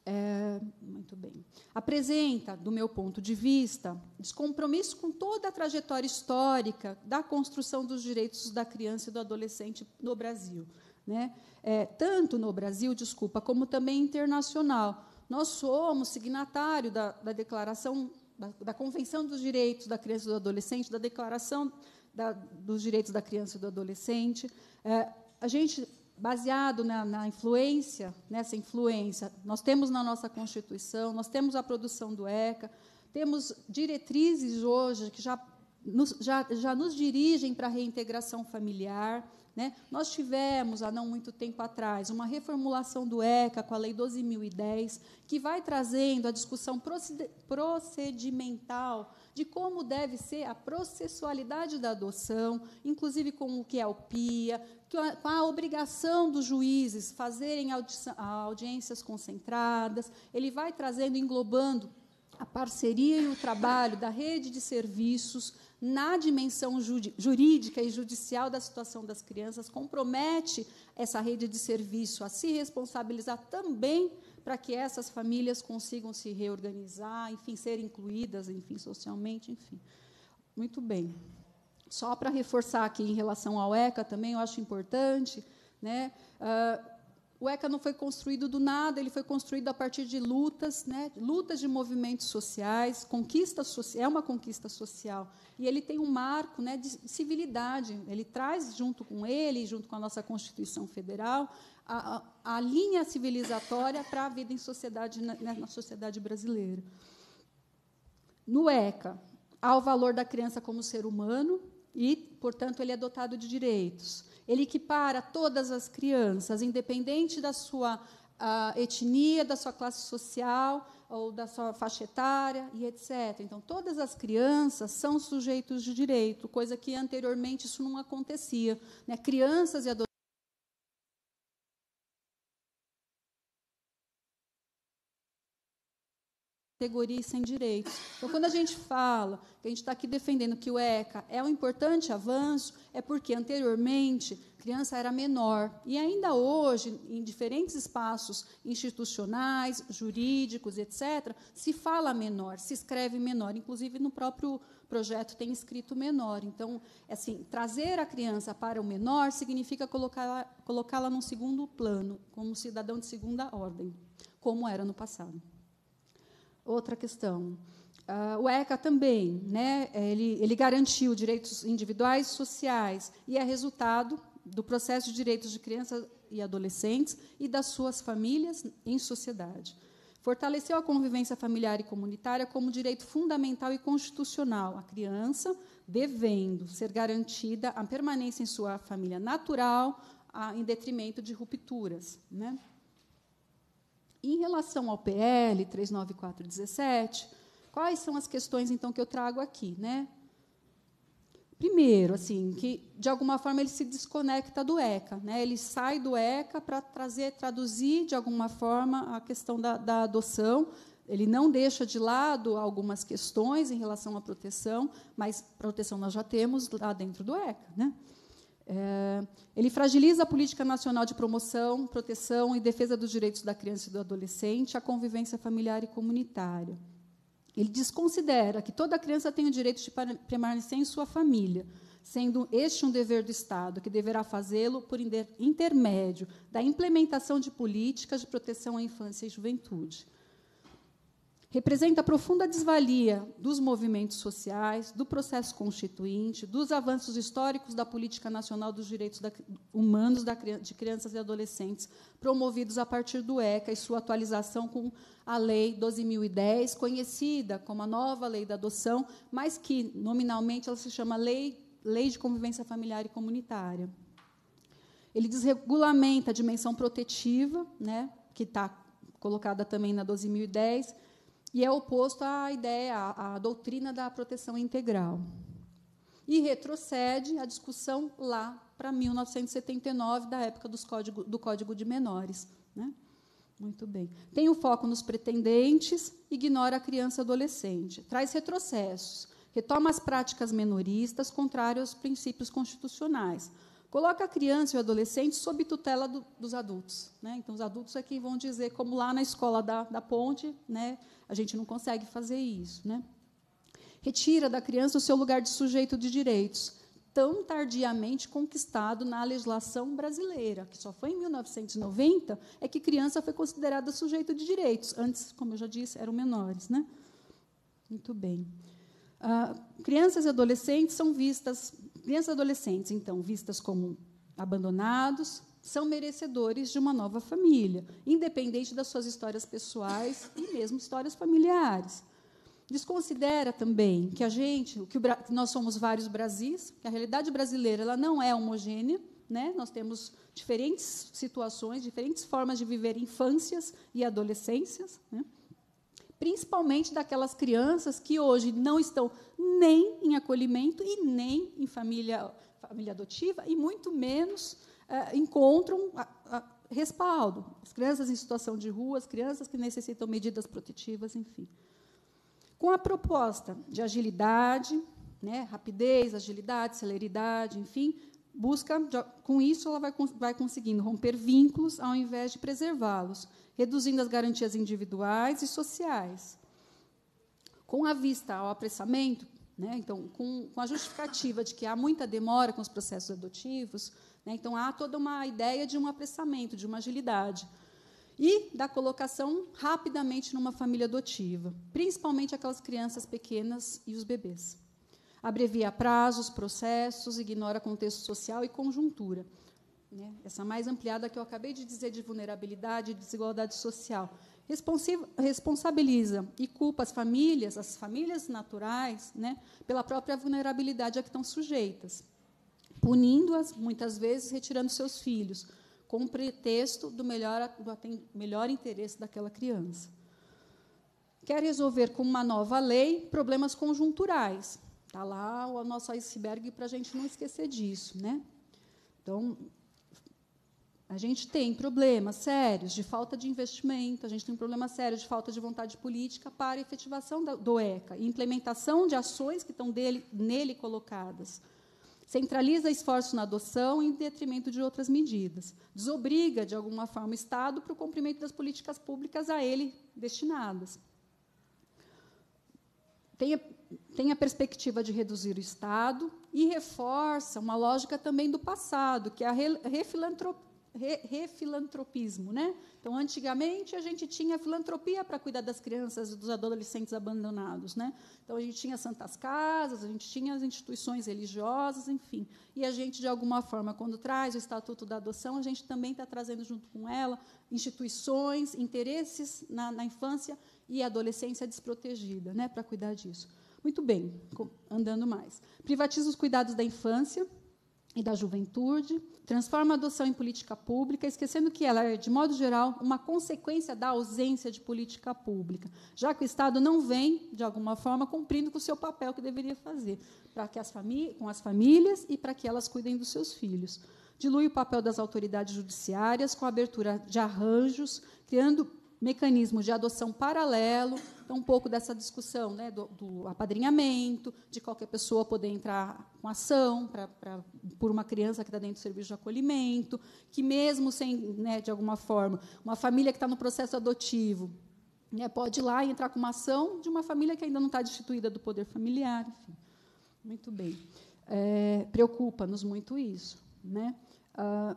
É, muito bem. Apresenta, do meu ponto de vista, descompromisso com toda a trajetória histórica da construção dos direitos da criança e do adolescente no Brasil. Né? É, tanto no Brasil, desculpa, como também internacional. Nós somos signatário da, da Declaração, da, da, Convenção dos Direitos da Criança e do Adolescente, da Declaração da, dos Direitos da Criança e do Adolescente. É, a gente baseado na, na, influência, nessa influência, nós temos na nossa Constituição, nós temos a produção do ECA, temos diretrizes hoje que já nos, já, já nos dirigem para a reintegração familiar. Né? Nós tivemos, há não muito tempo atrás, uma reformulação do ECA com a Lei 12.010, que vai trazendo a discussão procedimental de como deve ser a processualidade da adoção, inclusive com o que é o PIA, com a obrigação dos juízes fazerem audiências concentradas. Ele vai trazendo, englobando a parceria e o trabalho da rede de serviços na dimensão jurídica e judicial da situação das crianças compromete essa rede de serviço a se responsabilizar também para que essas famílias consigam se reorganizar, enfim, ser incluídas, enfim, socialmente, enfim. Muito bem. Só para reforçar aqui em relação ao ECA também, eu acho importante, né? Uh, o ECA não foi construído do nada, ele foi construído a partir de lutas, né? lutas de movimentos sociais, conquista social é uma conquista social. E ele tem um marco né, de civilidade, ele traz junto com ele, junto com a nossa Constituição Federal, a, a, linha civilizatória para a vida em sociedade, na, né, na sociedade brasileira. No ECA, há o valor da criança como ser humano e, portanto, ele é dotado de direitos. Ele equipara todas as crianças, independente da sua ah, etnia, da sua classe social ou da sua faixa etária e etc. Então, todas as crianças são sujeitos de direito, coisa que anteriormente isso não acontecia. Né? Crianças e adolescentes categoria e sem direitos. Então, quando a gente fala que a gente está aqui defendendo que o ECA é um importante avanço, é porque anteriormente criança era menor e ainda hoje, em diferentes espaços institucionais, jurídicos, etc., se fala menor, se escreve menor, inclusive no próprio projeto tem escrito menor. Então, é assim, trazer a criança para o menor significa colocá-la colocá num segundo plano, como cidadão de segunda ordem, como era no passado outra questão. Uh, o ECA também, né, é, ele, ele garantiu direitos individuais e sociais e é resultado do processo de direitos de crianças e adolescentes e das suas famílias em sociedade. Fortaleceu a convivência familiar e comunitária como direito fundamental e constitucional. A criança devendo ser garantida a permanência em sua família natural, a, em detrimento de rupturas. Né? Em relação ao PL 39417, quais são as questões então que eu trago aqui, né? Primeiro, assim, que de alguma forma ele se desconecta do ECA, né? Ele sai do ECA para trazer, traduzir de alguma forma a questão da, da adoção. Ele não deixa de lado algumas questões em relação à proteção, mas proteção nós já temos lá dentro do ECA, né? É, ele fragiliza a política nacional de promoção, proteção e defesa dos direitos da criança e do adolescente, a convivência familiar e comunitária. Ele desconsidera que toda criança tem o direito de permanecer em sua família, sendo este um dever do Estado, que deverá fazê-lo por intermédio da implementação de políticas de proteção à infância e juventude representa a profunda desvalia dos movimentos sociais, do processo constituinte, dos avanços históricos da política nacional dos direitos da, humanos da, de crianças e adolescentes, promovidos a partir do ECA e sua atualização com a Lei 12.010, conhecida como a nova Lei da Adoção, mas que, nominalmente, ela se chama Lei, Lei de Convivência Familiar e Comunitária. Ele desregulamenta a dimensão protetiva, né, que está colocada também na 12.010, e é oposto à ideia, à, à doutrina da proteção integral. E retrocede a discussão lá para 1979, da época dos código, do Código de Menores. Né? Muito bem. Tem o foco nos pretendentes, ignora a criança e adolescente, traz retrocessos, retoma as práticas menoristas contrárias aos princípios constitucionais, Coloca a criança e o adolescente sob tutela do, dos adultos. Né? Então, os adultos é que vão dizer, como lá na escola da, da ponte, né? a gente não consegue fazer isso. Né? Retira da criança o seu lugar de sujeito de direitos, tão tardiamente conquistado na legislação brasileira, que só foi em 1990 é que criança foi considerada sujeito de direitos. Antes, como eu já disse, eram menores. Né? Muito bem. Uh, crianças e adolescentes são vistas Crianças e adolescentes, então, vistas como abandonados, são merecedores de uma nova família, independente das suas histórias pessoais e mesmo histórias familiares. Desconsidera também que a gente, que, o, que nós somos vários Brasis, que a realidade brasileira ela não é homogênea, né? Nós temos diferentes situações, diferentes formas de viver infâncias e adolescências, né? principalmente daquelas crianças que hoje não estão nem em acolhimento e nem em família, família adotiva, e muito menos eh, encontram a, a, respaldo. As crianças em situação de rua, as crianças que necessitam medidas protetivas, enfim. Com a proposta de agilidade, né, rapidez, agilidade, celeridade, enfim, busca, com isso, ela vai, vai conseguindo romper vínculos ao invés de preservá-los reduzindo as garantias individuais e sociais. Com a vista ao apressamento, né, então, com, com, a justificativa de que há muita demora com os processos adotivos, né, então há toda uma ideia de um apressamento, de uma agilidade. E da colocação rapidamente numa família adotiva, principalmente aquelas crianças pequenas e os bebês. Abrevia prazos, processos, ignora contexto social e conjuntura. Né? Essa mais ampliada que eu acabei de dizer de vulnerabilidade e desigualdade social. responsabiliza e culpa as famílias, as famílias naturais, né, pela própria vulnerabilidade a que estão sujeitas, punindo-as, muitas vezes, retirando seus filhos, com o pretexto do melhor, do melhor interesse daquela criança. Quer resolver com uma nova lei problemas conjunturais. Está lá o nosso iceberg para a gente não esquecer disso. Né? Então, a gente tem problemas sérios de falta de investimento, a gente tem um problema sério de falta de vontade política para a efetivação do ECA, e implementação de ações que estão dele, nele colocadas. Centraliza esforço na adoção em detrimento de outras medidas. Desobriga, de alguma forma, o Estado para o cumprimento das políticas públicas a ele destinadas. Tem a, tem a perspectiva de reduzir o Estado e reforça uma lógica também do passado, que é a re, refilantropia refilantropismo, né? Então, antigamente a gente tinha filantropia para cuidar das crianças e dos adolescentes abandonados, né? Então a gente tinha santas casas, a gente tinha as instituições religiosas, enfim. E a gente de alguma forma, quando traz o estatuto da adoção, a gente também está trazendo junto com ela instituições, interesses na, na infância e adolescência desprotegida, né? Para cuidar disso. Muito bem, andando mais. Privatiza os cuidados da infância e da juventude, transforma a adoção em política pública, esquecendo que ela é, de modo geral, uma consequência da ausência de política pública, já que o Estado não vem, de alguma forma, cumprindo com o seu papel que deveria fazer, para que as com as famílias e para que elas cuidem dos seus filhos. Dilui o papel das autoridades judiciárias com a abertura de arranjos, criando mecanismos de adoção paralelo, então um pouco dessa discussão né, do, do apadrinhamento, de qualquer pessoa poder entrar com ação pra, pra por uma criança que está dentro do serviço de acolhimento, que mesmo sem, né, de alguma forma, uma família que está no processo adotivo, né, pode ir lá e entrar com uma ação de uma família que ainda não está destituída do poder familiar, enfim. Muito bem. É, Preocupa-nos muito isso. Né? Ah,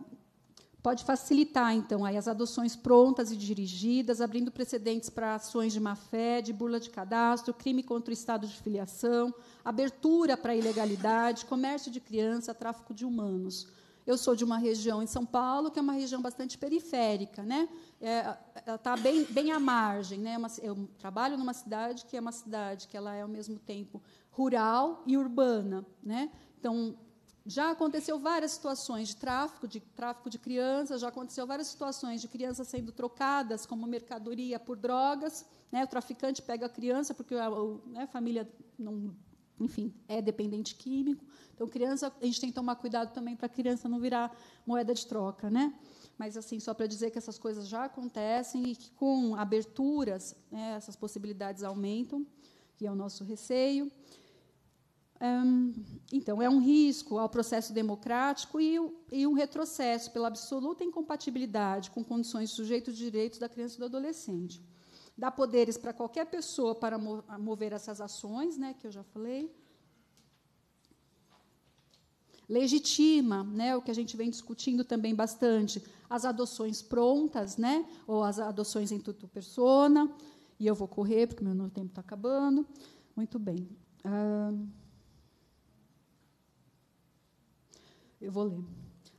pode facilitar, então, aí as adoções prontas e dirigidas, abrindo precedentes para ações de má-fé, de burla de cadastro, crime contra o estado de filiação, abertura para ilegalidade, comércio de criança, tráfico de humanos. Eu sou de uma região em São Paulo que é uma região bastante periférica, né? É, ela está bem, bem à margem, né? É uma, eu trabalho numa cidade que é uma cidade que ela é ao mesmo tempo rural e urbana, né? Então já aconteceu várias situações de tráfico, de tráfico de crianças, já aconteceu várias situações de crianças sendo trocadas como mercadoria por drogas. Né? O traficante pega a criança porque a, né, a família não, enfim, é dependente químico. Então, criança, a gente tem que tomar cuidado também para a criança não virar moeda de troca, né? Mas assim, só para dizer que essas coisas já acontecem e que com aberturas né, essas possibilidades aumentam, que é o nosso receio então, é um risco ao processo democrático e, e, um retrocesso pela absoluta incompatibilidade com condições sujeito de direitos da criança e do adolescente. Dá poderes para qualquer pessoa para mover essas ações, né, que eu já falei. Legitima, né, o que a gente vem discutindo também bastante, as adoções prontas, né, ou as adoções em tutu persona. E eu vou correr, porque meu tempo está acabando. Muito bem. Hum, Eu vou ler.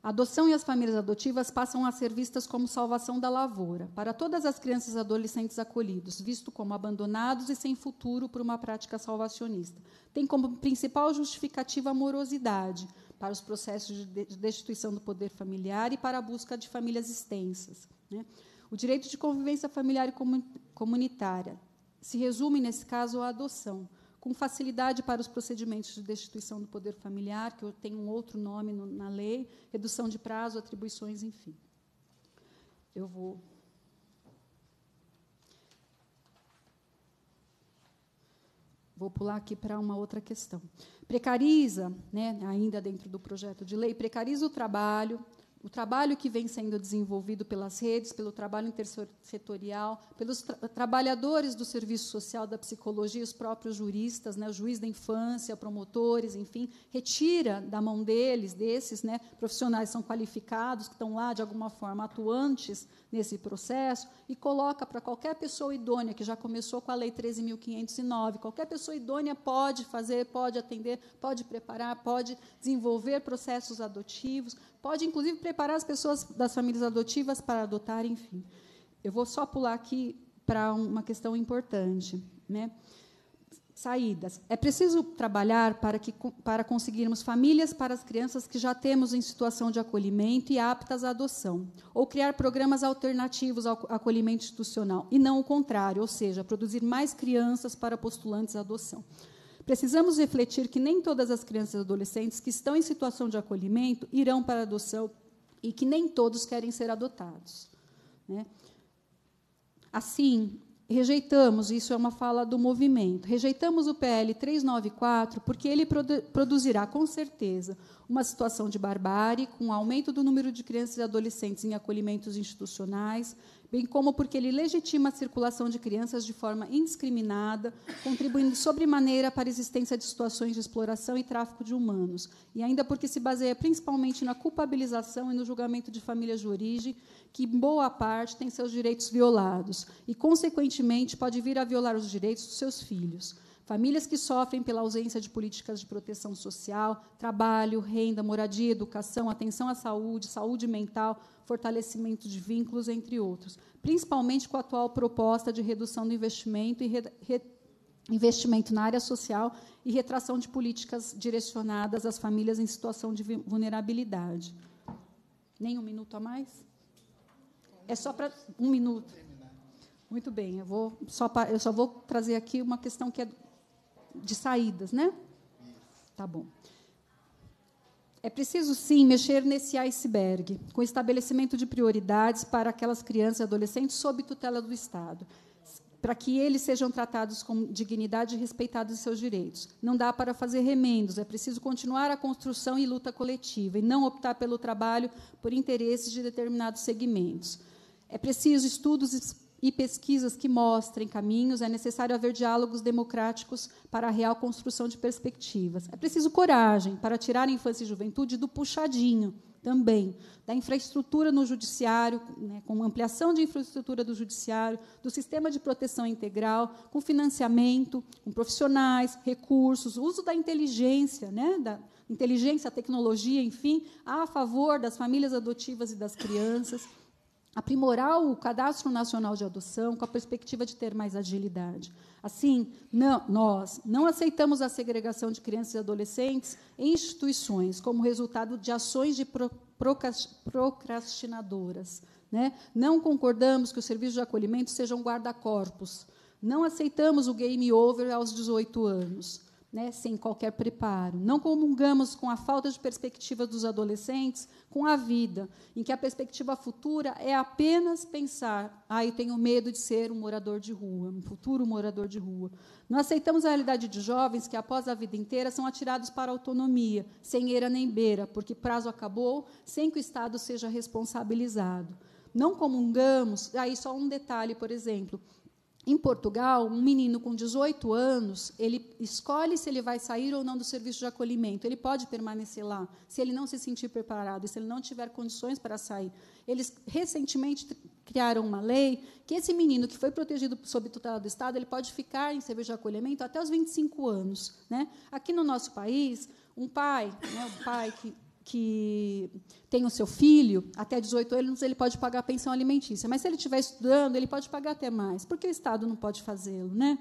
A adoção e as famílias adotivas passam a ser vistas como salvação da lavoura, para todas as crianças e adolescentes acolhidos, visto como abandonados e sem futuro por uma prática salvacionista. Tem como principal justificativa a morosidade, para os processos de destituição do poder familiar e para a busca de famílias extensas. Né? O direito de convivência familiar e comunitária se resume, nesse caso, à adoção, com facilidade para os procedimentos de destituição do poder familiar, que tem um outro nome no, na lei, redução de prazo, atribuições, enfim. Eu vou. Vou pular aqui para uma outra questão. Precariza, né, ainda dentro do projeto de lei, precariza o trabalho, o trabalho que vem sendo desenvolvido pelas redes, pelo trabalho intersetorial, pelos tra trabalhadores do serviço social da psicologia, os próprios juristas, né, o juiz da infância, promotores, enfim, retira da mão deles, desses né, profissionais são qualificados, que estão lá de alguma forma atuantes nesse processo, e coloca para qualquer pessoa idônea, que já começou com a Lei 13.509, qualquer pessoa idônea pode fazer, pode atender, pode preparar, pode desenvolver processos adotivos, Pode, inclusive, preparar as pessoas das famílias adotivas para adotar, enfim. Eu vou só pular aqui para uma questão importante. Né? Saídas. É preciso trabalhar para, que, para conseguirmos famílias para as crianças que já temos em situação de acolhimento e aptas à adoção, ou criar programas alternativos ao acolhimento institucional, e não o contrário, ou seja, produzir mais crianças para postulantes à adoção. Precisamos refletir que nem todas as crianças e adolescentes que estão em situação de acolhimento irão para a adoção e que nem todos querem ser adotados. Né? Assim, rejeitamos, isso é uma fala do movimento, rejeitamos o PL 394 porque ele produ produzirá, com certeza, uma situação de barbárie, com o aumento do número de crianças e adolescentes em acolhimentos institucionais, bem como porque ele legitima a circulação de crianças de forma indiscriminada, contribuindo sobremaneira para a existência de situações de exploração e tráfico de humanos, e ainda porque se baseia principalmente na culpabilização e no julgamento de famílias de origem, que em boa parte têm seus direitos violados, e, consequentemente, pode vir a violar os direitos dos seus filhos. Famílias que sofrem pela ausência de políticas de proteção social, trabalho, renda, moradia, educação, atenção à saúde, saúde mental, fortalecimento de vínculos, entre outros. Principalmente com a atual proposta de redução do investimento e re investimento na área social e retração de políticas direcionadas às famílias em situação de vulnerabilidade. Nem um minuto a mais? É só para um minuto. Muito bem, eu, vou só, eu só vou trazer aqui uma questão que é de saídas, né? Tá bom. É preciso, sim, mexer nesse iceberg, com estabelecimento de prioridades para aquelas crianças e adolescentes sob tutela do Estado, para que eles sejam tratados com dignidade e respeitados seus direitos. Não dá para fazer remendos, é preciso continuar a construção e luta coletiva, e não optar pelo trabalho por interesses de determinados segmentos. É preciso estudos e pesquisas que mostrem caminhos, é necessário haver diálogos democráticos para a real construção de perspectivas. É preciso coragem para tirar a infância e juventude do puxadinho também, da infraestrutura no judiciário, né, com ampliação de infraestrutura do judiciário, do sistema de proteção integral, com financiamento, com profissionais, recursos, uso da inteligência, né, da inteligência, tecnologia, enfim, a favor das famílias adotivas e das crianças aprimorar o cadastro nacional de adoção com a perspectiva de ter mais agilidade. Assim, não, nós não aceitamos a segregação de crianças e adolescentes em instituições como resultado de ações de procrastinadoras. Né? Não concordamos que os serviços de acolhimento sejam guarda-corpos. Não aceitamos o game over aos 18 anos né, sem qualquer preparo. Não comungamos com a falta de perspectiva dos adolescentes com a vida, em que a perspectiva futura é apenas pensar: ah, eu tenho medo de ser um morador de rua, um futuro morador de rua. Não aceitamos a realidade de jovens que, após a vida inteira, são atirados para a autonomia, sem eira nem beira, porque prazo acabou, sem que o Estado seja responsabilizado. Não comungamos, aí só um detalhe, por exemplo, em Portugal, um menino com 18 anos, ele escolhe se ele vai sair ou não do serviço de acolhimento. Ele pode permanecer lá, se ele não se sentir preparado, se ele não tiver condições para sair. Eles recentemente criaram uma lei que esse menino que foi protegido sob tutela do Estado, ele pode ficar em serviço de acolhimento até os 25 anos, né? Aqui no nosso país, um pai, né, um pai que que tem o seu filho, até 18 anos ele pode pagar a pensão alimentícia, mas se ele estiver estudando, ele pode pagar até mais, porque o Estado não pode fazê-lo. Né?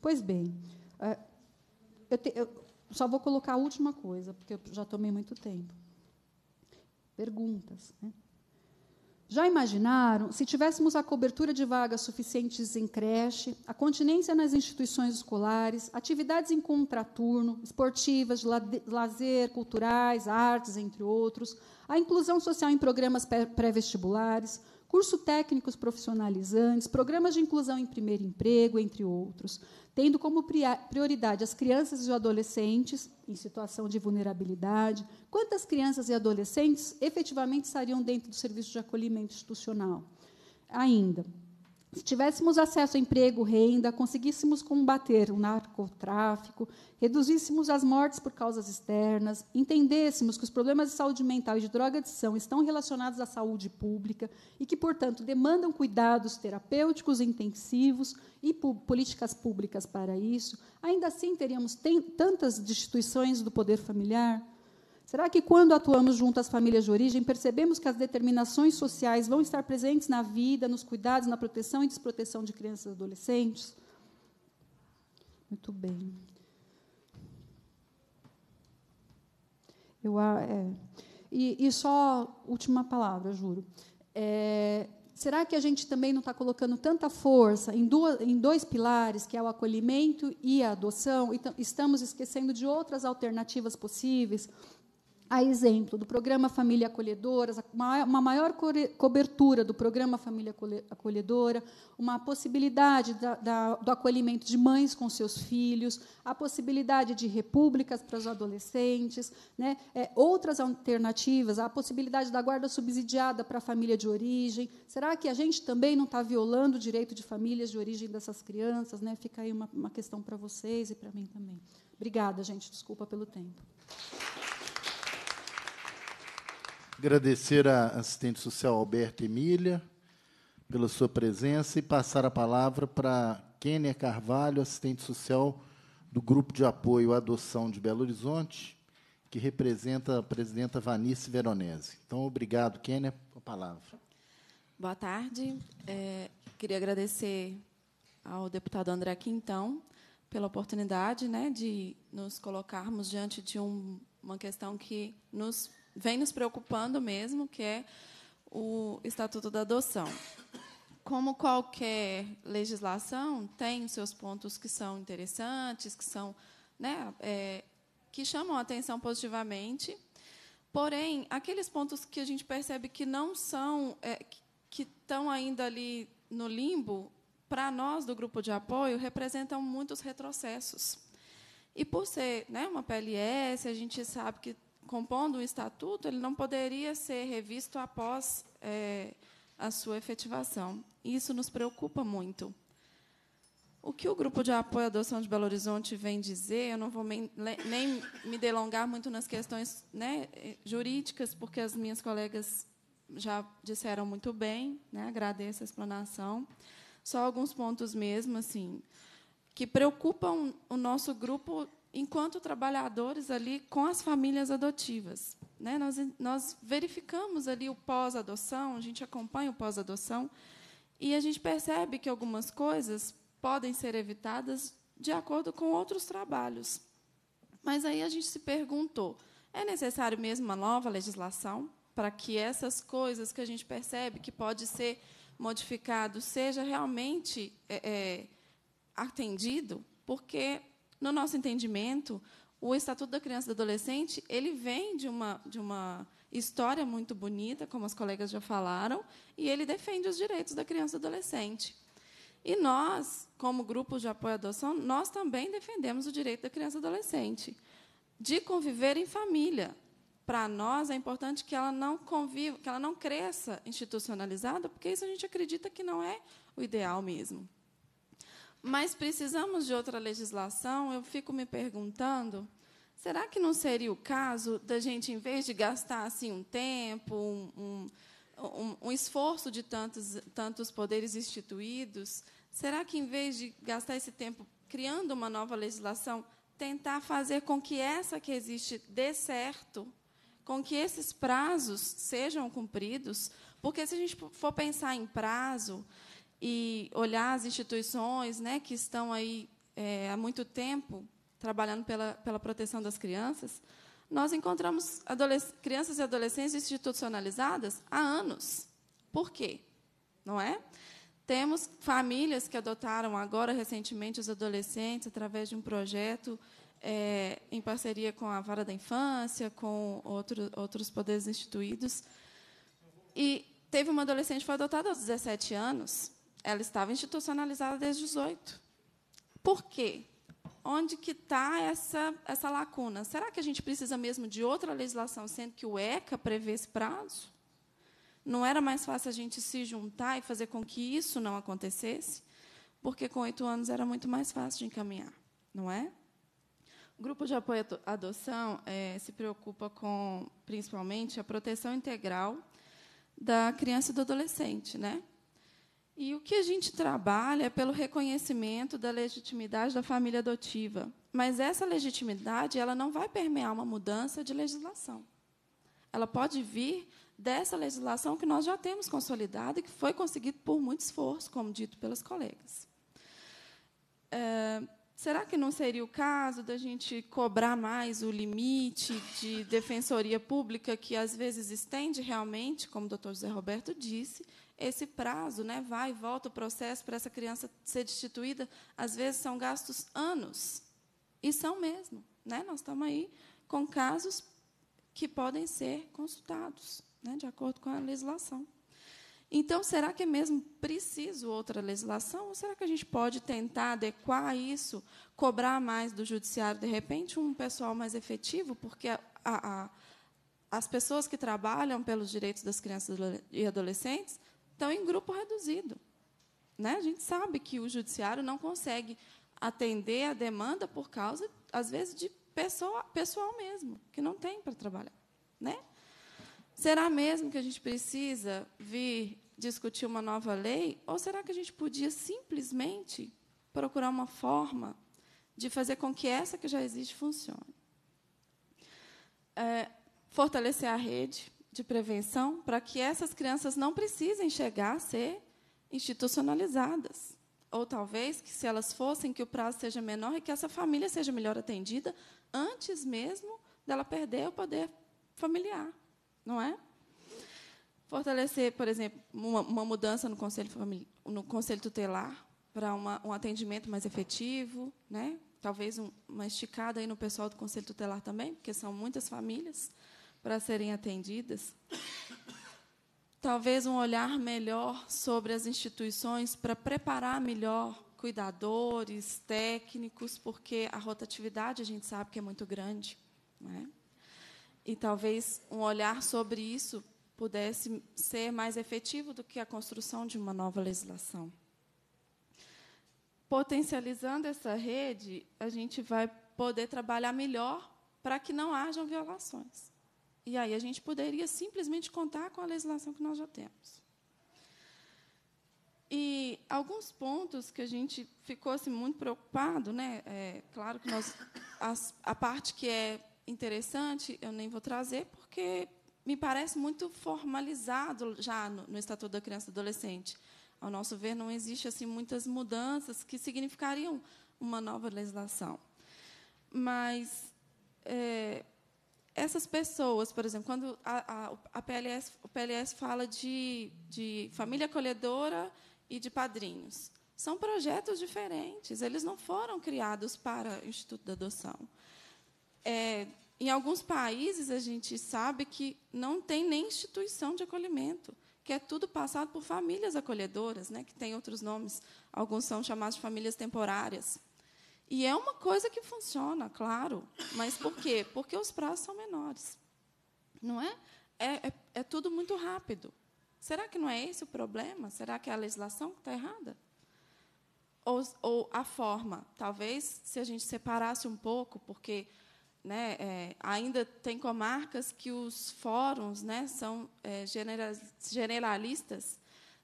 Pois bem, é, eu, te, eu só vou colocar a última coisa, porque eu já tomei muito tempo. Perguntas. Né? Já imaginaram se tivéssemos a cobertura de vagas suficientes em creche, a continência nas instituições escolares, atividades em contraturno, esportivas, lazer, culturais, artes, entre outros, a inclusão social em programas pré-vestibulares, curso técnicos profissionalizantes, programas de inclusão em primeiro emprego, entre outros tendo como prioridade as crianças e os adolescentes em situação de vulnerabilidade. Quantas crianças e adolescentes efetivamente estariam dentro do serviço de acolhimento institucional ainda? se tivéssemos acesso a emprego, renda, conseguíssemos combater o narcotráfico, reduzíssemos as mortes por causas externas, entendêssemos que os problemas de saúde mental e de droga adição estão relacionados à saúde pública e que, portanto, demandam cuidados terapêuticos intensivos e políticas públicas para isso, ainda assim teríamos tantas destituições do poder familiar, Será que, quando atuamos junto às famílias de origem, percebemos que as determinações sociais vão estar presentes na vida, nos cuidados, na proteção e desproteção de crianças e adolescentes? Muito bem. Eu, é, e, e só última palavra, juro. É, será que a gente também não está colocando tanta força em, duas, em dois pilares, que é o acolhimento e a adoção, e estamos esquecendo de outras alternativas possíveis? a exemplo do programa Família Acolhedora, uma maior cobertura do programa Família Acolhedora, uma possibilidade da, da, do acolhimento de mães com seus filhos, a possibilidade de repúblicas para os adolescentes, né, é, outras alternativas, a possibilidade da guarda subsidiada para a família de origem. Será que a gente também não está violando o direito de famílias de origem dessas crianças? Né? Fica aí uma, uma questão para vocês e para mim também. Obrigada, gente. Desculpa pelo tempo. Agradecer à assistente social Alberto Emília pela sua presença e passar a palavra para Kênia Carvalho, assistente social do Grupo de Apoio à Adoção de Belo Horizonte, que representa a presidenta Vanice Veronese. Então, obrigado, Kênia, a palavra. Boa tarde. É, queria agradecer ao deputado André Quintão pela oportunidade né, de nos colocarmos diante de um, uma questão que nos vem nos preocupando mesmo, que é o Estatuto da Adoção. Como qualquer legislação, tem os seus pontos que são interessantes, que são né, é, que chamam a atenção positivamente, porém aqueles pontos que a gente percebe que não são é, que estão ainda ali no limbo, para nós do grupo de apoio representam muitos retrocessos. E por ser né, uma PLS, a gente sabe que compondo o estatuto, ele não poderia ser revisto após é, a sua efetivação. Isso nos preocupa muito. O que o Grupo de Apoio à Adoção de Belo Horizonte vem dizer, eu não vou me, nem me delongar muito nas questões né, jurídicas, porque as minhas colegas já disseram muito bem, né, agradeço a explanação. Só alguns pontos mesmo, assim, que preocupam o nosso grupo enquanto trabalhadores ali com as famílias adotivas. Né? Nós, nós verificamos ali o pós-adoção, a gente acompanha o pós-adoção, e a gente percebe que algumas coisas podem ser evitadas de acordo com outros trabalhos. Mas aí a gente se perguntou: é necessário mesmo uma nova legislação para que essas coisas que a gente percebe que pode ser modificado seja realmente é, é, atendido? Porque no nosso entendimento, o Estatuto da Criança e do Adolescente ele vem de uma, de uma história muito bonita, como as colegas já falaram, e ele defende os direitos da criança e do adolescente. E nós, como grupo de apoio à adoção, nós também defendemos o direito da criança e adolescente de conviver em família. Para nós é importante que ela não conviva, que ela não cresça institucionalizada, porque isso a gente acredita que não é o ideal mesmo. Mas precisamos de outra legislação? Eu fico me perguntando. Será que não seria o caso da gente, em vez de gastar assim um tempo, um, um, um, esforço de tantos, tantos poderes instituídos, será que, em vez de gastar esse tempo criando uma nova legislação, tentar fazer com que essa que existe dê certo, com que esses prazos sejam cumpridos? Porque, se a gente for pensar em prazo, e olhar as instituições né, que estão aí é, há muito tempo trabalhando pela, pela proteção das crianças, nós encontramos crianças e adolescentes institucionalizadas há anos. Por quê? Não é? Temos famílias que adotaram agora, recentemente, os adolescentes, através de um projeto é, em parceria com a Vara da Infância, com outro, outros poderes instituídos. E teve uma adolescente que foi adotada aos 17 anos, ela estava institucionalizada desde 18. Por quê? Onde que está essa, essa lacuna? Será que a gente precisa mesmo de outra legislação, sendo que o ECA prevê esse prazo? Não era mais fácil a gente se juntar e fazer com que isso não acontecesse? Porque com oito anos era muito mais fácil de encaminhar, não é? O grupo de apoio à adoção é, se preocupa com, principalmente, a proteção integral da criança e do adolescente, né? E o que a gente trabalha é pelo reconhecimento da legitimidade da família adotiva. Mas essa legitimidade ela não vai permear uma mudança de legislação. Ela pode vir dessa legislação que nós já temos consolidada e que foi conseguido por muito esforço, como dito pelas colegas. É, será que não seria o caso da gente cobrar mais o limite de defensoria pública que às vezes estende realmente, como o doutor José Roberto disse, esse prazo, né, vai e volta o processo para essa criança ser destituída, às vezes são gastos anos. E são mesmo. Né? Nós estamos aí com casos que podem ser consultados, né, de acordo com a legislação. Então, será que é mesmo preciso outra legislação? Ou será que a gente pode tentar adequar isso, cobrar mais do judiciário, de repente, um pessoal mais efetivo? Porque a, a, as pessoas que trabalham pelos direitos das crianças e adolescentes estão em grupo reduzido. Né? A gente sabe que o judiciário não consegue atender a demanda por causa, às vezes, de pessoa, pessoal mesmo, que não tem para trabalhar. Né? Será mesmo que a gente precisa vir discutir uma nova lei? Ou será que a gente podia simplesmente procurar uma forma de fazer com que essa que já existe funcione? É, fortalecer a rede, de prevenção para que essas crianças não precisem chegar a ser institucionalizadas. Ou talvez que, se elas fossem, que o prazo seja menor e que essa família seja melhor atendida antes mesmo dela perder o poder familiar, não é? Fortalecer, por exemplo, uma, uma mudança no conselho, no conselho tutelar para um atendimento mais efetivo, né? talvez um, uma esticada aí no pessoal do conselho tutelar também, porque são muitas famílias para serem atendidas? Talvez um olhar melhor sobre as instituições para preparar melhor cuidadores, técnicos, porque a rotatividade a gente sabe que é muito grande. É? E talvez um olhar sobre isso pudesse ser mais efetivo do que a construção de uma nova legislação. Potencializando essa rede, a gente vai poder trabalhar melhor para que não hajam violações. E aí a gente poderia simplesmente contar com a legislação que nós já temos. E alguns pontos que a gente ficou assim, muito preocupado, né? É, claro que nós as, a parte que é interessante eu nem vou trazer porque me parece muito formalizado já no, no Estatuto da Criança e do Adolescente. Ao nosso ver, não existe assim muitas mudanças que significariam uma nova legislação. Mas é, essas pessoas, por exemplo, quando a, a, a PLS, o PLS fala de, de família acolhedora e de padrinhos, são projetos diferentes. Eles não foram criados para o Instituto da Adoção. É, em alguns países, a gente sabe que não tem nem instituição de acolhimento, que é tudo passado por famílias acolhedoras, né, que tem outros nomes. Alguns são chamados de famílias temporárias. E é uma coisa que funciona, claro. Mas por quê? Porque os prazos são menores. Não é? É, é, é tudo muito rápido. Será que não é esse o problema? Será que é a legislação que está errada? Ou, ou, a forma? Talvez se a gente separasse um pouco, porque né, é, ainda tem comarcas que os fóruns né, são é, generalistas.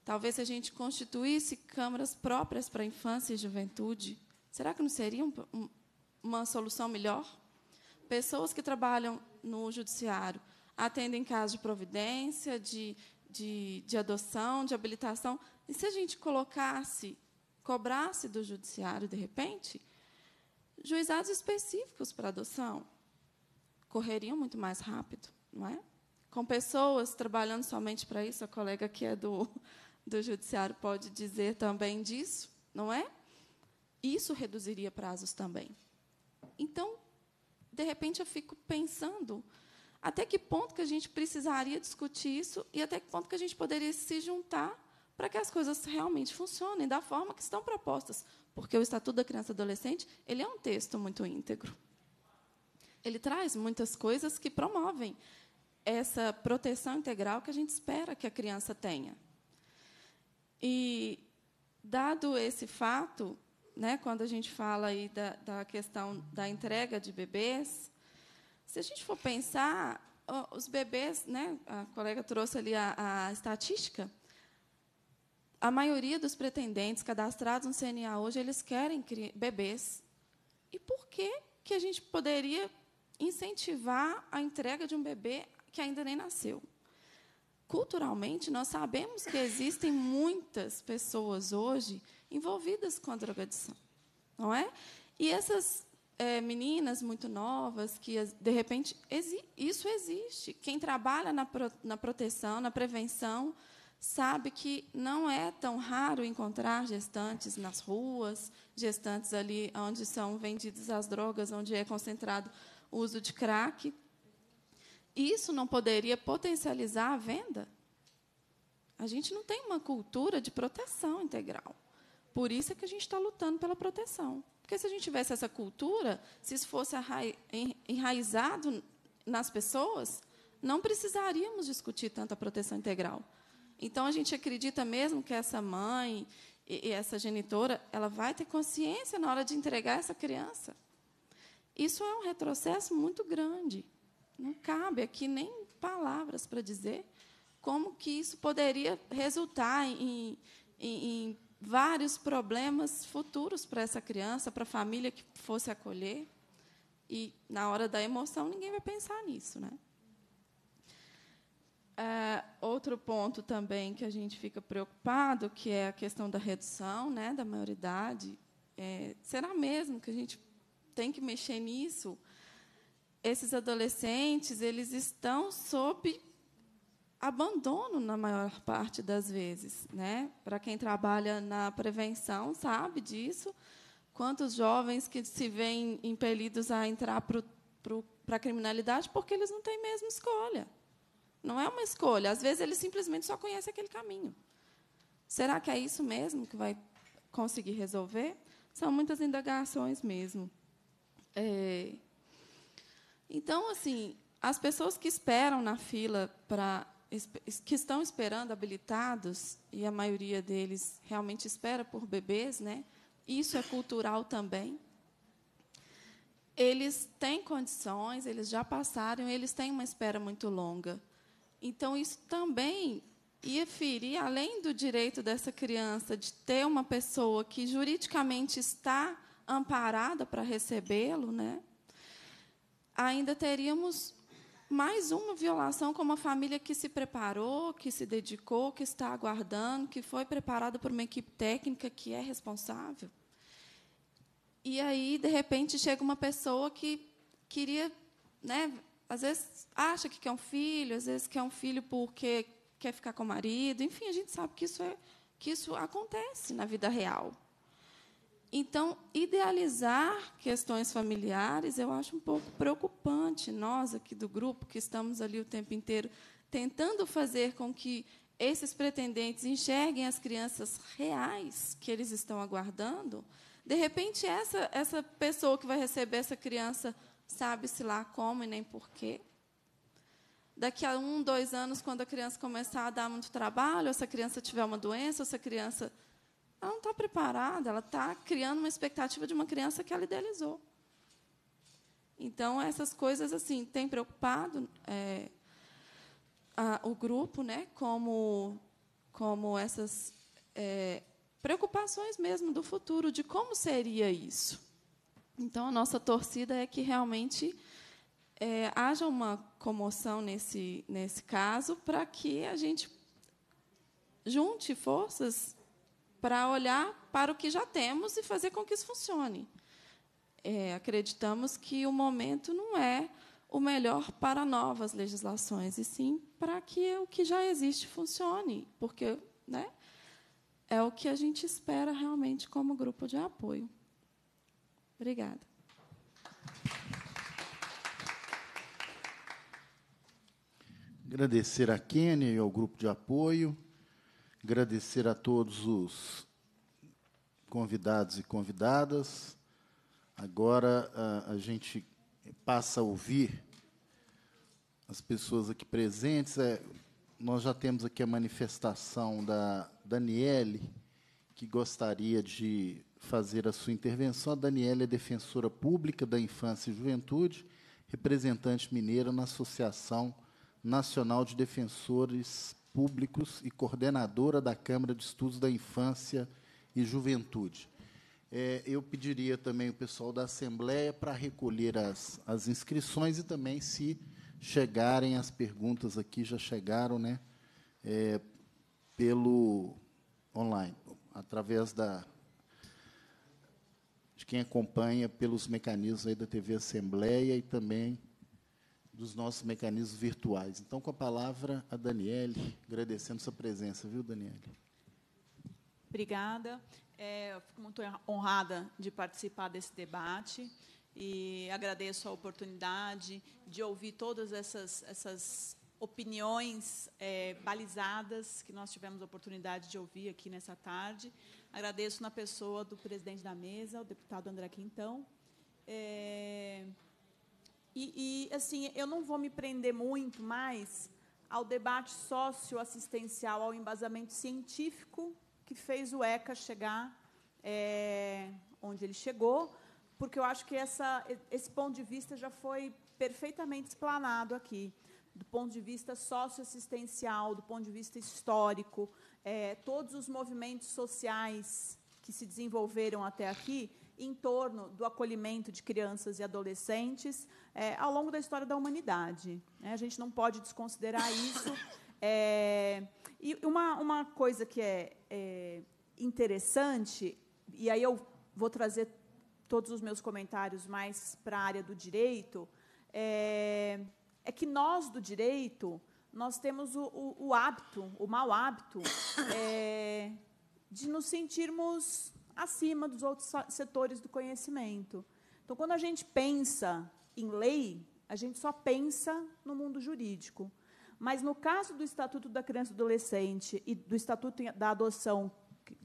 Talvez se a gente constituísse câmaras próprias para infância e juventude, Será que não seria um, um, uma solução melhor? Pessoas que trabalham no judiciário atendem casos de providência, de, de, de adoção, de habilitação. E se a gente colocasse, cobrasse do judiciário, de repente, juizados específicos para adoção, correriam muito mais rápido, não é? Com pessoas trabalhando somente para isso, a colega que é do, do judiciário pode dizer também disso, não é? isso reduziria prazos também. Então, de repente, eu fico pensando até que ponto que a gente precisaria discutir isso e até que ponto que a gente poderia se juntar para que as coisas realmente funcionem da forma que estão propostas, porque o Estatuto da Criança e Adolescente ele é um texto muito íntegro. Ele traz muitas coisas que promovem essa proteção integral que a gente espera que a criança tenha. E, dado esse fato, né, quando a gente fala aí da, da questão da entrega de bebês, se a gente for pensar, os bebês, né, a colega trouxe ali a, a estatística, a maioria dos pretendentes cadastrados no CNA hoje, eles querem bebês. E por que, que a gente poderia incentivar a entrega de um bebê que ainda nem nasceu? culturalmente, nós sabemos que existem muitas pessoas hoje envolvidas com a drogadição, não é? E essas é, meninas muito novas que de repente exi isso existe. Quem trabalha na, pro na proteção, na prevenção, sabe que não é tão raro encontrar gestantes nas ruas, gestantes ali onde são vendidas as drogas, onde é concentrado o uso de crack. Isso não poderia potencializar a venda? A gente não tem uma cultura de proteção integral. Por isso é que a gente está lutando pela proteção. Porque se a gente tivesse essa cultura, se isso fosse enraizado nas pessoas, não precisaríamos discutir tanto a proteção integral. Então, a gente acredita mesmo que essa mãe e essa genitora ela vai ter consciência na hora de entregar essa criança. Isso é um retrocesso muito grande. Não cabe aqui nem palavras para dizer como que isso poderia resultar em, em, em vários problemas futuros para essa criança, para a família que fosse acolher. E, na hora da emoção, ninguém vai pensar nisso. Né? É, outro ponto também que a gente fica preocupado, que é a questão da redução né, da maioridade. É, será mesmo que a gente tem que mexer nisso? Esses adolescentes, eles estão sob abandono na maior parte das vezes, né? Para quem trabalha na prevenção sabe disso. Quantos jovens que se veem impelidos a entrar para a criminalidade porque eles não têm mesmo escolha? Não é uma escolha. Às vezes eles simplesmente só conhecem aquele caminho. Será que é isso mesmo que vai conseguir resolver? São muitas indagações mesmo. É... Então, assim, as pessoas que esperam na fila para que estão esperando habilitados, e a maioria deles realmente espera por bebês, né? isso é cultural também. Eles têm condições, eles já passaram, eles têm uma espera muito longa. Então, isso também ia ferir, além do direito dessa criança de ter uma pessoa que juridicamente está amparada para recebê-lo, né? ainda teríamos mais uma violação com uma família que se preparou, que se dedicou, que está aguardando, que foi preparada por uma equipe técnica que é responsável. E aí, de repente, chega uma pessoa que queria, né, às vezes acha que quer um filho, às vezes quer um filho porque quer ficar com o marido, enfim, a gente sabe que isso é que isso acontece na vida real. Então, idealizar questões familiares eu acho um pouco preocupante. Nós, aqui do grupo, que estamos ali o tempo inteiro tentando fazer com que esses pretendentes enxerguem as crianças reais que eles estão aguardando, de repente, essa, essa pessoa que vai receber essa criança sabe-se lá como e nem porquê. Daqui a um, dois anos, quando a criança começar a dar muito trabalho, ou se a criança tiver uma doença, ou se a criança ela não está preparada, ela está criando uma expectativa de uma criança que ela idealizou. Então, essas coisas assim têm preocupado é, a, o grupo, né, como, como essas é, preocupações mesmo do futuro, de como seria isso. Então, a nossa torcida é que realmente é, haja uma comoção nesse, nesse caso para que a gente junte forças para olhar para o que já temos e fazer com que isso funcione. É, acreditamos que o momento não é o melhor para novas legislações, e sim para que o que já existe funcione, porque né, é o que a gente espera realmente como grupo de apoio. Obrigada. Agradecer a Kênia e ao grupo de apoio. Agradecer a todos os convidados e convidadas. Agora a, a gente passa a ouvir as pessoas aqui presentes. É, nós já temos aqui a manifestação da Daniele, que gostaria de fazer a sua intervenção. A Daniele é defensora pública da infância e juventude, representante mineira na Associação Nacional de Defensores Públicos e coordenadora da Câmara de Estudos da Infância e Juventude. É, eu pediria também o pessoal da Assembleia para recolher as, as inscrições e também, se chegarem as perguntas aqui, já chegaram, né? É, pelo online, através da de quem acompanha pelos mecanismos aí da TV Assembleia e também dos nossos mecanismos virtuais. Então, com a palavra a Daniele, agradecendo sua presença, viu, Daniele? Obrigada. É, fico muito honrada de participar desse debate e agradeço a oportunidade de ouvir todas essas, essas opiniões é, balizadas que nós tivemos a oportunidade de ouvir aqui nessa tarde. Agradeço na pessoa do presidente da mesa, o deputado André Quintão. É, e, e, assim, eu não vou me prender muito mais ao debate socioassistencial, ao embasamento científico que fez o ECA chegar é, onde ele chegou, porque eu acho que essa, esse ponto de vista já foi perfeitamente explanado aqui, do ponto de vista socioassistencial, do ponto de vista histórico, é, todos os movimentos sociais que se desenvolveram até aqui em torno do acolhimento de crianças e adolescentes é, ao longo da história da humanidade. É, a gente não pode desconsiderar [COUGHS] isso. É, e uma, uma coisa que é, é, interessante, e aí eu vou trazer todos os meus comentários mais para a área do direito, é, é, que nós do direito nós temos o, o, o hábito, o mau hábito, [COUGHS] é, de nos sentirmos acima dos outros setores do conhecimento. Então, quando a gente pensa em lei, a gente só pensa no mundo jurídico. Mas, no caso do Estatuto da Criança e do Adolescente e do Estatuto da Adoção,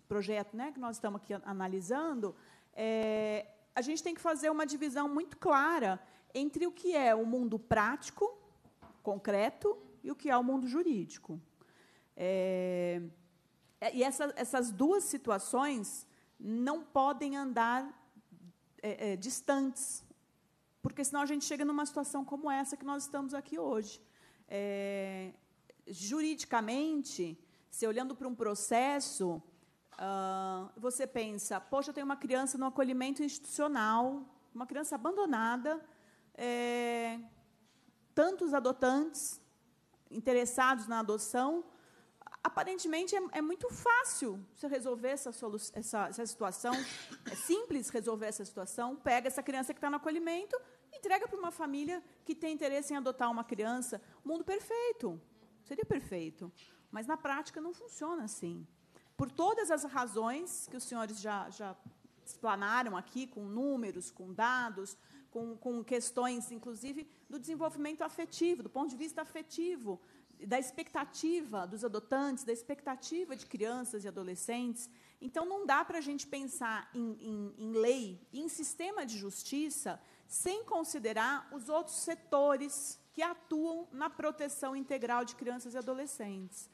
projeto né, que nós estamos aqui analisando, é, a gente tem que fazer uma divisão muito clara entre o que é o mundo prático, concreto, e o que é o mundo jurídico. É, e essa, essas duas situações não podem andar é, é, distantes, porque senão a gente chega numa situação como essa que nós estamos aqui hoje. É, juridicamente, se olhando para um processo, uh, você pensa: poxa, eu tenho uma criança no acolhimento institucional, uma criança abandonada, é, tantos adotantes interessados na adoção aparentemente é, é, muito fácil você resolver essa, essa, essa, situação, é simples resolver essa situação. Pega essa criança que está no acolhimento, entrega para uma família que tem interesse em adotar uma criança. Mundo perfeito. Seria perfeito. Mas na prática não funciona assim. Por todas as razões que os senhores já, já explanaram aqui, com números, com dados, com, com questões, inclusive, do desenvolvimento afetivo, do ponto de vista afetivo da expectativa dos adotantes, da expectativa de crianças e adolescentes. Então, não dá para a gente pensar em, em, em lei, em sistema de justiça, sem considerar os outros setores que atuam na proteção integral de crianças e adolescentes.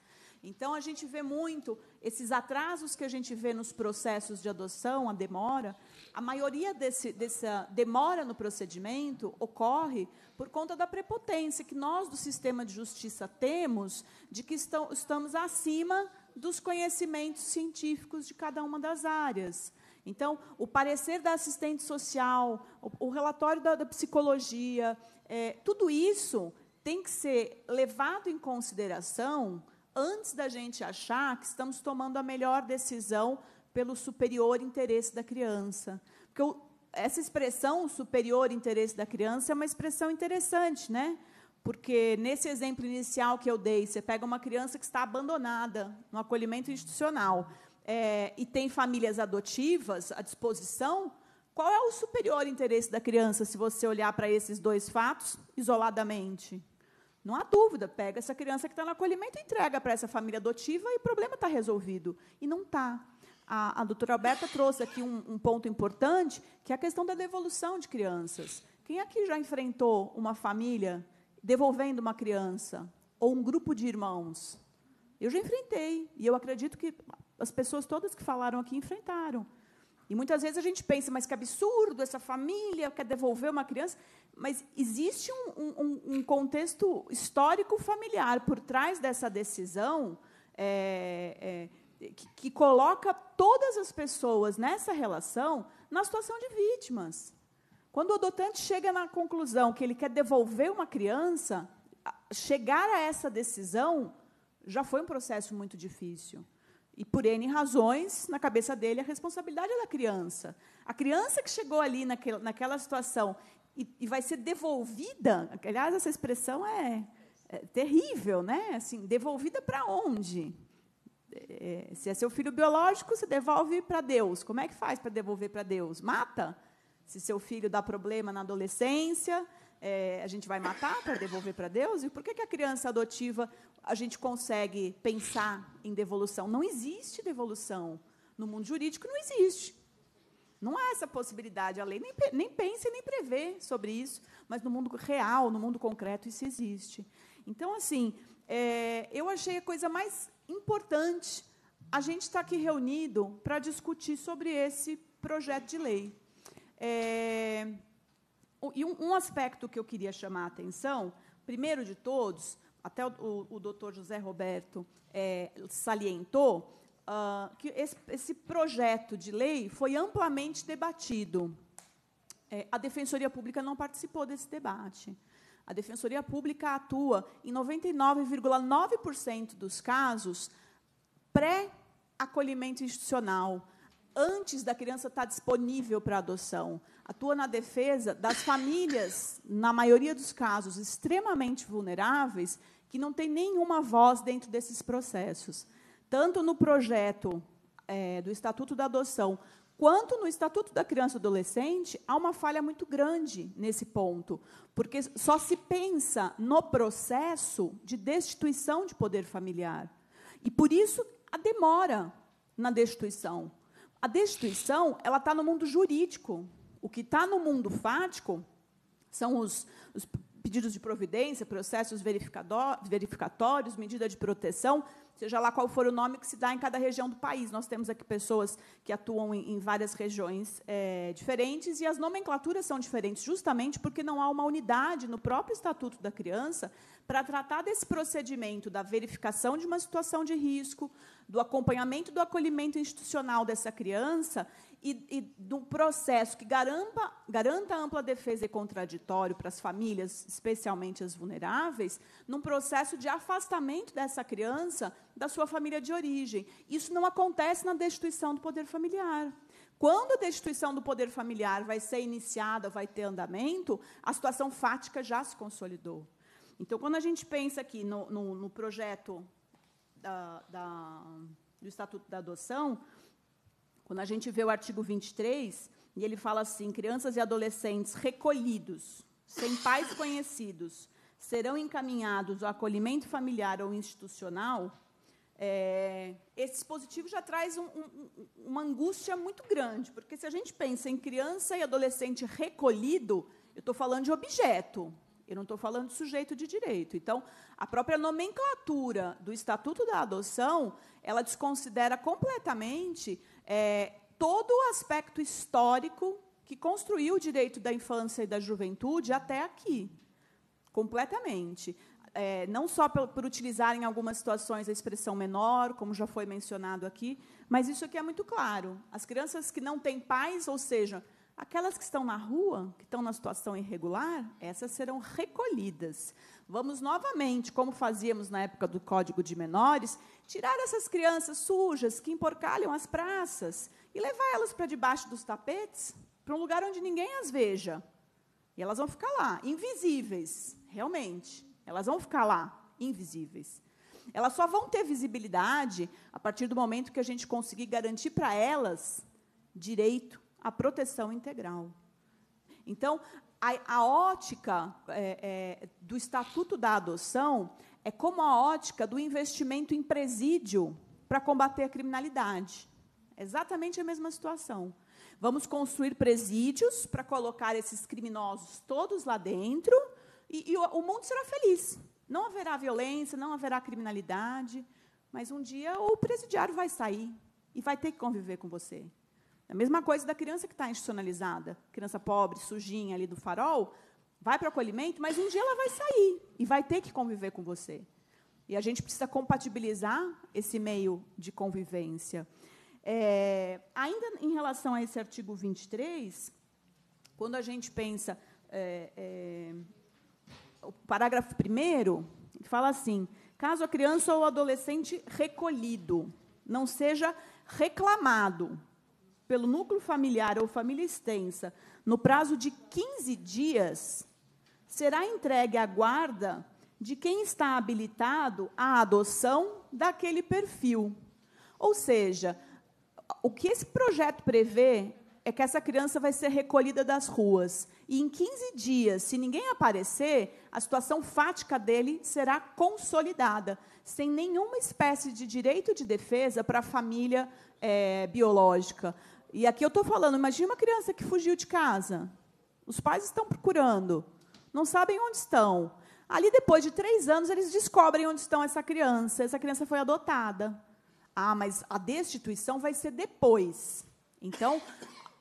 Então, a gente vê muito esses atrasos que a gente vê nos processos de adoção, a demora. A maioria desse, dessa demora no procedimento ocorre por conta da prepotência que nós do sistema de justiça temos de que estão, estamos acima dos conhecimentos científicos de cada uma das áreas. Então, o parecer da assistente social, o, o relatório da, da psicologia, é, tudo isso tem que ser levado em consideração antes da gente achar que estamos tomando a melhor decisão pelo superior interesse da criança. Porque o, essa expressão, o superior interesse da criança, é uma expressão interessante, né? Porque nesse exemplo inicial que eu dei, você pega uma criança que está abandonada no acolhimento institucional é, e tem famílias adotivas à disposição, qual é o superior interesse da criança se você olhar para esses dois fatos isoladamente? Não há dúvida, pega essa criança que está no acolhimento e entrega para essa família adotiva e o problema está resolvido. E não está. A, a doutora Alberta trouxe aqui um, um ponto importante, que é a questão da devolução de crianças. Quem aqui é já enfrentou uma família devolvendo uma criança ou um grupo de irmãos? Eu já enfrentei, e eu acredito que as pessoas todas que falaram aqui enfrentaram. E muitas vezes a gente pensa, mas que absurdo, essa família quer devolver uma criança. Mas existe um, um, um contexto histórico familiar por trás dessa decisão é, é, que, que coloca todas as pessoas nessa relação na situação de vítimas. Quando o adotante chega na conclusão que ele quer devolver uma criança, chegar a essa decisão já foi um processo muito difícil. E por N razões, na cabeça dele, a responsabilidade é da criança. A criança que chegou ali naquela, naquela situação e, e, vai ser devolvida, aliás, essa expressão é, é terrível, né? Assim, devolvida para onde? É, se é seu filho biológico, você devolve para Deus. Como é que faz para devolver para Deus? Mata? Se seu filho dá problema na adolescência, é, a gente vai matar para devolver para Deus? E por que, que a criança adotiva a gente consegue pensar em devolução? Não existe devolução. No mundo jurídico não existe. Não há essa possibilidade. A lei nem, nem pensa e nem prevê sobre isso. Mas no mundo real, no mundo concreto, isso existe. Então, assim, é, eu achei a coisa mais importante a gente está aqui reunido para discutir sobre esse projeto de lei. É, e um, um aspecto que eu queria chamar a atenção, primeiro de todos, até o, o doutor José Roberto é, salientou, uh, que esse, esse, projeto de lei foi amplamente debatido. É, a Defensoria Pública não participou desse debate. A Defensoria Pública atua em 99,9% dos casos pré-acolhimento institucional, antes da criança estar tá disponível para adoção. Atua na defesa das famílias, na maioria dos casos, extremamente vulneráveis, que não têm nenhuma voz dentro desses processos. Tanto no projeto é, do Estatuto da Adoção, quanto no Estatuto da Criança e Adolescente, há uma falha muito grande nesse ponto, porque só se pensa no processo de destituição de poder familiar. E por isso a demora na destituição. A destituição ela está no mundo jurídico. O que está no mundo fático são os, os pedidos de providência, processos verificatórios, medida de proteção, seja lá qual for o nome que se dá em cada região do país. Nós temos aqui pessoas que atuam em, em várias regiões é, diferentes e as nomenclaturas são diferentes, justamente porque não há uma unidade no próprio Estatuto da Criança para tratar desse procedimento da verificação de uma situação de risco, do acompanhamento do acolhimento institucional dessa criança e, e de um processo que garanta, garanta ampla defesa e contraditório para as famílias, especialmente as vulneráveis, num processo de afastamento dessa criança da sua família de origem. Isso não acontece na destituição do poder familiar. Quando a destituição do poder familiar vai ser iniciada, vai ter andamento, a situação fática já se consolidou. Então, quando a gente pensa aqui no, no, no projeto da, da, do Estatuto da Adoção, quando a gente vê o artigo 23, e ele fala assim: crianças e adolescentes recolhidos, sem pais conhecidos, serão encaminhados ao acolhimento familiar ou institucional. É, esse dispositivo já traz um, um, uma angústia muito grande, porque se a gente pensa em criança e adolescente recolhido, eu estou falando de objeto, eu não estou falando de sujeito de direito. Então, a própria nomenclatura do Estatuto da Adoção, ela desconsidera completamente é, todo o aspecto histórico que construiu o direito da infância e da juventude até aqui, completamente. É, não só por, por, utilizar em algumas situações a expressão menor, como já foi mencionado aqui, mas isso aqui é muito claro. As crianças que não têm pais, ou seja, aquelas que estão na rua, que estão na situação irregular, essas serão recolhidas. Vamos novamente, como fazíamos na época do Código de Menores, tirar essas crianças sujas que emporcalham as praças e levar elas para debaixo dos tapetes, para um lugar onde ninguém as veja. E elas vão ficar lá, invisíveis, realmente. Elas vão ficar lá, invisíveis. Elas só vão ter visibilidade a partir do momento que a gente conseguir garantir para elas direito à proteção integral. Então, a, a ótica é, é, do Estatuto da Adoção é como a ótica do investimento em presídio para combater a criminalidade. Exatamente a mesma situação. Vamos construir presídios para colocar esses criminosos todos lá dentro e, e o, o mundo será feliz. Não haverá violência, não haverá criminalidade, mas um dia o presidiário vai sair e vai ter que conviver com você. A mesma coisa da criança que está institucionalizada, criança pobre, sujinha ali do farol, vai para o acolhimento, mas um dia ela vai sair e vai ter que conviver com você. E a gente precisa compatibilizar esse meio de convivência. É, ainda em relação a esse artigo 23, quando a gente pensa. É, é, o parágrafo 1 fala assim: caso a criança ou adolescente recolhido não seja reclamado pelo núcleo familiar ou família extensa no prazo de 15 dias, será entregue à guarda de quem está habilitado à adoção daquele perfil. Ou seja, o que esse projeto prevê é que essa criança vai ser recolhida das ruas. E em 15 dias, se ninguém aparecer, a situação fática dele será consolidada, sem nenhuma espécie de direito de defesa para a família é, biológica. E aqui eu estou falando, imagina uma criança que fugiu de casa. Os pais estão procurando, não sabem onde estão. Ali, depois de três anos, eles descobrem onde estão essa criança. Essa criança foi adotada. Ah, mas a destituição vai ser depois. Então,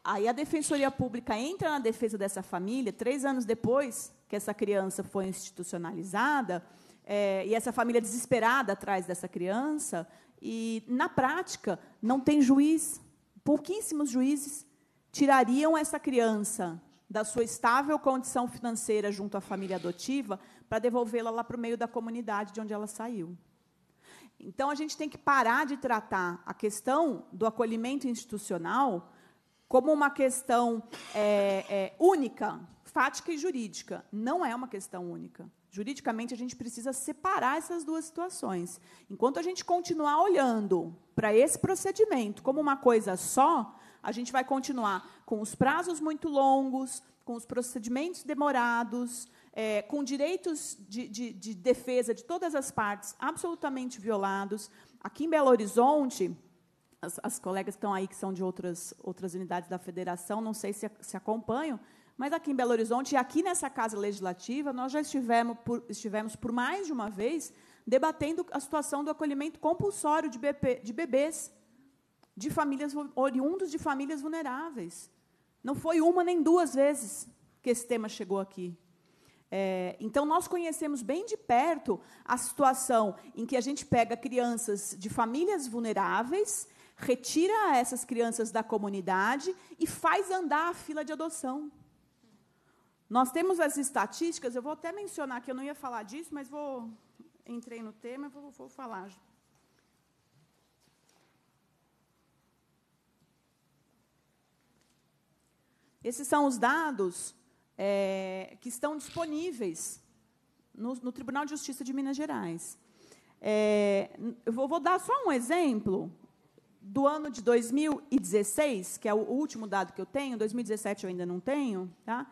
aí a Defensoria Pública entra na defesa dessa família, três anos depois que essa criança foi institucionalizada, é, e essa família desesperada atrás dessa criança, e, na prática, não tem juiz, pouquíssimos juízes tirariam essa criança da sua estável condição financeira junto à família adotiva para devolvê-la lá para o meio da comunidade de onde ela saiu. Então, a gente tem que parar de tratar a questão do acolhimento institucional como uma questão é, é, única, fática e jurídica. Não é uma questão única. Juridicamente, a gente precisa separar essas duas situações. Enquanto a gente continuar olhando para esse procedimento como uma coisa só, a gente vai continuar com os prazos muito longos, com os procedimentos demorados, é, com direitos de, de, de defesa de todas as partes absolutamente violados. Aqui em Belo Horizonte, as, as, colegas que estão aí, que são de outras, outras unidades da federação, não sei se, se acompanham, mas aqui em Belo Horizonte, e aqui nessa Casa Legislativa, nós já estivemos por, estivemos por mais de uma vez debatendo a situação do acolhimento compulsório de, bebê, de bebês, de famílias oriundos de famílias vulneráveis. Não foi uma nem duas vezes que esse tema chegou aqui. É, então, nós conhecemos bem de perto a situação em que a gente pega crianças de famílias vulneráveis, retira essas crianças da comunidade e faz andar a fila de adoção. Nós temos as estatísticas, eu vou até mencionar que eu não ia falar disso, mas vou entrei no tema, vou, vou falar. Esses são os dados é, que estão disponíveis no, no, Tribunal de Justiça de Minas Gerais. É, eu vou, vou, dar só um exemplo do ano de 2016, que é o último dado que eu tenho, 2017 eu ainda não tenho, tá?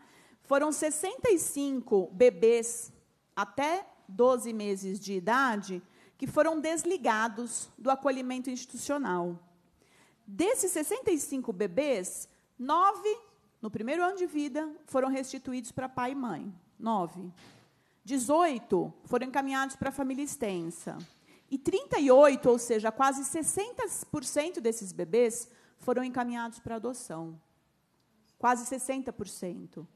Foram 65 bebês até 12 meses de idade que foram desligados do acolhimento institucional. Desses 65 bebês, nove no primeiro ano de vida foram restituídos para pai e mãe. Nove. 18 foram encaminhados para a família extensa. E 38, ou seja, quase 60% desses bebês foram encaminhados para adoção. Quase 60%.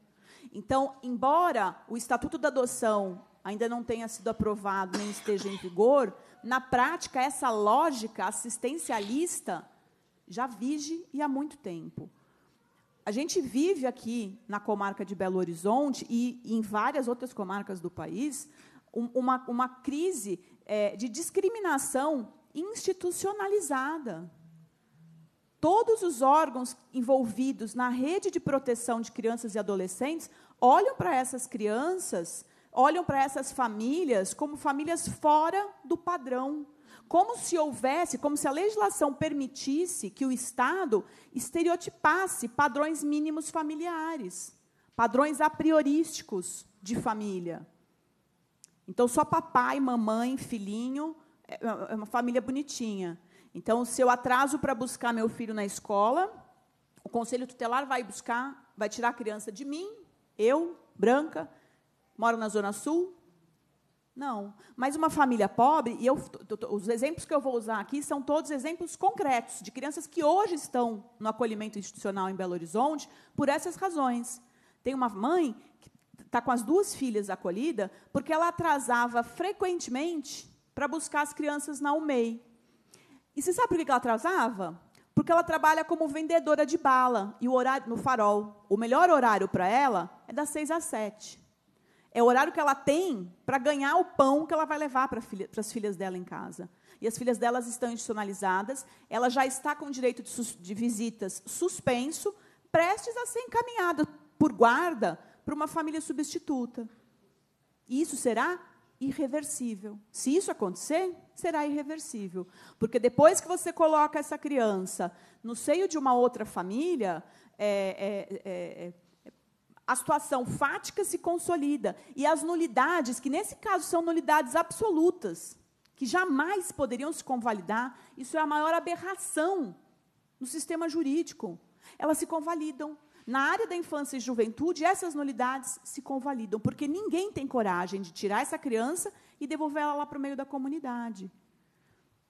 Então, embora o Estatuto da Adoção ainda não tenha sido aprovado nem esteja em vigor, na prática, essa lógica assistencialista já vige e há muito tempo. A gente vive aqui na comarca de Belo Horizonte e em várias outras comarcas do país uma, uma crise é, de discriminação institucionalizada todos os órgãos envolvidos na rede de proteção de crianças e adolescentes olham para essas crianças, olham para essas famílias como famílias fora do padrão. Como se houvesse, como se a legislação permitisse que o Estado estereotipasse padrões mínimos familiares, padrões a priorísticos de família. Então, só papai, mamãe, filhinho, é, é uma família bonitinha. Então, se eu atraso para buscar meu filho na escola, o conselho tutelar vai buscar, vai tirar a criança de mim, eu, branca, moro na Zona Sul. Não. Mas uma família pobre, e eu, os exemplos que eu vou usar aqui são todos exemplos concretos de crianças que hoje estão no acolhimento institucional em Belo Horizonte por essas razões. Tem uma mãe que está com as duas filhas acolhida porque ela atrasava frequentemente para buscar as crianças na UMEI. E você sabe por que ela atrasava? Porque ela trabalha como vendedora de bala e o horário no farol. O melhor horário para ela é das seis às sete. É o horário que ela tem para ganhar o pão que ela vai levar para filha, as filhas dela em casa. E as filhas delas estão institucionalizadas, ela já está com o direito de, sus, de visitas suspenso, prestes a ser encaminhada por guarda para uma família substituta. E isso será irreversível. Se isso acontecer, será irreversível. Porque depois que você coloca essa criança no seio de uma outra família, é, é, é, é, a situação fática se consolida. E as nulidades, que nesse caso são nulidades absolutas, que jamais poderiam se convalidar, isso é a maior aberração no sistema jurídico. Elas se convalidam. Na área da infância e juventude, essas nulidades se convalidam, porque ninguém tem coragem de tirar essa criança e devolver ela lá para o meio da comunidade.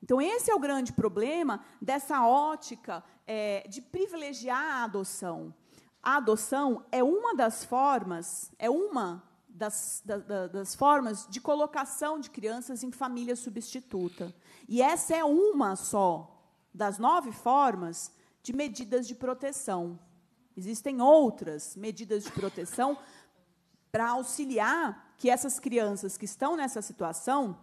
Então, esse é o grande problema dessa ótica é, de privilegiar a adoção. A adoção é uma das formas, é uma das, da, das formas de colocação de crianças em família substituta. E essa é uma só das nove formas de medidas de proteção. Existem outras medidas de proteção para auxiliar que essas crianças que estão nessa situação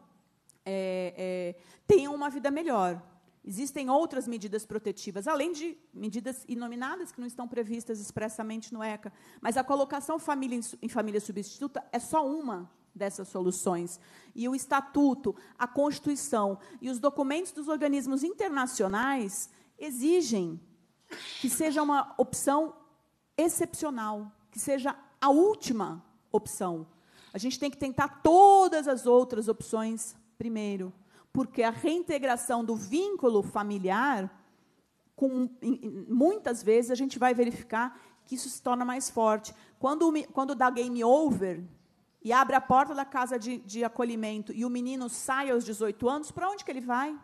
é, é, tenham uma vida melhor. Existem outras medidas protetivas, além de medidas inominadas que não estão previstas expressamente no ECA. Mas a colocação família em família substituta é só uma dessas soluções. E o Estatuto, a Constituição e os documentos dos organismos internacionais exigem que seja uma opção excepcional, que seja a última opção. A gente tem que tentar todas as outras opções primeiro, porque a reintegração do vínculo familiar, com, muitas vezes a gente vai verificar que isso se torna mais forte. Quando, quando dá game over e abre a porta da casa de, de acolhimento e o menino sai aos 18 anos, para onde que ele vai?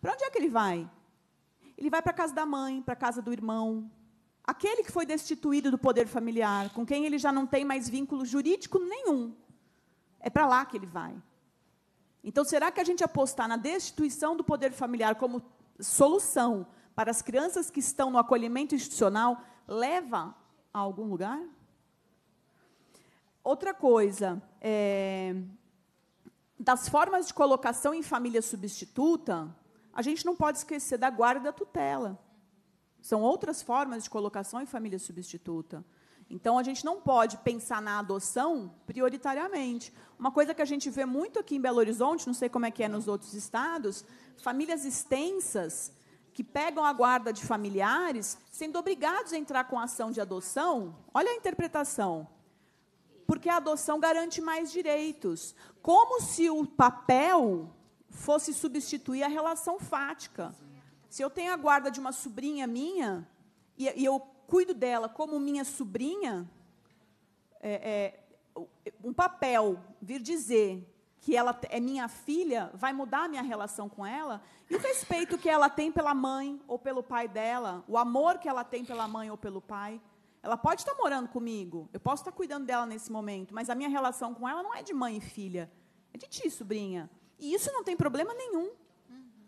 Para onde é que ele vai? Ele vai para a casa da mãe, para a casa do irmão, aquele que foi destituído do poder familiar, com quem ele já não tem mais vínculo jurídico nenhum. É para lá que ele vai. Então, será que a gente apostar na destituição do poder familiar como solução para as crianças que estão no acolhimento institucional leva a algum lugar? Outra coisa, é, das formas de colocação em família substituta, a gente não pode esquecer da guarda tutela. São outras formas de colocação em família substituta. Então, a gente não pode pensar na adoção prioritariamente. Uma coisa que a gente vê muito aqui em Belo Horizonte, não sei como é que é nos outros estados, famílias extensas que pegam a guarda de familiares, sendo obrigados a entrar com a ação de adoção. Olha a interpretação. Porque a adoção garante mais direitos. Como se o papel fosse substituir a relação fática. Se eu tenho a guarda de uma sobrinha minha, e, e eu cuido dela como minha sobrinha, é, é, um papel vir dizer que ela é minha filha vai mudar a minha relação com ela e o respeito que ela tem pela mãe ou pelo pai dela, o amor que ela tem pela mãe ou pelo pai. Ela pode estar morando comigo, eu posso estar cuidando dela nesse momento, mas a minha relação com ela não é de mãe e filha, é de ti, sobrinha. E isso não tem problema nenhum,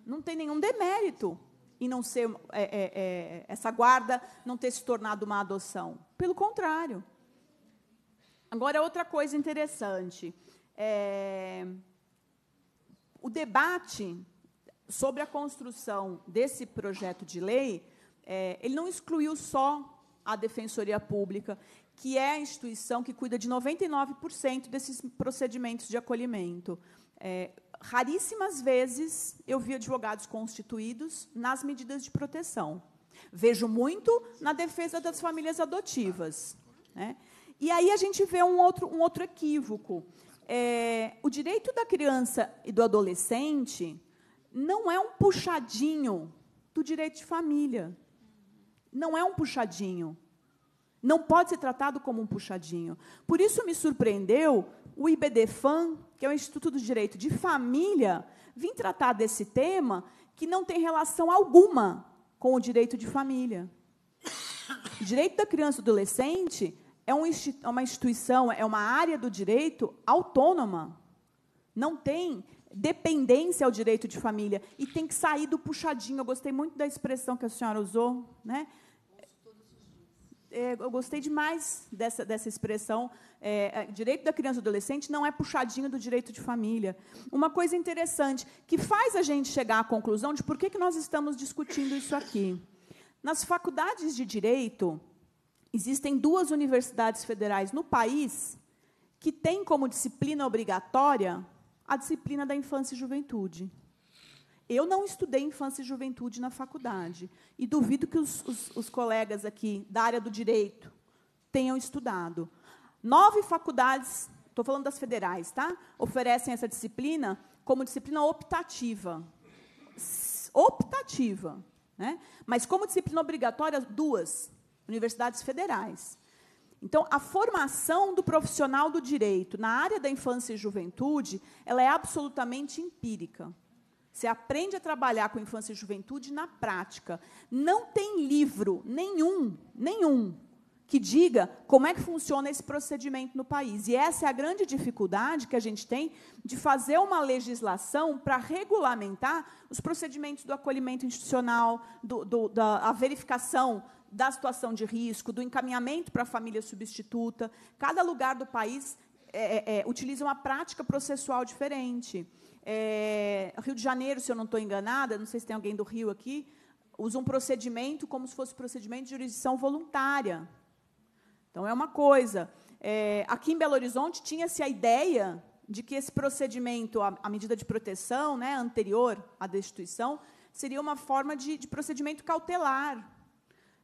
não tem nenhum demérito e não ser é, é, é, essa guarda não ter se tornado uma adoção. Pelo contrário. Agora, outra coisa interessante. É, o debate sobre a construção desse projeto de lei, é, ele não excluiu só a Defensoria Pública, que é a instituição que cuida de 99% desses procedimentos de acolhimento. É, Raríssimas vezes eu vi advogados constituídos nas medidas de proteção. Vejo muito na defesa das famílias adotivas. Né? E aí a gente vê um outro, um outro equívoco. É, o direito da criança e do adolescente não é um puxadinho do direito de família. Não é um puxadinho. Não pode ser tratado como um puxadinho. Por isso me surpreendeu o IBDFAM que é o Instituto do Direito de Família, vim tratar desse tema que não tem relação alguma com o direito de família. O direito da criança e do adolescente é, é uma instituição, é uma área do direito autônoma. Não tem dependência ao direito de família e tem que sair do puxadinho. Eu gostei muito da expressão que a senhora usou, né? É, eu gostei demais dessa, dessa expressão. É, é direito da criança e do adolescente não é puxadinho do direito de família. Uma coisa interessante que faz a gente chegar à conclusão de por que, que nós estamos discutindo isso aqui. Nas faculdades de direito, existem duas universidades federais no país que têm como disciplina obrigatória a disciplina da infância e juventude. Eu não estudei infância e juventude na faculdade. E duvido que os, os, os colegas aqui da área do direito tenham estudado. Nove faculdades, estou falando das federais, tá? oferecem essa disciplina como disciplina optativa. Optativa. Né? Mas como disciplina obrigatória, duas universidades federais. Então, a formação do profissional do direito na área da infância e juventude, ela é absolutamente empírica. Você aprende a trabalhar com infância e juventude na prática. Não tem livro nenhum, nenhum, que diga como é que funciona esse procedimento no país. E essa é a grande dificuldade que a gente tem de fazer uma legislação para regulamentar os procedimentos do acolhimento institucional, do, do, da verificação da situação de risco, do encaminhamento para a família substituta. Cada lugar do país é, é, é utiliza uma prática processual diferente. É, Rio de Janeiro, se eu não estou enganada, não sei se tem alguém do Rio aqui, usa um procedimento como se fosse um procedimento de jurisdição voluntária. Então, é uma coisa. É, aqui em Belo Horizonte tinha-se a ideia de que esse procedimento, a, a, medida de proteção né, anterior à destituição, seria uma forma de, de procedimento cautelar,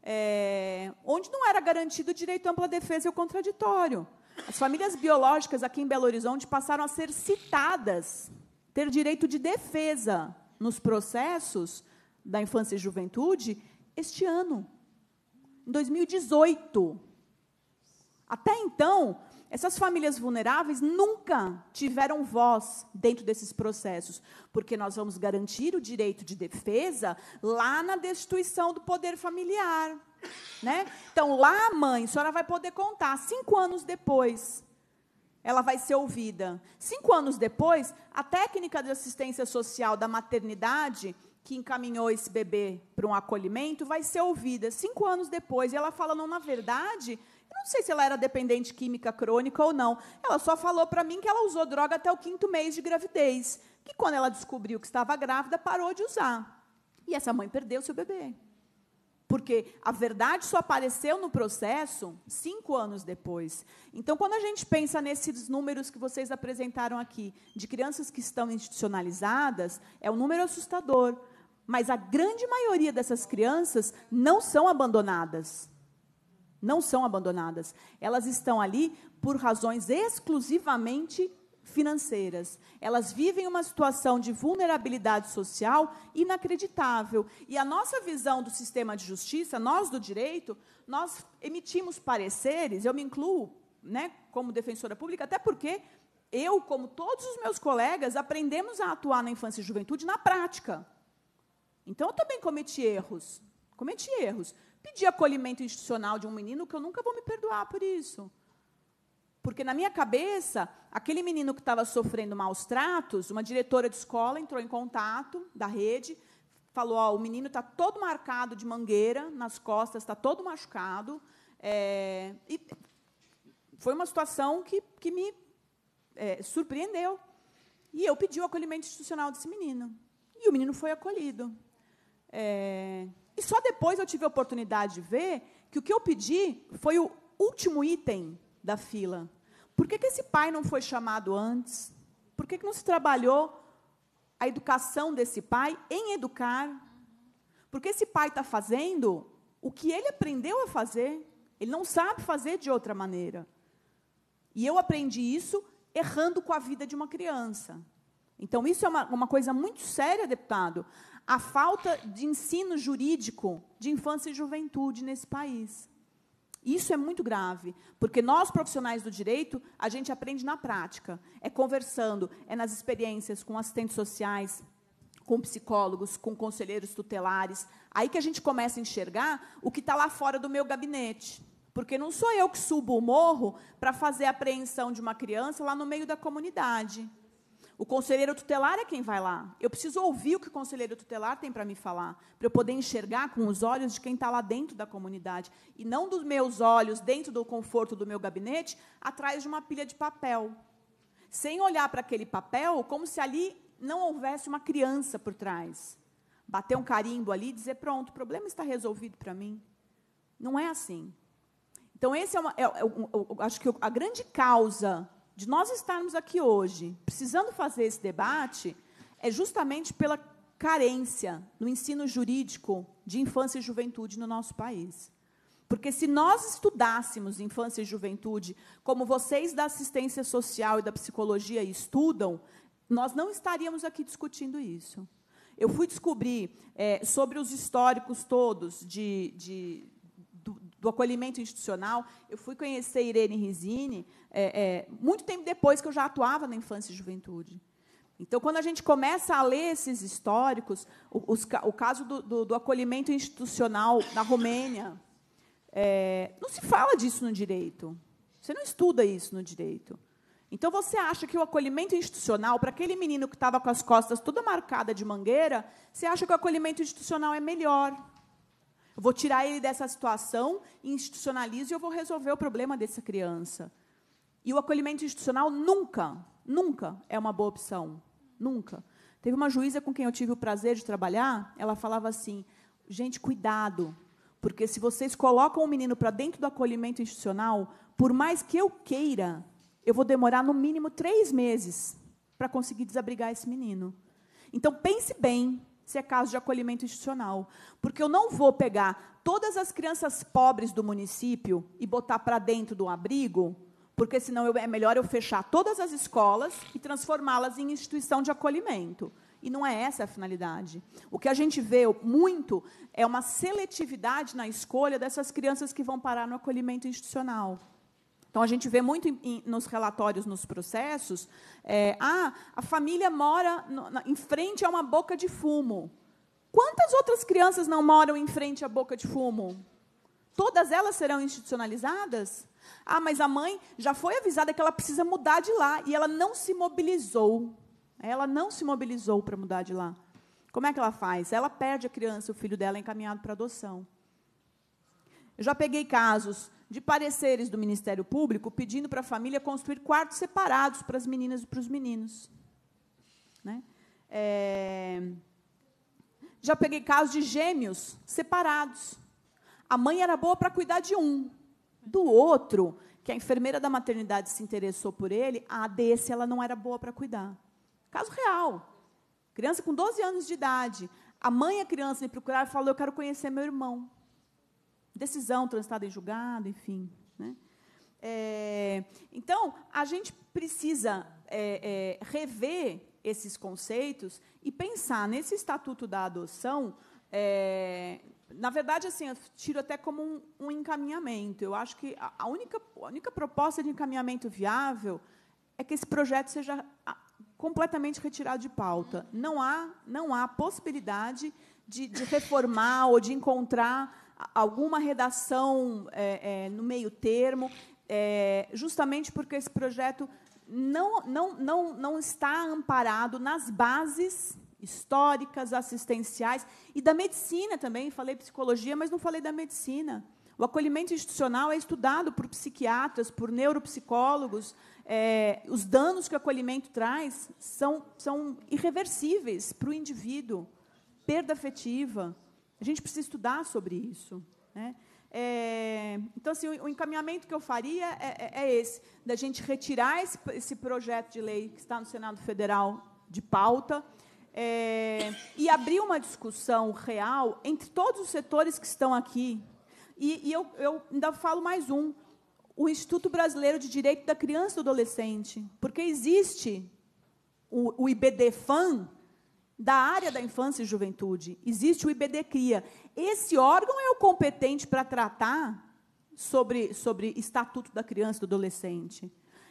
é, onde não era garantido o direito à ampla defesa e o contraditório. As famílias biológicas aqui em Belo Horizonte passaram a ser citadas ter direito de defesa nos processos da infância e juventude este ano, em 2018. Até então, essas famílias vulneráveis nunca tiveram voz dentro desses processos, porque nós vamos garantir o direito de defesa lá na destituição do poder familiar. Né? Então, lá, mãe, a senhora vai poder contar, cinco anos depois, ela vai ser ouvida. Cinco anos depois, a técnica de assistência social da maternidade, que encaminhou esse bebê para um acolhimento, vai ser ouvida. Cinco anos depois, e ela fala: não, na verdade, eu não sei se ela era dependente química crônica ou não. Ela só falou para mim que ela usou droga até o quinto mês de gravidez, que quando ela descobriu que estava grávida, parou de usar. E essa mãe perdeu seu bebê porque a verdade só apareceu no processo cinco anos depois. Então, quando a gente pensa nesses números que vocês apresentaram aqui, de crianças que estão institucionalizadas, é um número assustador. Mas a grande maioria dessas crianças não são abandonadas. Não são abandonadas. Elas estão ali por razões exclusivamente financeiras. Elas vivem uma situação de vulnerabilidade social inacreditável. E a nossa visão do sistema de justiça, nós do direito, nós emitimos pareceres, eu me incluo, né, como defensora pública, até porque eu, como todos os meus colegas, aprendemos a atuar na infância e juventude na prática. Então eu também cometi erros. Cometi erros. Pedi acolhimento institucional de um menino que eu nunca vou me perdoar por isso. Porque na minha cabeça, aquele menino que estava sofrendo maus tratos, uma diretora de escola entrou em contato da rede, falou: oh, o menino está todo marcado de mangueira nas costas, está todo machucado. É, e foi uma situação que, que me é, surpreendeu. E eu pedi o acolhimento institucional desse menino. E o menino foi acolhido. É, e só depois eu tive a oportunidade de ver que o que eu pedi foi o último item da fila. Por que, que esse pai não foi chamado antes? Por que, que não se trabalhou a educação desse pai em educar? Porque esse pai está fazendo o que ele aprendeu a fazer, ele não sabe fazer de outra maneira. E eu aprendi isso errando com a vida de uma criança. Então, isso é uma, uma coisa muito séria, deputado. A falta de ensino jurídico de infância e juventude nesse país. Isso é muito grave, porque nós profissionais do direito, a gente aprende na prática, é conversando, é nas experiências com assistentes sociais, com psicólogos, com conselheiros tutelares, aí que a gente começa a enxergar o que está lá fora do meu gabinete. Porque não sou eu que subo o morro para fazer a apreensão de uma criança lá no meio da comunidade. O conselheiro tutelar é quem vai lá. Eu preciso ouvir o que o conselheiro tutelar tem para me falar, para eu poder enxergar com os olhos de quem está lá dentro da comunidade. E não dos meus olhos, dentro do conforto do meu gabinete, atrás de uma pilha de papel. Sem olhar para aquele papel como se ali não houvesse uma criança por trás. Bater um carimbo ali e dizer: pronto, o problema está resolvido para mim. Não é assim. Então, esse é, uma, é, é, é acho que a grande causa de nós estarmos aqui hoje precisando fazer esse debate é justamente pela carência no ensino jurídico de infância e juventude no nosso país. Porque se nós estudássemos infância e juventude como vocês da assistência social e da psicologia estudam, nós não estaríamos aqui discutindo isso. Eu fui descobrir é, sobre os históricos todos de, de do acolhimento institucional, eu fui conhecer Irene Risini é, é, muito tempo depois que eu já atuava na infância e juventude. Então, quando a gente começa a ler esses históricos, o, os, o caso do, do, do, acolhimento institucional na Romênia, é, não se fala disso no direito. Você não estuda isso no direito. Então, você acha que o acolhimento institucional, para aquele menino que estava com as costas toda marcada de mangueira, você acha que o acolhimento institucional é melhor. Eu vou tirar ele dessa situação, institucionalizo e eu vou resolver o problema dessa criança. E o acolhimento institucional nunca, nunca é uma boa opção. Nunca. Teve uma juíza com quem eu tive o prazer de trabalhar, ela falava assim: gente, cuidado, porque se vocês colocam o menino para dentro do acolhimento institucional, por mais que eu queira, eu vou demorar no mínimo três meses para conseguir desabrigar esse menino. Então, pense bem se é caso de acolhimento institucional. Porque eu não vou pegar todas as crianças pobres do município e botar para dentro do abrigo, porque senão eu, é melhor eu fechar todas as escolas e transformá-las em instituição de acolhimento. E não é essa a finalidade. O que a gente vê muito é uma seletividade na escolha dessas crianças que vão parar no acolhimento institucional. Então, a gente vê muito em, em, nos relatórios, nos processos, é, ah, a família mora no, na, em frente a uma boca de fumo. Quantas outras crianças não moram em frente à boca de fumo? Todas elas serão institucionalizadas? Ah, mas a mãe já foi avisada que ela precisa mudar de lá e ela não se mobilizou. Ela não se mobilizou para mudar de lá. Como é que ela faz? Ela perde a criança, o filho dela é encaminhado para adoção. Eu já peguei casos de pareceres do Ministério Público pedindo para a família construir quartos separados para as meninas e para os meninos. Né? É... Já peguei casos de gêmeos separados. A mãe era boa para cuidar de um, do outro, que a enfermeira da maternidade se interessou por ele, a desse ela não era boa para cuidar. Caso real. Criança com 12 anos de idade. A mãe e a criança me procuraram e falou: Eu quero conhecer meu irmão decisão transitada em julgado, enfim. Né? É, então, a gente precisa é, é, rever esses conceitos e pensar nesse estatuto da adoção. É, na verdade, assim, eu tiro até como um, um encaminhamento. Eu acho que a, a, única, a única proposta de encaminhamento viável é que esse projeto seja completamente retirado de pauta. Não há, não há possibilidade de, de reformar ou de encontrar alguma redação é, é, no meio termo, é, justamente porque esse projeto não, não, não, não está amparado nas bases históricas, assistenciais e da medicina também. Falei psicologia, mas não falei da medicina. O acolhimento institucional é estudado por psiquiatras, por neuropsicólogos. É, os danos que o acolhimento traz são, são irreversíveis para o indivíduo. Perda afetiva, a gente precisa estudar sobre isso. Né? É, então, assim, o, o encaminhamento que eu faria é, é, é esse, da gente retirar esse, esse, projeto de lei que está no Senado Federal de pauta é, e abrir uma discussão real entre todos os setores que estão aqui. E, e eu, eu ainda falo mais um, o Instituto Brasileiro de Direito da Criança e do Adolescente, porque existe o, o IBDFAN, da área da infância e juventude. Existe o IBDCRIA. Esse órgão é o competente para tratar sobre, sobre estatuto da criança e do adolescente.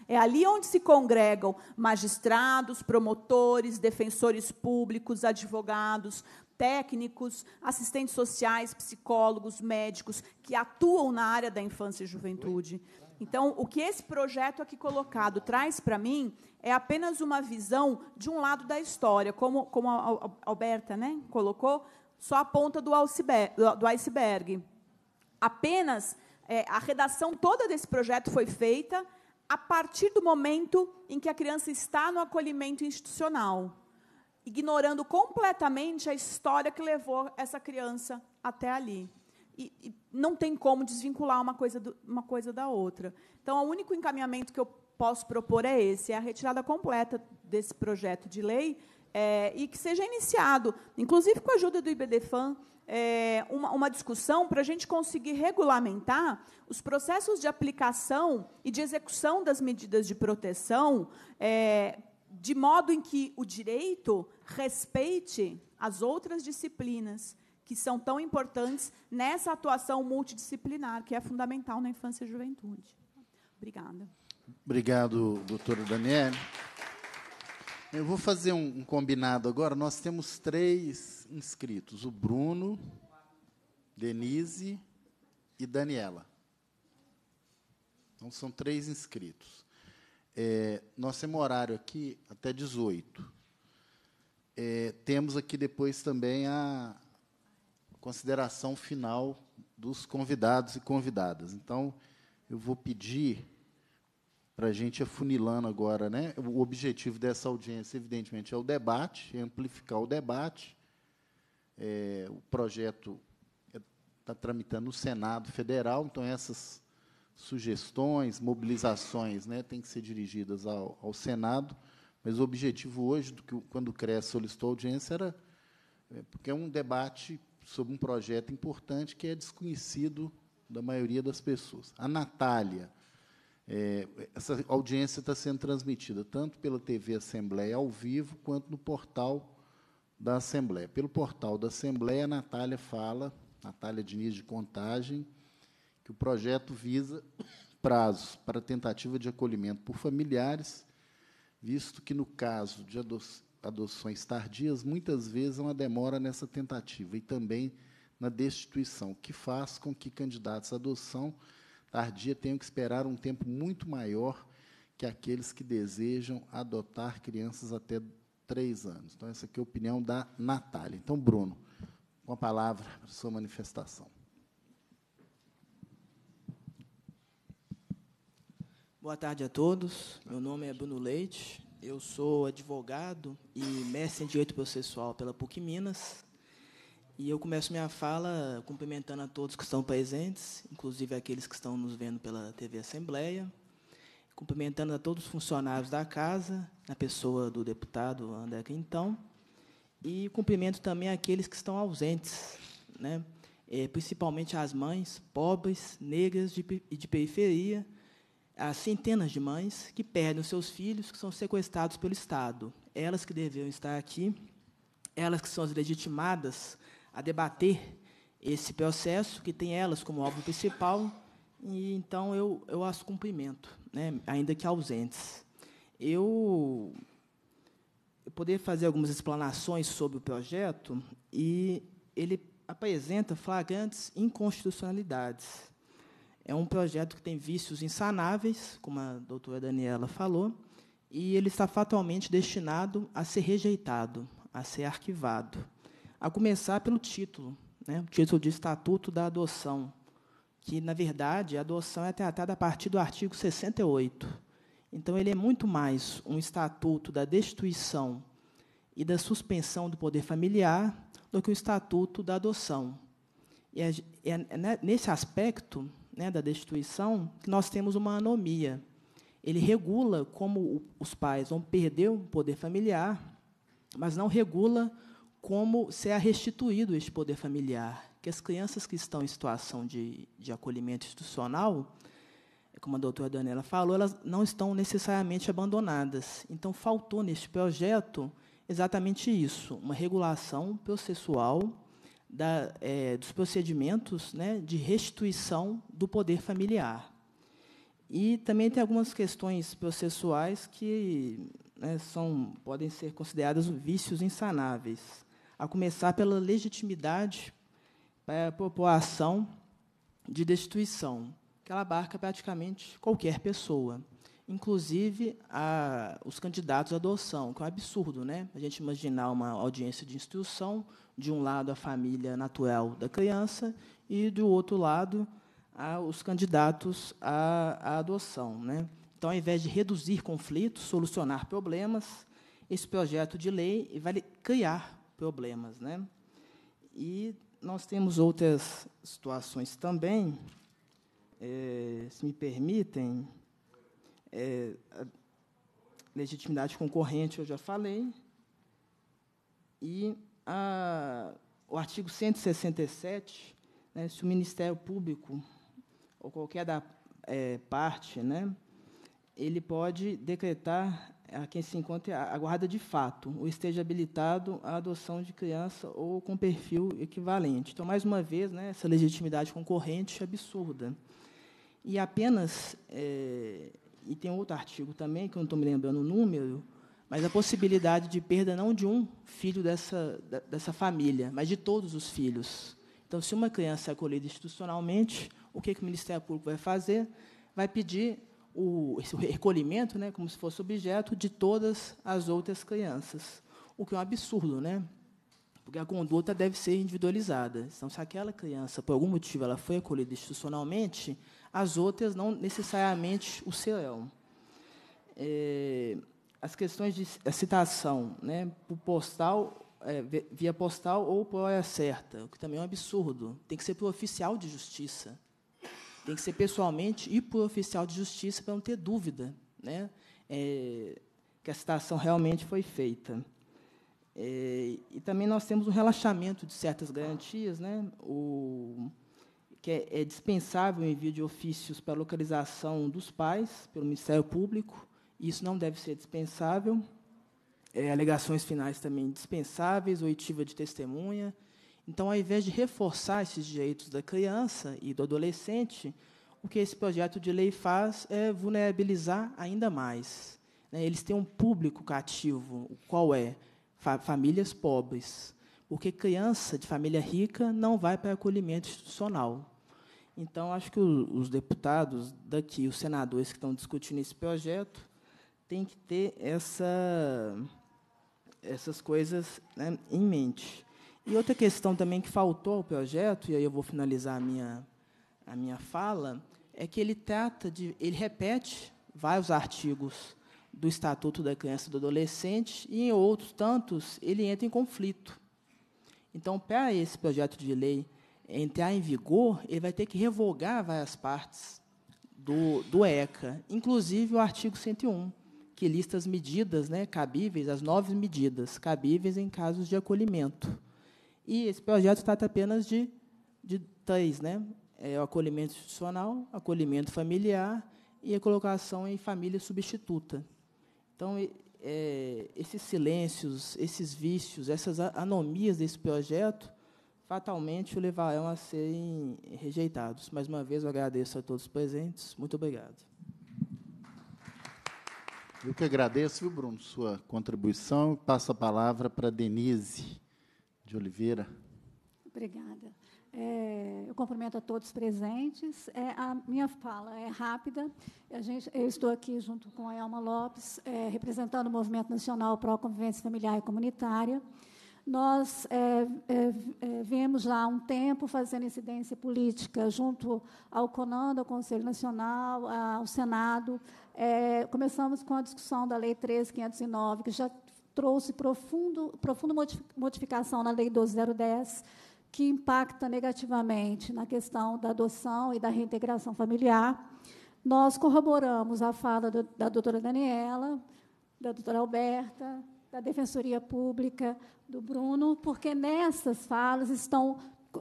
É ali onde se congregam magistrados, promotores, defensores públicos, advogados, técnicos, assistentes sociais, psicólogos, médicos que atuam na área da infância e juventude. Então, o que esse projeto aqui colocado traz para mim é apenas uma visão de um lado da história, como, como a Alberta né, colocou, só a ponta do iceberg. Apenas é, a redação toda desse projeto foi feita a partir do momento em que a criança está no acolhimento institucional, ignorando completamente a história que levou essa criança até ali e, e não tem como desvincular uma coisa, do, uma coisa da outra. Então, o único encaminhamento que eu posso propor é esse, é a retirada completa desse projeto de lei é, e que seja iniciado, inclusive com a ajuda do IBDFAN, é, uma, uma, discussão para a gente conseguir regulamentar os processos de aplicação e de execução das medidas de proteção, é, de modo em que o direito respeite as outras disciplinas que são tão importantes nessa atuação multidisciplinar, que é fundamental na infância e juventude. Obrigada. Obrigado, doutora Daniele. Eu vou fazer um, um, combinado agora. Nós temos três inscritos: o Bruno, Denise e Daniela. Então, são três inscritos. É, nós temos horário aqui até 18. É, temos aqui depois também a, consideração final dos convidados e convidadas. Então, eu vou pedir para a gente afunilando agora, né? O objetivo dessa audiência, evidentemente, é o debate, é amplificar o debate. É, o projeto está é, tramitando no Senado Federal, então essas sugestões, mobilizações, né, têm que ser dirigidas ao, ao Senado. Mas o objetivo hoje, do que, quando o CRES solicitou a audiência, era é, porque é um debate sobre um projeto importante que é desconhecido da maioria das pessoas. A Natália, é, essa audiência está sendo transmitida tanto pela TV Assembleia ao vivo, quanto no portal da Assembleia. Pelo portal da Assembleia, a Natália fala, Natália Diniz de Contagem, que o projeto visa prazos para tentativa de acolhimento por familiares, visto que, no caso de adoção adoções tardias, muitas vezes há é uma demora nessa tentativa e também na destituição, que faz com que candidatos à adoção tardia tenham que esperar um tempo muito maior que aqueles que desejam adotar crianças até três anos. Então, essa aqui é a opinião da Natália. Então, Bruno, com a palavra para a sua manifestação. Boa tarde a todos. Meu nome é Bruno Leite. Eu sou advogado e mestre em Direito Processual pela PUC Minas. E eu começo minha fala cumprimentando a todos que estão presentes, inclusive aqueles que estão nos vendo pela TV Assembleia, cumprimentando a todos os funcionários da casa, na pessoa do deputado André Quintão, e cumprimento também aqueles que estão ausentes, né? É, principalmente as mães pobres, negras e de, de periferia, Há centenas de mães que perdem os seus filhos, que são sequestrados pelo Estado. Elas que deveriam estar aqui, elas que são as legitimadas a debater esse processo, que tem elas como alvo principal, e então eu, eu as cumprimento, né, ainda que ausentes. Eu, eu poderia fazer algumas explanações sobre o projeto, e ele apresenta flagrantes inconstitucionalidades. É um projeto que tem vícios insanáveis, como a doutora Daniela falou, e ele está fatalmente destinado a ser rejeitado, a ser arquivado. A começar pelo título, né? o título de Estatuto da Adoção, que, na verdade, a adoção é tratada a partir do artigo 68. Então, ele é muito mais um estatuto da destituição e da suspensão do poder familiar do que o estatuto da adoção. E é, é, é nesse aspecto né, da destituição, nós temos uma anomia. Ele regula como os pais vão perder o poder familiar, mas não regula como será restituído este poder familiar. Que as crianças que estão em situação de, de acolhimento institucional, como a doutora Daniela falou, elas não estão necessariamente abandonadas. Então, faltou neste projeto exatamente isso, uma regulação processual da, é, dos procedimentos né, de restituição do poder familiar. E também tem algumas questões processuais que né, são, podem ser consideradas vícios insanáveis, a começar pela legitimidade para a ação de destituição, que ela abarca praticamente qualquer pessoa, inclusive a, os candidatos à adoção, que é um absurdo, né? A gente imaginar uma audiência de instrução de um lado, a família natural da criança, e, do outro lado, os candidatos à, à adoção. Né? Então, ao invés de reduzir conflitos, solucionar problemas, esse projeto de lei vai criar problemas. Né? E nós temos outras situações também, é, se me permitem, é, legitimidade concorrente, eu já falei, e a, o artigo 167, né, se o Ministério Público ou qualquer da é, parte, né, ele pode decretar a quem se encontre a guarda de fato, ou esteja habilitado à adoção de criança ou com perfil equivalente. Então, mais uma vez, né, essa legitimidade concorrente é absurda. E apenas, é, e tem outro artigo também, que eu não estou me lembrando o número, mas a possibilidade de perda não de um filho dessa, dessa família, mas de todos os filhos. Então, se uma criança é acolhida institucionalmente, o que, que o Ministério Público vai fazer? Vai pedir o, esse recolhimento, né, como se fosse objeto, de todas as outras crianças. O que é um absurdo, né? porque a conduta deve ser individualizada. Então, se aquela criança, por algum motivo, ela foi acolhida institucionalmente, as outras não necessariamente o serão. É, as questões de citação né, por postal, é, via postal ou por hora certa, o que também é um absurdo. Tem que ser por oficial de justiça. Tem que ser pessoalmente e por oficial de justiça para não ter dúvida né, é, que a citação realmente foi feita. É, e também nós temos um relaxamento de certas garantias, né, o, que é, é dispensável o envio de ofícios para localização dos pais pelo Ministério Público, isso não deve ser dispensável. É, alegações finais também dispensáveis, oitiva de testemunha. Então, ao invés de reforçar esses direitos da criança e do adolescente, o que esse projeto de lei faz é vulnerabilizar ainda mais. Né? Eles têm um público cativo, qual é? Fa famílias pobres. Porque criança de família rica não vai para acolhimento institucional. Então, acho que os deputados daqui, os senadores que estão discutindo esse projeto, tem que ter essa, essas coisas né, em mente. E outra questão também que faltou ao projeto, e aí eu vou finalizar a minha, a minha fala, é que ele trata de. ele repete vários artigos do Estatuto da Criança e do Adolescente, e em outros tantos ele entra em conflito. Então, para esse projeto de lei entrar em vigor, ele vai ter que revogar várias partes do, do ECA, inclusive o artigo 101, que lista as medidas né, cabíveis, as nove medidas cabíveis em casos de acolhimento. E esse projeto trata apenas de, de três, né? É o acolhimento institucional, acolhimento familiar e a colocação em família substituta. Então, é, esses silêncios, esses vícios, essas anomias desse projeto, fatalmente o levarão a serem rejeitados. Mais uma vez, eu agradeço a todos os presentes. Muito obrigado. Eu que agradeço, viu, Bruno, sua contribuição. Passo a palavra para Denise de Oliveira. Obrigada. É, eu cumprimento a todos presentes. É, a minha fala é rápida. Gente, eu estou aqui junto com a Elma Lopes, é, representando o Movimento Nacional Pro Convivência Familiar e Comunitária. Nós é, é, é, viemos já há um tempo fazendo incidência política junto ao CONAN, ao Conselho Nacional, ao Senado, é, começamos com a discussão da Lei 13.509, que já trouxe profundo, profunda modificação na Lei 12.010, que impacta negativamente na questão da adoção e da reintegração familiar. Nós corroboramos a fala do, da doutora Daniela, da doutora Alberta, da Defensoria Pública, do Bruno, porque nessas falas estão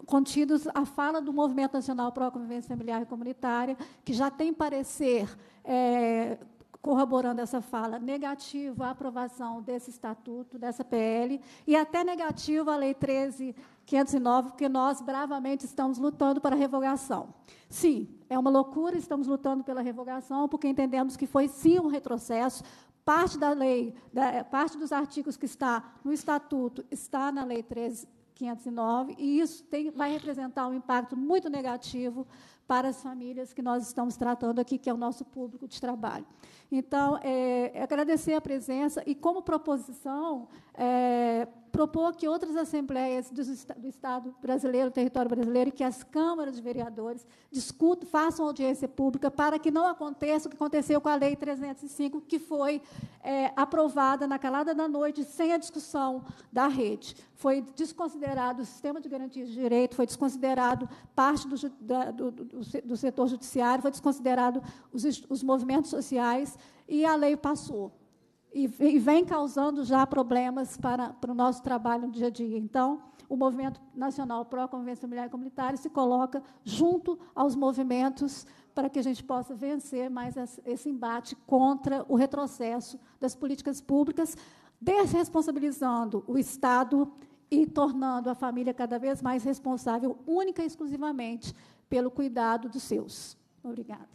contidos a fala do Movimento Nacional para a Convivência Familiar e Comunitária, que já tem parecer é, corroborando essa fala negativa à aprovação desse estatuto, dessa PL, e até negativa à Lei 13.509, porque nós bravamente estamos lutando para a revogação. Sim, é uma loucura, estamos lutando pela revogação, porque entendemos que foi sim um retrocesso, parte da lei, da, parte dos artigos que está no estatuto está na lei 13 509, e isso tem, vai representar um impacto muito negativo para as famílias que nós estamos tratando aqui, que é o nosso público de trabalho. Então, é, é agradecer a presença e, como proposição, é, propor que outras assembleias do, do, Estado brasileiro, território brasileiro, e que as câmaras de vereadores discutam, façam audiência pública para que não aconteça o que aconteceu com a Lei 305, que foi é, aprovada na calada da noite, sem a discussão da rede. Foi desconsiderado o sistema de garantia de direito, foi desconsiderado parte do, da, do, do setor judiciário, foi desconsiderado os, os movimentos sociais, e a lei passou e, e vem causando já problemas para, para o nosso trabalho no dia a dia. Então, o Movimento Nacional Pró-Convenção e Comunitária se coloca junto aos movimentos para que a gente possa vencer mais esse embate contra o retrocesso das políticas públicas, desresponsabilizando o Estado e tornando a família cada vez mais responsável, única e exclusivamente, pelo cuidado dos seus. Obrigada.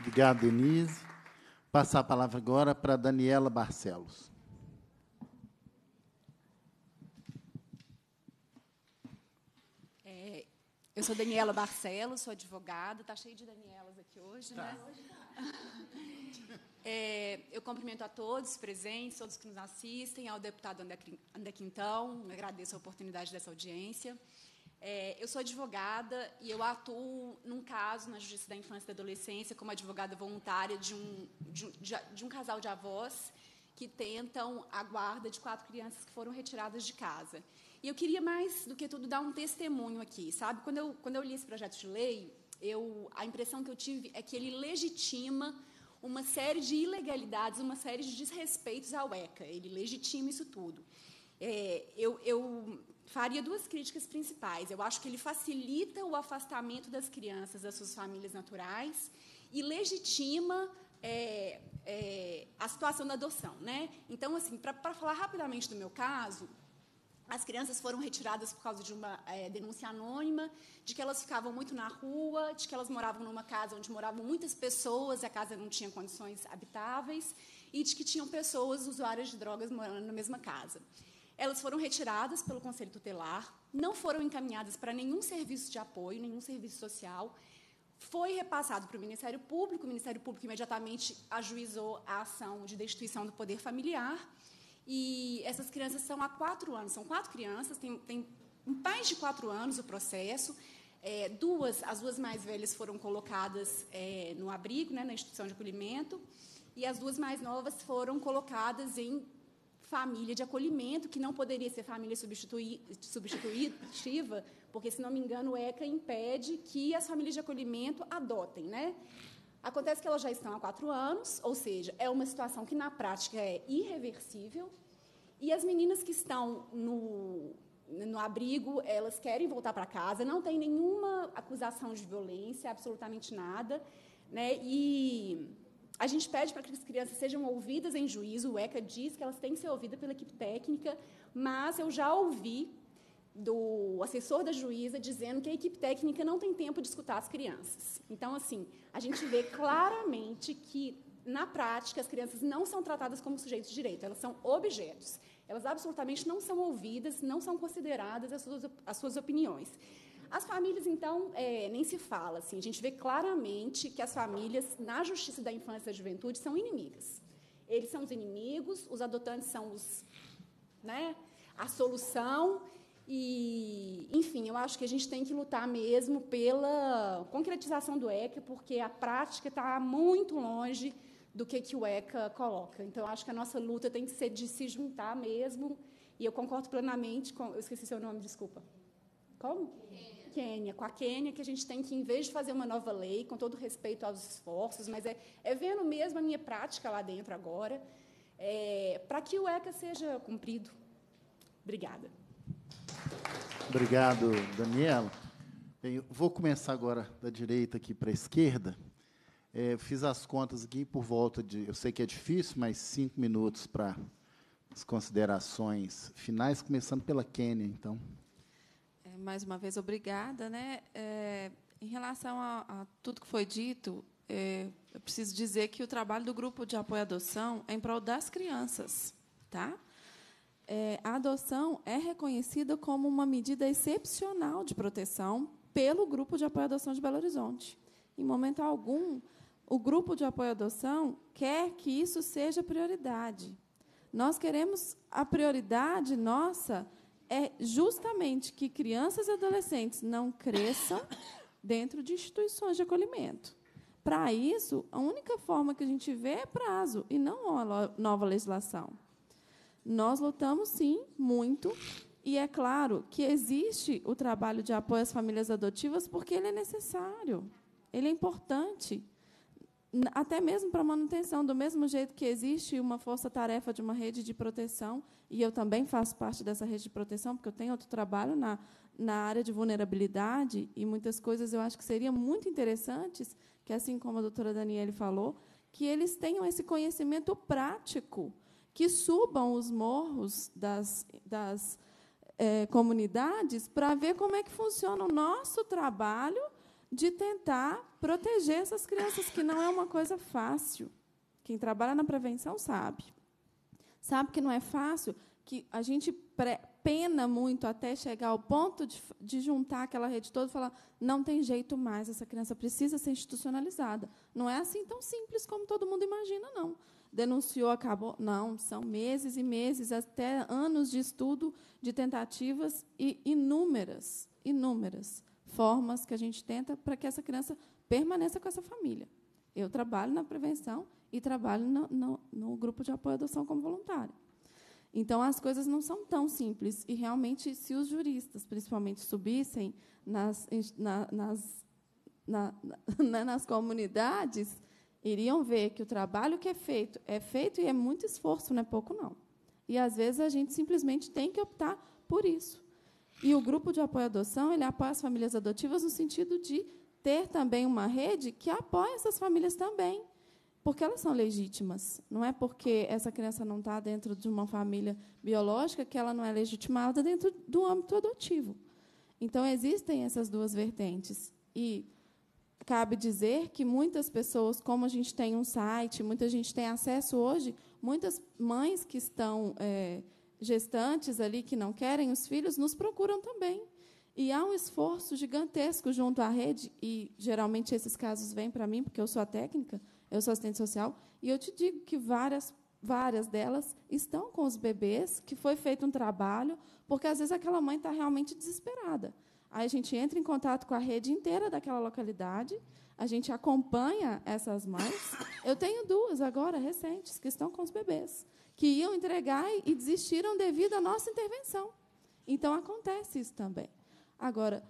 Obrigado, Denise. Passar a palavra agora para Daniela Barcelos. É, eu sou Daniela Barcelos, sou advogada. Está cheio de Danielas aqui hoje, tá. né? [LAUGHS] É, eu cumprimento a todos presentes, todos que nos assistem, ao deputado André Quintão, agradeço a oportunidade dessa audiência. É, eu sou advogada e eu atuo num caso na Justiça da Infância e da Adolescência como advogada voluntária de um, de, de, de um casal de avós que tentam a guarda de quatro crianças que foram retiradas de casa. E eu queria mais do que tudo dar um testemunho aqui, sabe? Quando eu, quando eu li esse projeto de lei, eu, a impressão que eu tive é que ele legitima uma série de ilegalidades, uma série de desrespeitos ao ECA. Ele legitima isso tudo. É, eu, eu faria duas críticas principais. Eu acho que ele facilita o afastamento das crianças das suas famílias naturais e legitima é, é, a situação da adoção. Né? Então, assim, para falar rapidamente do meu caso, as crianças foram retiradas por causa de uma é, denúncia anônima, de que elas ficavam muito na rua, de que elas moravam numa casa onde moravam muitas pessoas, a casa não tinha condições habitáveis, e de que tinham pessoas usuárias de drogas morando na mesma casa. Elas foram retiradas pelo Conselho Tutelar, não foram encaminhadas para nenhum serviço de apoio, nenhum serviço social. Foi repassado para o Ministério Público, o Ministério Público imediatamente ajuizou a ação de destituição do poder familiar. E essas crianças são há quatro anos, são quatro crianças, tem, tem mais de quatro anos o processo. É, duas, as duas mais velhas foram colocadas é, no abrigo, né, na instituição de acolhimento, e as duas mais novas foram colocadas em família de acolhimento, que não poderia ser família substitutiva, porque, se não me engano, o ECA impede que as famílias de acolhimento adotem. Né? Acontece que elas já estão há quatro anos, ou seja, é uma situação que, na prática, é irreversível. E as meninas que estão no, no abrigo, elas querem voltar para casa, não tem nenhuma acusação de violência, absolutamente nada. Né? E a gente pede para que as crianças sejam ouvidas em juízo, o ECA diz que elas têm que ser ouvidas pela equipe técnica, mas eu já ouvi do assessor da juíza dizendo que a equipe técnica não tem tempo de escutar as crianças. Então, assim, a gente vê claramente que, na prática, as crianças não são tratadas como sujeitos de direito, elas são objetos. Elas absolutamente não são ouvidas, não são consideradas as suas, as suas opiniões. As famílias, então, é, nem se fala. Assim, a gente vê claramente que as famílias, na justiça da infância e da juventude, são inimigas. Eles são os inimigos, os adotantes são os, né, a solução. E, enfim, eu acho que a gente tem que lutar mesmo pela concretização do ECA, porque a prática está muito longe do que, que o ECA coloca. Então, eu acho que a nossa luta tem que ser de se juntar mesmo. E eu concordo plenamente com. Eu esqueci seu nome, desculpa. Como? Guerreiro. Quênia, com a Quênia, que a gente tem que, em vez de fazer uma nova lei, com todo respeito aos esforços, mas é, é vendo mesmo a minha prática lá dentro agora, é, para que o ECA seja cumprido. Obrigada. Obrigado, Daniela. Bem, vou começar agora da direita aqui para a esquerda. É, fiz as contas aqui por volta de, eu sei que é difícil, mas cinco minutos para as considerações finais, começando pela Quênia, então mais uma vez, obrigada. Né? É, em relação a, a, tudo que foi dito, é, eu preciso dizer que o trabalho do grupo de apoio à adoção é em prol das crianças. Tá? É, a adoção é reconhecida como uma medida excepcional de proteção pelo grupo de apoio à adoção de Belo Horizonte. Em momento algum, o grupo de apoio à adoção quer que isso seja prioridade. Nós queremos a prioridade nossa é justamente que crianças e adolescentes não cresçam dentro de instituições de acolhimento. Para isso, a única forma que a gente vê é prazo e não uma nova legislação. Nós lutamos, sim, muito, e é claro que existe o trabalho de apoio às famílias adotivas porque ele é necessário, ele é importante até mesmo para manutenção, do mesmo jeito que existe uma força-tarefa de uma rede de proteção, e eu também faço parte dessa rede de proteção, porque eu tenho outro trabalho na, na área de vulnerabilidade, e muitas coisas eu acho que seriam muito interessantes, que assim como a doutora Daniele falou, que eles tenham esse conhecimento prático, que subam os morros das, das é, comunidades para ver como é que funciona o nosso trabalho de tentar proteger essas crianças, que não é uma coisa fácil. Quem trabalha na prevenção sabe. Sabe que não é fácil, que a gente pena muito até chegar ao ponto de, de juntar aquela rede toda e falar: não tem jeito mais, essa criança precisa ser institucionalizada. Não é assim tão simples como todo mundo imagina, não. Denunciou, acabou. Não, são meses e meses, até anos de estudo, de tentativas e inúmeras, inúmeras formas que a gente tenta para que essa criança permaneça com essa família. Eu trabalho na prevenção e trabalho no, no, no grupo de apoio à adoção como voluntária. Então, as coisas não são tão simples. E, realmente, se os juristas, principalmente, subissem nas, na, nas, na, [LAUGHS] na, né, nas comunidades, iriam ver que o trabalho que é feito é feito e é muito esforço, não é pouco, não. E, às vezes, a gente simplesmente tem que optar por isso. E o grupo de apoio à adoção ele apoia as famílias adotivas no sentido de ter também uma rede que apoia essas famílias também, porque elas são legítimas. Não é porque essa criança não está dentro de uma família biológica que ela não é legitimada dentro do âmbito adotivo. Então existem essas duas vertentes e cabe dizer que muitas pessoas, como a gente tem um site, muita gente tem acesso hoje, muitas mães que estão é, gestantes ali que não querem os filhos nos procuram também. E há um esforço gigantesco junto à rede, e geralmente esses casos vêm para mim, porque eu sou a técnica, eu sou assistente social, e eu te digo que várias várias delas estão com os bebês, que foi feito um trabalho, porque às vezes aquela mãe está realmente desesperada. Aí a gente entra em contato com a rede inteira daquela localidade, a gente acompanha essas mães. Eu tenho duas agora recentes que estão com os bebês que iam entregar e desistiram devido à nossa intervenção. Então acontece isso também. Agora,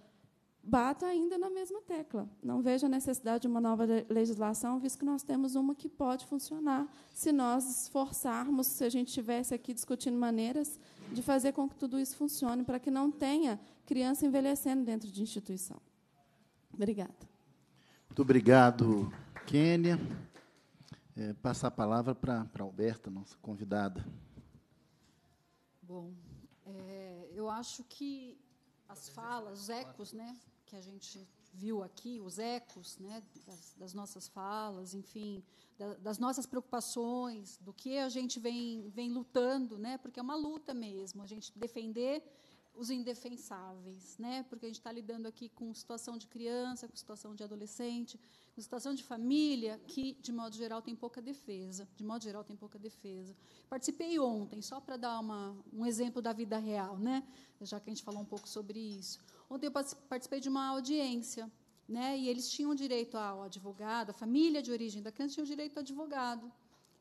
bato ainda na mesma tecla. Não vejo a necessidade de uma nova legislação, visto que nós temos uma que pode funcionar se nós esforçarmos, se a gente estivesse aqui discutindo maneiras de fazer com que tudo isso funcione, para que não tenha criança envelhecendo dentro de instituição. Obrigada. Muito obrigado, Kênia é, passar a palavra para a Alberta, nossa convidada. Bom, é, eu acho que as falas, os ecos, né, que a gente viu aqui, os ecos, né, das, das nossas falas, enfim, da, das nossas preocupações, do que a gente vem, vem lutando, né, porque é uma luta mesmo, a gente defender os indefensáveis, né? Porque a gente está lidando aqui com situação de criança, com situação de adolescente, com situação de família que, de modo geral, tem pouca defesa. De modo geral, tem pouca defesa. Participei ontem, só para dar uma, um exemplo da vida real, né? Já que a gente falou um pouco sobre isso. Ontem eu participei de uma audiência, né? E eles tinham direito ao advogado, a família de origem da criança tinha direito ao advogado.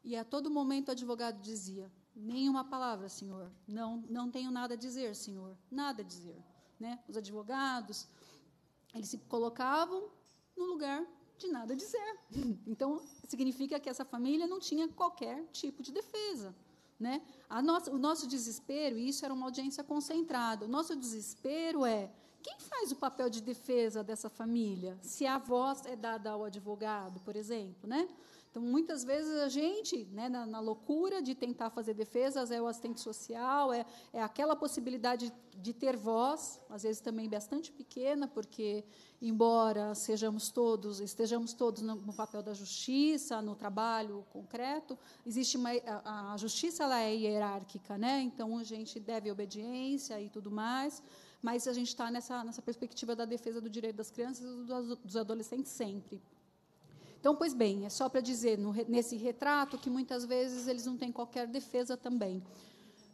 E a todo momento o advogado dizia: Nenhuma palavra, Senhor. Não, não tenho nada a dizer, Senhor. Nada a dizer. Né? Os advogados, eles se colocavam no lugar de nada a dizer. [LAUGHS] Então, significa que essa família não tinha qualquer tipo de defesa. Né? A nossa, o nosso desespero, e isso era uma audiência concentrada, o nosso desespero é quem faz o papel de defesa dessa família, se a voz é dada ao advogado, por exemplo, né? Então, muitas vezes a gente, né, na, na, loucura de tentar fazer defesas, é o assistente social, é, é aquela possibilidade de ter voz, às vezes também bastante pequena, porque, embora sejamos todos, estejamos todos no papel da justiça, no trabalho concreto, existe uma, a, a justiça ela é hierárquica, né? então a gente deve obediência e tudo mais, mas a gente está nessa, nessa perspectiva da defesa do direito das crianças e dos, dos adolescentes sempre, então, pois bem, é só para dizer no, nesse retrato que muitas vezes eles não têm qualquer defesa também.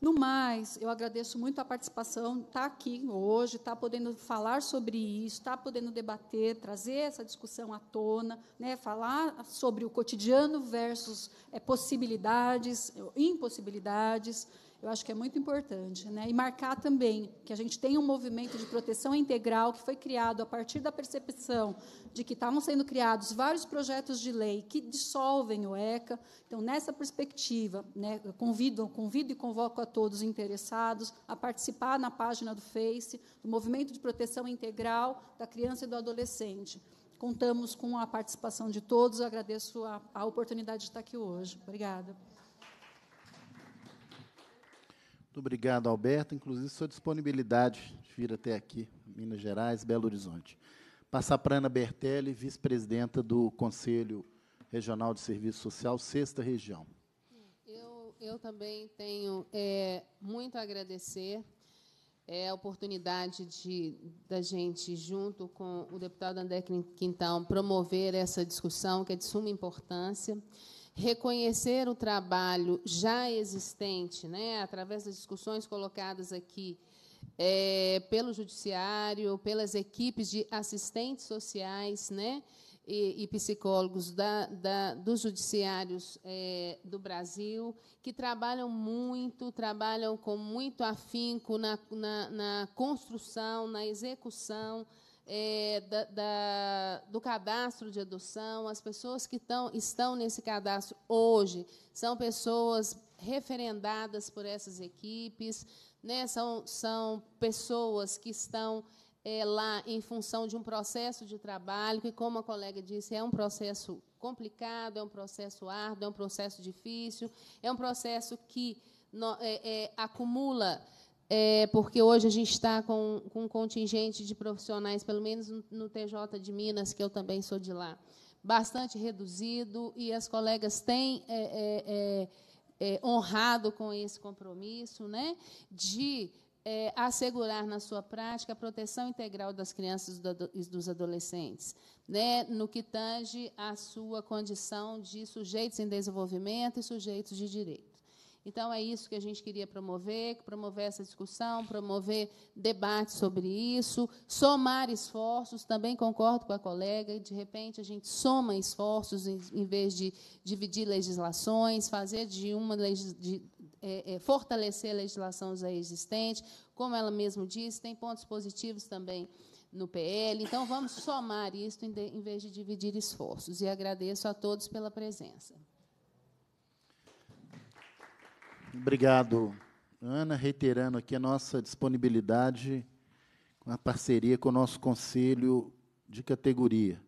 No mais, eu agradeço muito a participação, está aqui hoje, está podendo falar sobre isso, está podendo debater, trazer essa discussão à tona, né, falar sobre o cotidiano versus é, possibilidades, impossibilidades. Eu acho que é muito importante, né? E marcar também que a gente tem um movimento de proteção integral que foi criado a partir da percepção de que estavam sendo criados vários projetos de lei que dissolvem o ECA. Então, nessa perspectiva, né, convido, convido e convoco a todos interessados a participar na página do Face do Movimento de Proteção Integral da Criança e do Adolescente. Contamos com a participação de todos. agradeço a, a oportunidade de estar aqui hoje. Obrigada. Muito obrigado, Alberto, inclusive sua disponibilidade de vir até aqui, Minas Gerais, Belo Horizonte. Passar para Ana Bertelli, vice-presidenta do Conselho Regional de Serviço Social, Sexta Região. Eu, eu também tenho é, muito a agradecer é, a oportunidade de da gente, junto com o deputado André Quintão, promover essa discussão que é de suma importância reconhecer o trabalho já existente, né, através das discussões colocadas aqui é, pelo judiciário, pelas equipes de assistentes sociais, né, e, e psicólogos da, da, dos judiciários é, do Brasil que trabalham muito, trabalham com muito afinco na, na, na construção, na execução é, da, da, do cadastro de adoção, as pessoas que tão, estão nesse cadastro hoje são pessoas referendadas por essas equipes, né? são, são pessoas que estão é, lá em função de um processo de trabalho, que, como a colega disse, é um processo complicado, é um processo árduo, é um processo difícil, é um processo que no, é, é, acumula é, porque hoje a gente está com, com um contingente de profissionais, pelo menos no, no TJ de Minas, que eu também sou de lá, bastante reduzido, e as colegas têm é é, é, é, honrado com esse compromisso né, de é, assegurar na sua prática a proteção integral das crianças e dos adolescentes, né, no que tange à sua condição de sujeitos em desenvolvimento e sujeitos de direito. Então, é isso que a gente queria promover, promover essa discussão, promover debate sobre isso, somar esforços, também concordo com a colega, de repente a gente soma esforços em, em vez de dividir legislações, fazer de uma de, é, é, fortalecer a legislação já existente, como ela mesma disse, tem pontos positivos também no PL. Então, vamos somar isso em, de, em vez de dividir esforços. E agradeço a todos pela presença. Obrigado, Ana. Reiterando aqui a nossa disponibilidade com a parceria com o nosso conselho de categoria.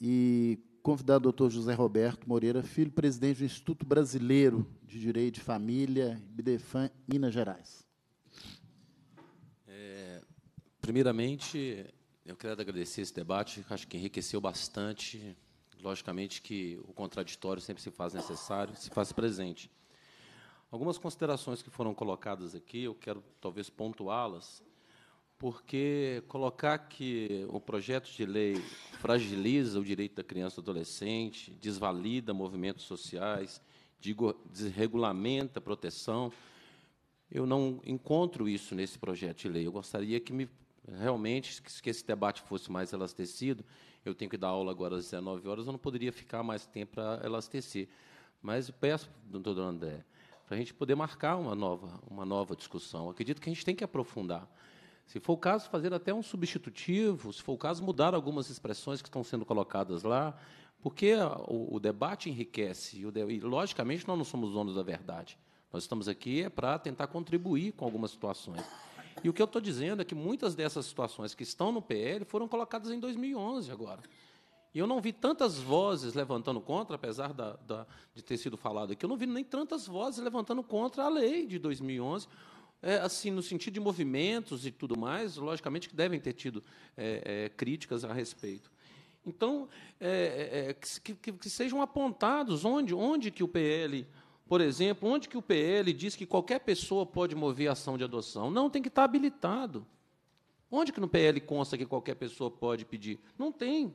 E convidar o doutor José Roberto Moreira Filho, presidente do Instituto Brasileiro de Direito de Família, IBDFAM, Minas Gerais. É, primeiramente, eu quero agradecer esse debate, acho que enriqueceu bastante. Logicamente que o contraditório sempre se faz necessário, se faz presente. Algumas considerações que foram colocadas aqui, eu quero talvez pontuá-las, porque colocar que o projeto de lei fragiliza o direito da criança e do adolescente, desvalida movimentos sociais, desregulamenta a proteção, eu não encontro isso nesse projeto de lei. Eu gostaria que me realmente que esse debate fosse mais elastecido. Eu tenho que dar aula agora às 19 horas, eu não poderia ficar mais tempo para elastecer. Mas peço, doutor André, para a gente poder marcar uma nova, uma nova discussão. acredito que a gente tem que aprofundar. Se for o caso, fazer até um substitutivo, se for o caso, mudar algumas expressões que estão sendo colocadas lá, porque o, o debate enriquece, e, o de, e, logicamente, nós não somos donos da verdade. Nós estamos aqui é para tentar contribuir com algumas situações. E o que eu estou dizendo é que muitas dessas situações que estão no PL foram colocadas em 2011 agora. E eu não vi tantas vozes levantando contra, apesar da, da, de ter sido falado aqui, eu não vi nem tantas vozes levantando contra a lei de 2011, é, assim, no sentido de movimentos e tudo mais, logicamente que devem ter tido é, é, críticas a respeito. Então, é, é, é, que, que, que, sejam apontados onde, onde que o PL, por exemplo, onde que o PL diz que qualquer pessoa pode mover a ação de adoção. Não, tem que estar habilitado. Onde que no PL consta que qualquer pessoa pode pedir? Não tem.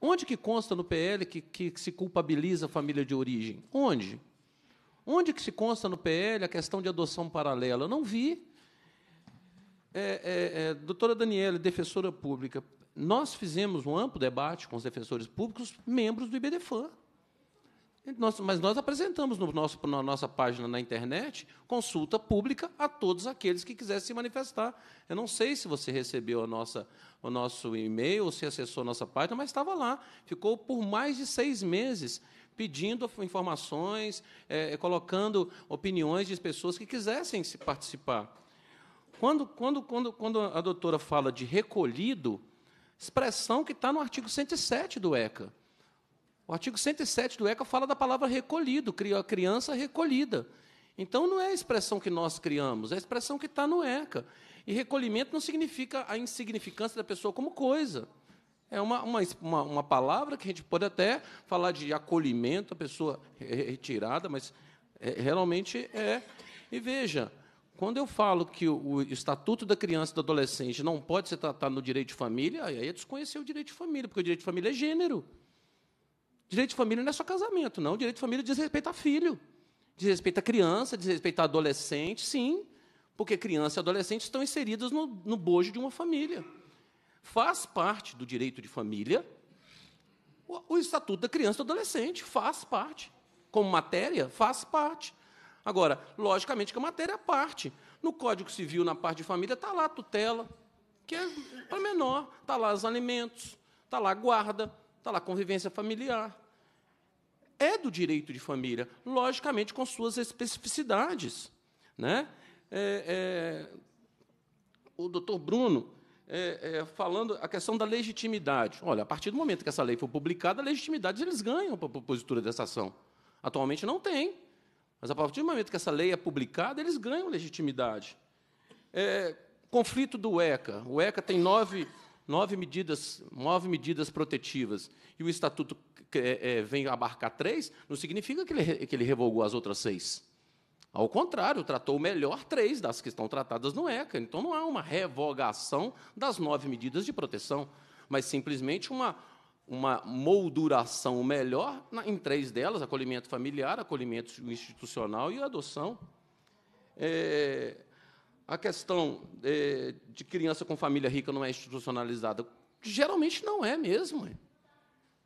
Onde que consta no PL que, que, se culpabiliza a família de origem? Onde? Onde que se consta no PL a questão de adoção paralela? Eu não vi. É, é, é, doutora Daniela, defensora pública, nós fizemos um amplo debate com os defensores públicos, membros do IBDFAN. Nós, mas nós apresentamos no nosso, na nossa página na internet consulta pública a todos aqueles que quisessem se manifestar. Eu não sei se você recebeu a nossa, o nosso e-mail ou se acessou a nossa página, mas estava lá. Ficou por mais de seis meses pedindo informações, é, colocando opiniões de pessoas que quisessem se participar. Quando, quando, quando, quando a doutora fala de recolhido, expressão que está no artigo 107 do ECA o artigo 107 do ECA fala da palavra recolhido, criança recolhida. Então, não é a expressão que nós criamos, é a expressão que está no ECA. E recolhimento não significa a insignificância da pessoa como coisa. É uma, uma, uma palavra que a gente pode até falar de acolhimento, a pessoa retirada, mas é, realmente é. E veja, quando eu falo que o, Estatuto da Criança e do Adolescente não pode ser tratado no direito de família, aí é desconhecer o direito de família, porque o direito de família é gênero. Direito de família não é só casamento, não. Direito de família diz respeito a filho, diz respeito a criança, diz respeito a adolescente, sim, porque criança e adolescente estão inseridos no, no bojo de uma família. Faz parte do direito de família o, o Estatuto da Criança e do Adolescente, faz parte. Como matéria, faz parte. Agora, logicamente que a matéria é parte. No Código Civil, na parte de família, está lá a tutela, que é para menor, está lá os alimentos, está lá a guarda, Está lá, convivência familiar. É do direito de família, logicamente com suas especificidades. Né? É, é, o doutor Bruno é, é, falando a questão da legitimidade. Olha, a partir do momento que essa lei for publicada, a legitimidade eles ganham para a propositura dessa ação. Atualmente não tem. Mas a partir do momento que essa lei é publicada, eles ganham legitimidade. É, conflito do ECA. O ECA tem nove nove medidas, nove medidas protetivas, e o Estatuto é, é, vem abarcar três, não significa que ele, que ele revogou as outras seis. Ao contrário, tratou melhor três das que estão tratadas no ECA. Então, não há é uma revogação das nove medidas de proteção, mas simplesmente uma, uma molduração melhor em três delas: acolhimento familiar, acolhimento institucional e adoção. É, a questão é, de criança com família rica não é institucionalizada. Geralmente não é mesmo.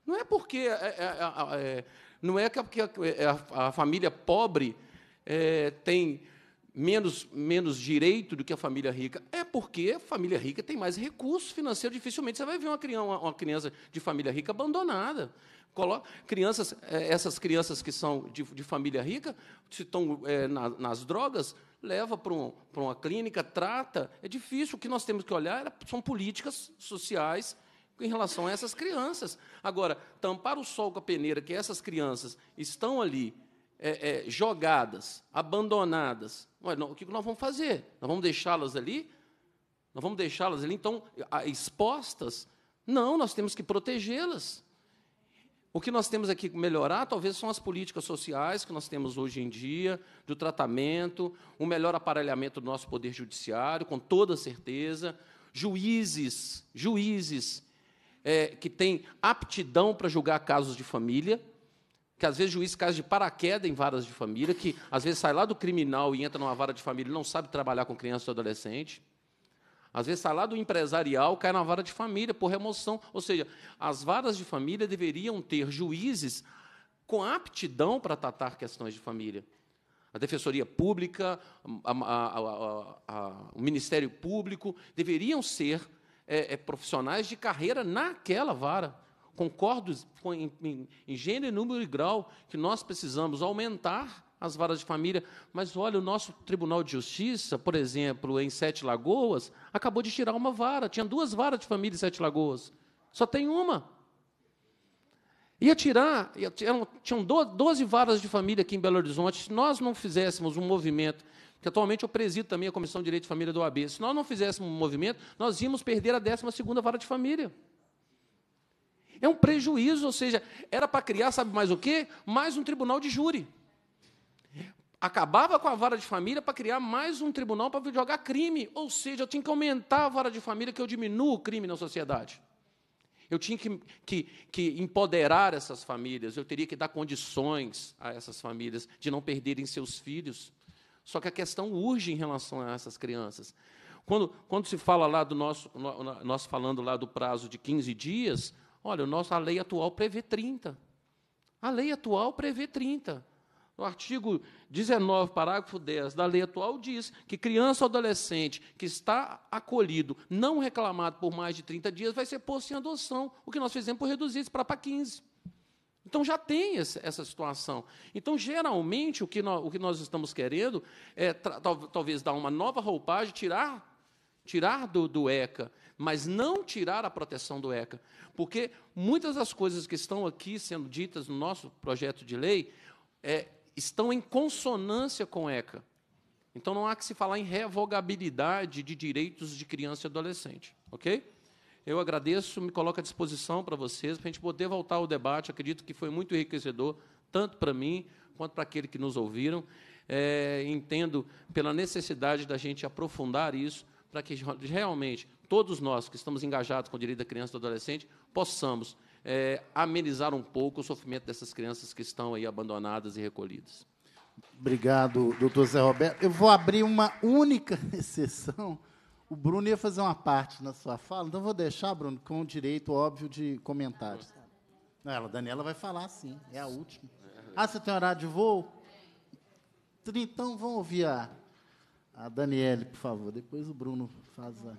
Não é porque. É é, é, é, não é que a, a família pobre tem menos, menos direito do que a família rica? É porque a família rica tem mais recursos financeiros. Dificilmente você vai ver uma criança, uma criança de família rica abandonada. crianças, essas crianças que são de, de família rica, se estão é, na, nas drogas, leva para, um, uma clínica, trata. É difícil. O que nós temos que olhar são políticas sociais em relação a essas crianças. Agora, tampar o sol com a peneira que essas crianças estão ali é, é, jogadas, abandonadas, Ué, não, o que nós vamos fazer? Nós vamos deixá-las ali? Nós vamos deixá-las ali, então, expostas? Não, nós temos que protegê-las. O que nós temos aqui que melhorar, talvez, são as políticas sociais que nós temos hoje em dia, do tratamento, um melhor aparelhamento do nosso poder judiciário, com toda certeza, juízes, juízes é, que têm aptidão para julgar casos de família, que às vezes juiz cai de paraquedas em varas de família, que às vezes sai lá do criminal e entra numa vara de família e não sabe trabalhar com criança e adolescente. Às vezes, salário empresarial cai na vara de família por remoção. Ou seja, as varas de família deveriam ter juízes com aptidão para tratar questões de família. A Defensoria Pública, a, a, a, o Ministério Público deveriam ser é, é, profissionais de carreira naquela vara. Concordo com, em, em, em gênero, número e grau que nós precisamos aumentar as varas de família. Mas olha, o nosso Tribunal de Justiça, por exemplo, em Sete Lagoas, acabou de tirar uma vara. Tinha duas varas de família em Sete Lagoas. Só tem uma. Ia tirar, ia, tinham 12 varas de família aqui em Belo Horizonte. Se nós não fizéssemos um movimento, que atualmente eu presido também a Comissão de Direito de Família do OAB, se nós não fizéssemos um movimento, nós íamos perder a 12 vara de família. É um prejuízo, ou seja, era para criar, sabe mais o quê? Mais um tribunal de júri acabava com a vara de família para criar mais um tribunal para jogar crime. Ou seja, eu tinha que aumentar a vara de família, que eu diminuo o crime na sociedade. Eu tinha que, que, que, empoderar essas famílias, eu teria que dar condições a essas famílias de não perderem seus filhos. Só que a questão urge em relação a essas crianças. Quando, quando se fala lá do nosso, nós falando lá do prazo de 15 dias, olha, a lei atual prevê 30. A lei atual prevê 30. O artigo 19, parágrafo 10 da lei atual diz que criança ou adolescente que está acolhido, não reclamado por mais de 30 dias, vai ser posto em adoção. O que nós fizemos por reduzir isso para 15. Então já tem essa situação. Então, geralmente, o que nós, o que nós estamos querendo é talvez dar uma nova roupagem, tirar tirar do, do, ECA, mas não tirar a proteção do ECA. Porque muitas das coisas que estão aqui sendo ditas no nosso projeto de lei é, estão em consonância com ECA. Então não há que se falar em revogabilidade de direitos de criança e adolescente, ok? Eu agradeço, me coloco à disposição para vocês, para a gente poder voltar ao debate. Acredito que foi muito enriquecedor, tanto para mim quanto para aqueles que nos ouviram. É, entendo pela necessidade da gente aprofundar isso para que realmente todos nós que estamos engajados com o direito da criança e do adolescente possamos é, amenizar um pouco o sofrimento dessas crianças que estão aí abandonadas e recolhidas. Obrigado, doutor Zé Roberto. Eu vou abrir uma única [LAUGHS] exceção. O Bruno ia fazer uma parte na sua fala, então vou deixar, Bruno, com o direito óbvio de comentários. Não, ela, Daniela vai falar sim, é a última. Ah, você tem horário de voo? Então vamos ouvir a, a Daniele, por favor. Depois o Bruno faz a.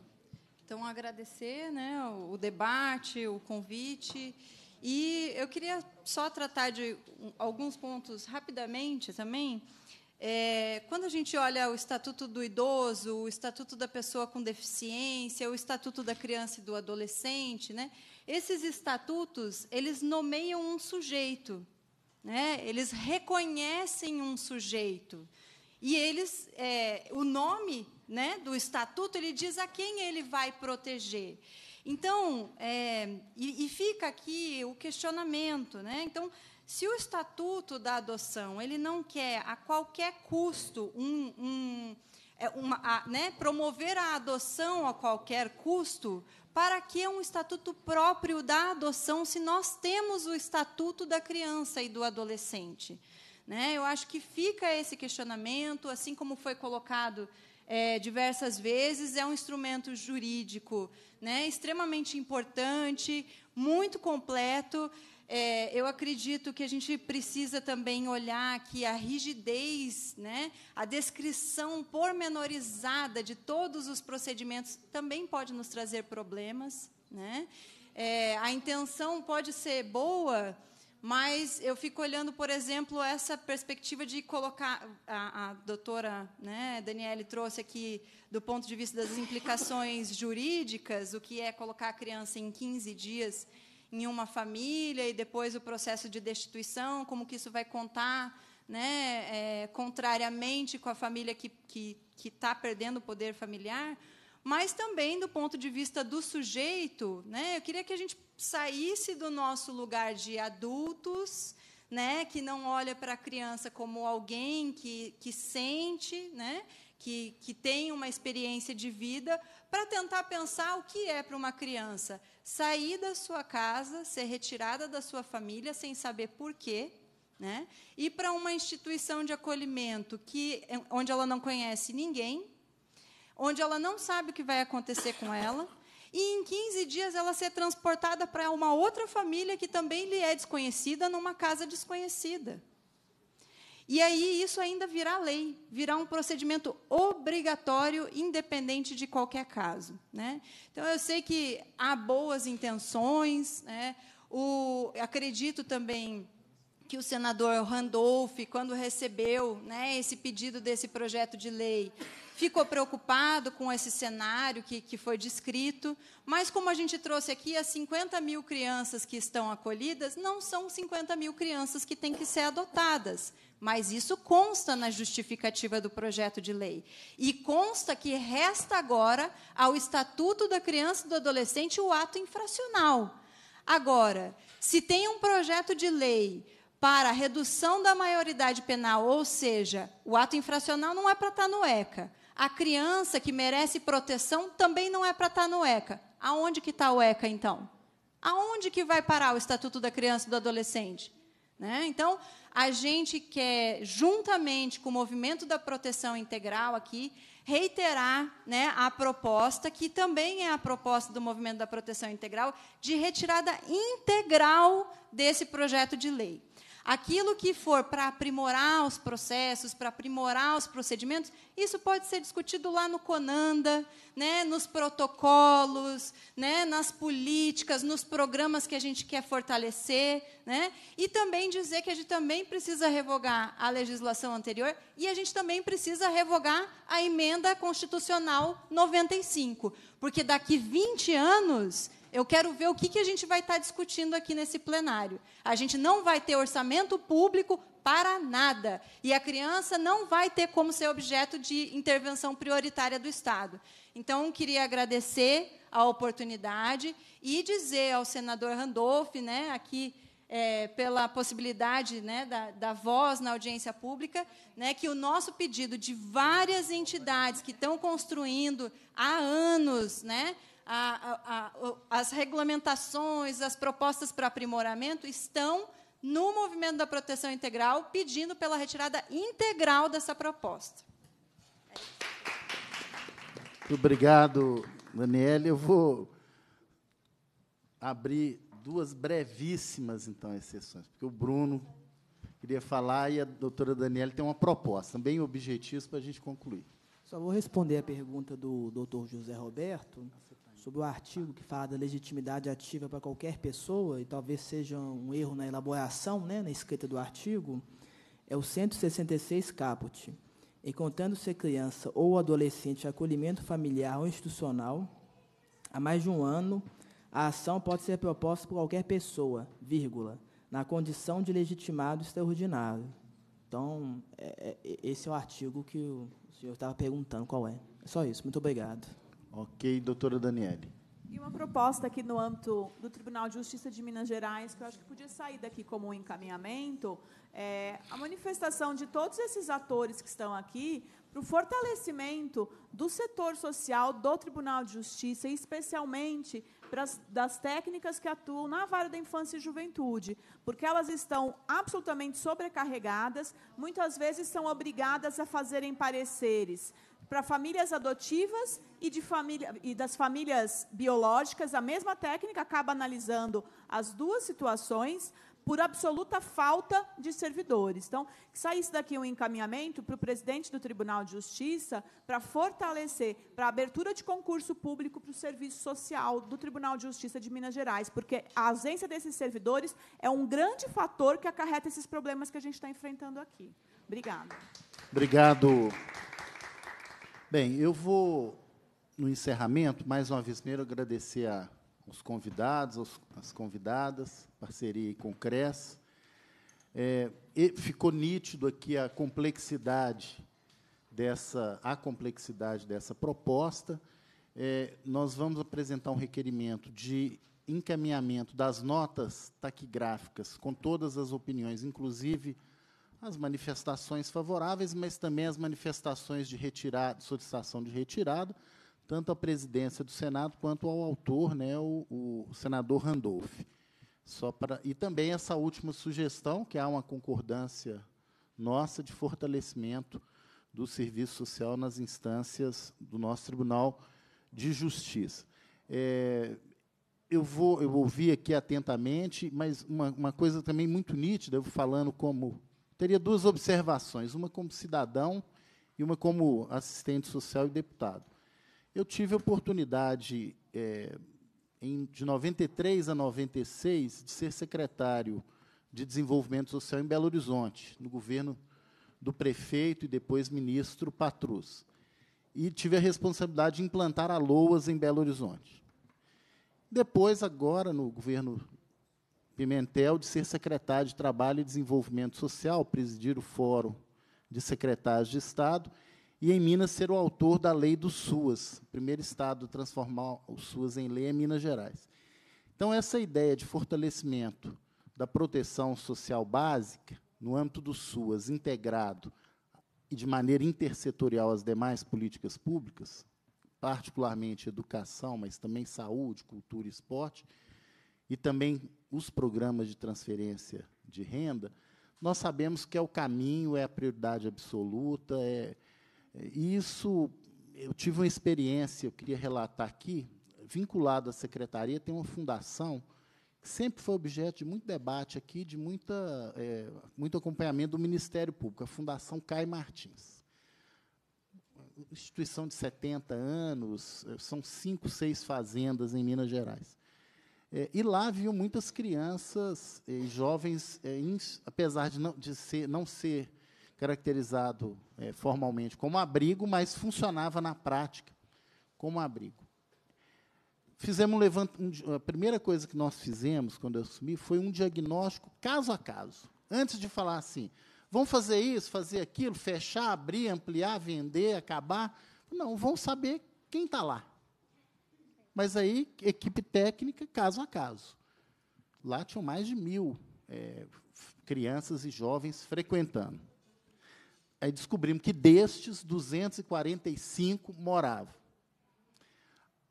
Então, agradecer né, o debate, o convite. E eu queria só tratar de alguns pontos rapidamente também. É, quando a gente olha o Estatuto do Idoso, o Estatuto da Pessoa com Deficiência, o Estatuto da Criança e do Adolescente, né, esses estatutos eles nomeiam um sujeito, né, eles reconhecem um sujeito. E eles, é, o nome né, do estatuto, ele diz a quem ele vai proteger. Então, é, e, e, fica aqui o questionamento, né? Então, se o estatuto da adoção ele não quer a qualquer custo um, um é, uma, a, né, promover a adoção a qualquer custo, para que um estatuto próprio da adoção, se nós temos o estatuto da criança e do adolescente? Né? Eu acho que fica esse questionamento, assim como foi colocado é, diversas vezes, é um instrumento jurídico né, extremamente importante, muito completo. É, eu acredito que a gente precisa também olhar que a rigidez, né, a descrição pormenorizada de todos os procedimentos também pode nos trazer problemas. Né? É, a intenção pode ser boa, mas eu fico olhando, por exemplo, essa perspectiva de colocar. A, a doutora né, Daniele trouxe aqui, do ponto de vista das implicações [LAUGHS] jurídicas, o que é colocar a criança em 15 dias em uma família e depois o processo de destituição, como que isso vai contar, né, é, contrariamente com a família que está perdendo o poder familiar mas também do ponto de vista do sujeito, né? Eu queria que a gente saísse do nosso lugar de adultos, né? Que não olha para a criança como alguém que, que sente, né? Que, que tem uma experiência de vida, para tentar pensar o que é para uma criança sair da sua casa, ser retirada da sua família sem saber por quê, né? E para uma instituição de acolhimento que onde ela não conhece ninguém, onde ela não sabe o que vai acontecer com ela, e em 15 dias ela ser transportada para uma outra família que também lhe é desconhecida, numa casa desconhecida. E aí isso ainda virá lei, virá um procedimento obrigatório, independente de qualquer caso. Né? Então, eu sei que há boas intenções, né? o, acredito também que o senador Randolph, quando recebeu né, esse pedido desse projeto de lei, ficou preocupado com esse cenário que, que foi descrito, mas como a gente trouxe aqui, as 50 mil crianças que estão acolhidas não são 50 mil crianças que têm que ser adotadas, mas isso consta na justificativa do projeto de lei. E consta que resta agora ao Estatuto da Criança e do Adolescente o ato infracional. Agora, se tem um projeto de lei para a redução da maioridade penal, ou seja, o ato infracional não é para estar tá no ECA. A criança que merece proteção também não é para estar tá no ECA. Aonde que está o ECA, então? Aonde que vai parar o Estatuto da Criança e do Adolescente? Né? Então, a gente quer, juntamente com o movimento da proteção integral aqui, reiterar né, a proposta, que também é a proposta do movimento da proteção integral, de retirada integral desse projeto de lei. Aquilo que for para aprimorar os processos, para aprimorar os procedimentos, isso pode ser discutido lá no Conanda, né, nos protocolos, né, nas políticas, nos programas que a gente quer fortalecer, né, e também dizer que a gente também precisa revogar a legislação anterior e a gente também precisa revogar a emenda constitucional 95, porque daqui 20 anos eu quero ver o que, que a gente vai estar tá discutindo aqui nesse plenário. A gente não vai ter orçamento público para nada. E a criança não vai ter como ser objeto de intervenção prioritária do Estado. Então, queria agradecer a oportunidade e dizer ao senador Randolph, né, aqui é, pela possibilidade né, da, da, voz na audiência pública, né, que o nosso pedido de várias entidades que estão construindo há anos né, a, a, as regulamentações, as propostas para aprimoramento estão no movimento da proteção integral, pedindo pela retirada integral dessa proposta. Muito obrigado, Daniela. Eu vou abrir duas brevíssimas, então, exceções, porque o Bruno queria falar e a doutora Daniela tem uma proposta, bem objetiva, para a gente concluir. Só vou responder a pergunta do doutor José Roberto sobre o artigo que fala da legitimidade ativa para qualquer pessoa, e talvez seja um erro na elaboração, né, na escrita do artigo, é o 166 caput. Encontrando se criança ou adolescente acolhimento familiar ou institucional, há mais de um ano, a ação pode ser proposta por qualquer pessoa, vírgula, na condição de legitimado extraordinário. Então, é, é, esse é o artigo que o senhor estava perguntando qual é. É só isso. Muito obrigado. Ok, doutora Daniele. E uma proposta aqui no âmbito do Tribunal de Justiça de Minas Gerais, que eu acho que podia sair daqui como um encaminhamento, é a manifestação de todos esses atores que estão aqui para o fortalecimento do setor social do Tribunal de Justiça, e especialmente das técnicas que atuam na vara da infância e juventude, porque elas estão absolutamente sobrecarregadas, muitas vezes são obrigadas a fazerem pareceres para famílias adotivas e, de família, e das famílias biológicas, a mesma técnica acaba analisando as duas situações por absoluta falta de servidores. Então, que saísse daqui um encaminhamento para o presidente do Tribunal de Justiça para fortalecer para a abertura de concurso público para o serviço social do Tribunal de Justiça de Minas Gerais, porque a ausência desses servidores é um grande fator que acarreta esses problemas que a gente está enfrentando aqui. Obrigada. Obrigado. Bem, eu vou, no encerramento, mais uma vez, primeiro agradecer a, aos convidados, aos, às convidadas, parceria com o CRES. É, ficou nítido aqui a complexidade dessa, a complexidade dessa proposta. É, nós vamos apresentar um requerimento de encaminhamento das notas taquigráficas com todas as opiniões, inclusive as manifestações favoráveis, mas também as manifestações de retirado, solicitação de retirado, tanto à presidência do Senado quanto ao autor, né, o, o senador Randolph. Só para, e também essa última sugestão, que há uma concordância nossa de fortalecimento do serviço social nas instâncias do nosso Tribunal de Justiça. É, eu vou eu ouvi aqui atentamente, mas uma, uma coisa também muito nítida, eu falando como teria duas observações, uma como cidadão e uma como assistente social e deputado. Eu tive a oportunidade, é, em, de 93 a 96, de ser secretário de Desenvolvimento Social em Belo Horizonte, no governo do prefeito e depois ministro Patrus. E tive a responsabilidade de implantar a LOAS em Belo Horizonte. Depois, agora, no governo Pimentel de ser secretário de Trabalho e Desenvolvimento Social, presidir o Fórum de Secretários de Estado, e em Minas ser o autor da Lei do SUAS, primeiro estado a transformar o SUAS em lei é Minas Gerais. Então, essa ideia de fortalecimento da proteção social básica, no âmbito do SUAS, integrado e de maneira intersetorial às demais políticas públicas, particularmente educação, mas também saúde, cultura e esporte, e também os programas de transferência de renda, nós sabemos que é o caminho, é a prioridade absoluta. É, é isso, eu tive uma experiência, eu queria relatar aqui, vinculado à secretaria, tem uma fundação que sempre foi objeto de muito debate aqui, de muita, é, muito acompanhamento do Ministério Público, a Fundação Cai Martins. Instituição de 70 anos, são cinco, seis fazendas em Minas Gerais. É, e lá viu muitas crianças é, e jovens, é, in, apesar de, não, de ser, não ser caracterizado é, formalmente como abrigo, mas funcionava na prática como abrigo. Fizemos um levantamento. a primeira coisa que nós fizemos quando eu assumi foi um diagnóstico caso a caso. Antes de falar assim, vão fazer isso, fazer aquilo, fechar, abrir, ampliar, vender, acabar. Não, vão saber quem está lá. Mas aí, equipe técnica, caso a caso. Lá tinham mais de mil é, crianças e jovens frequentando. Aí descobrimos que destes, 245 moravam.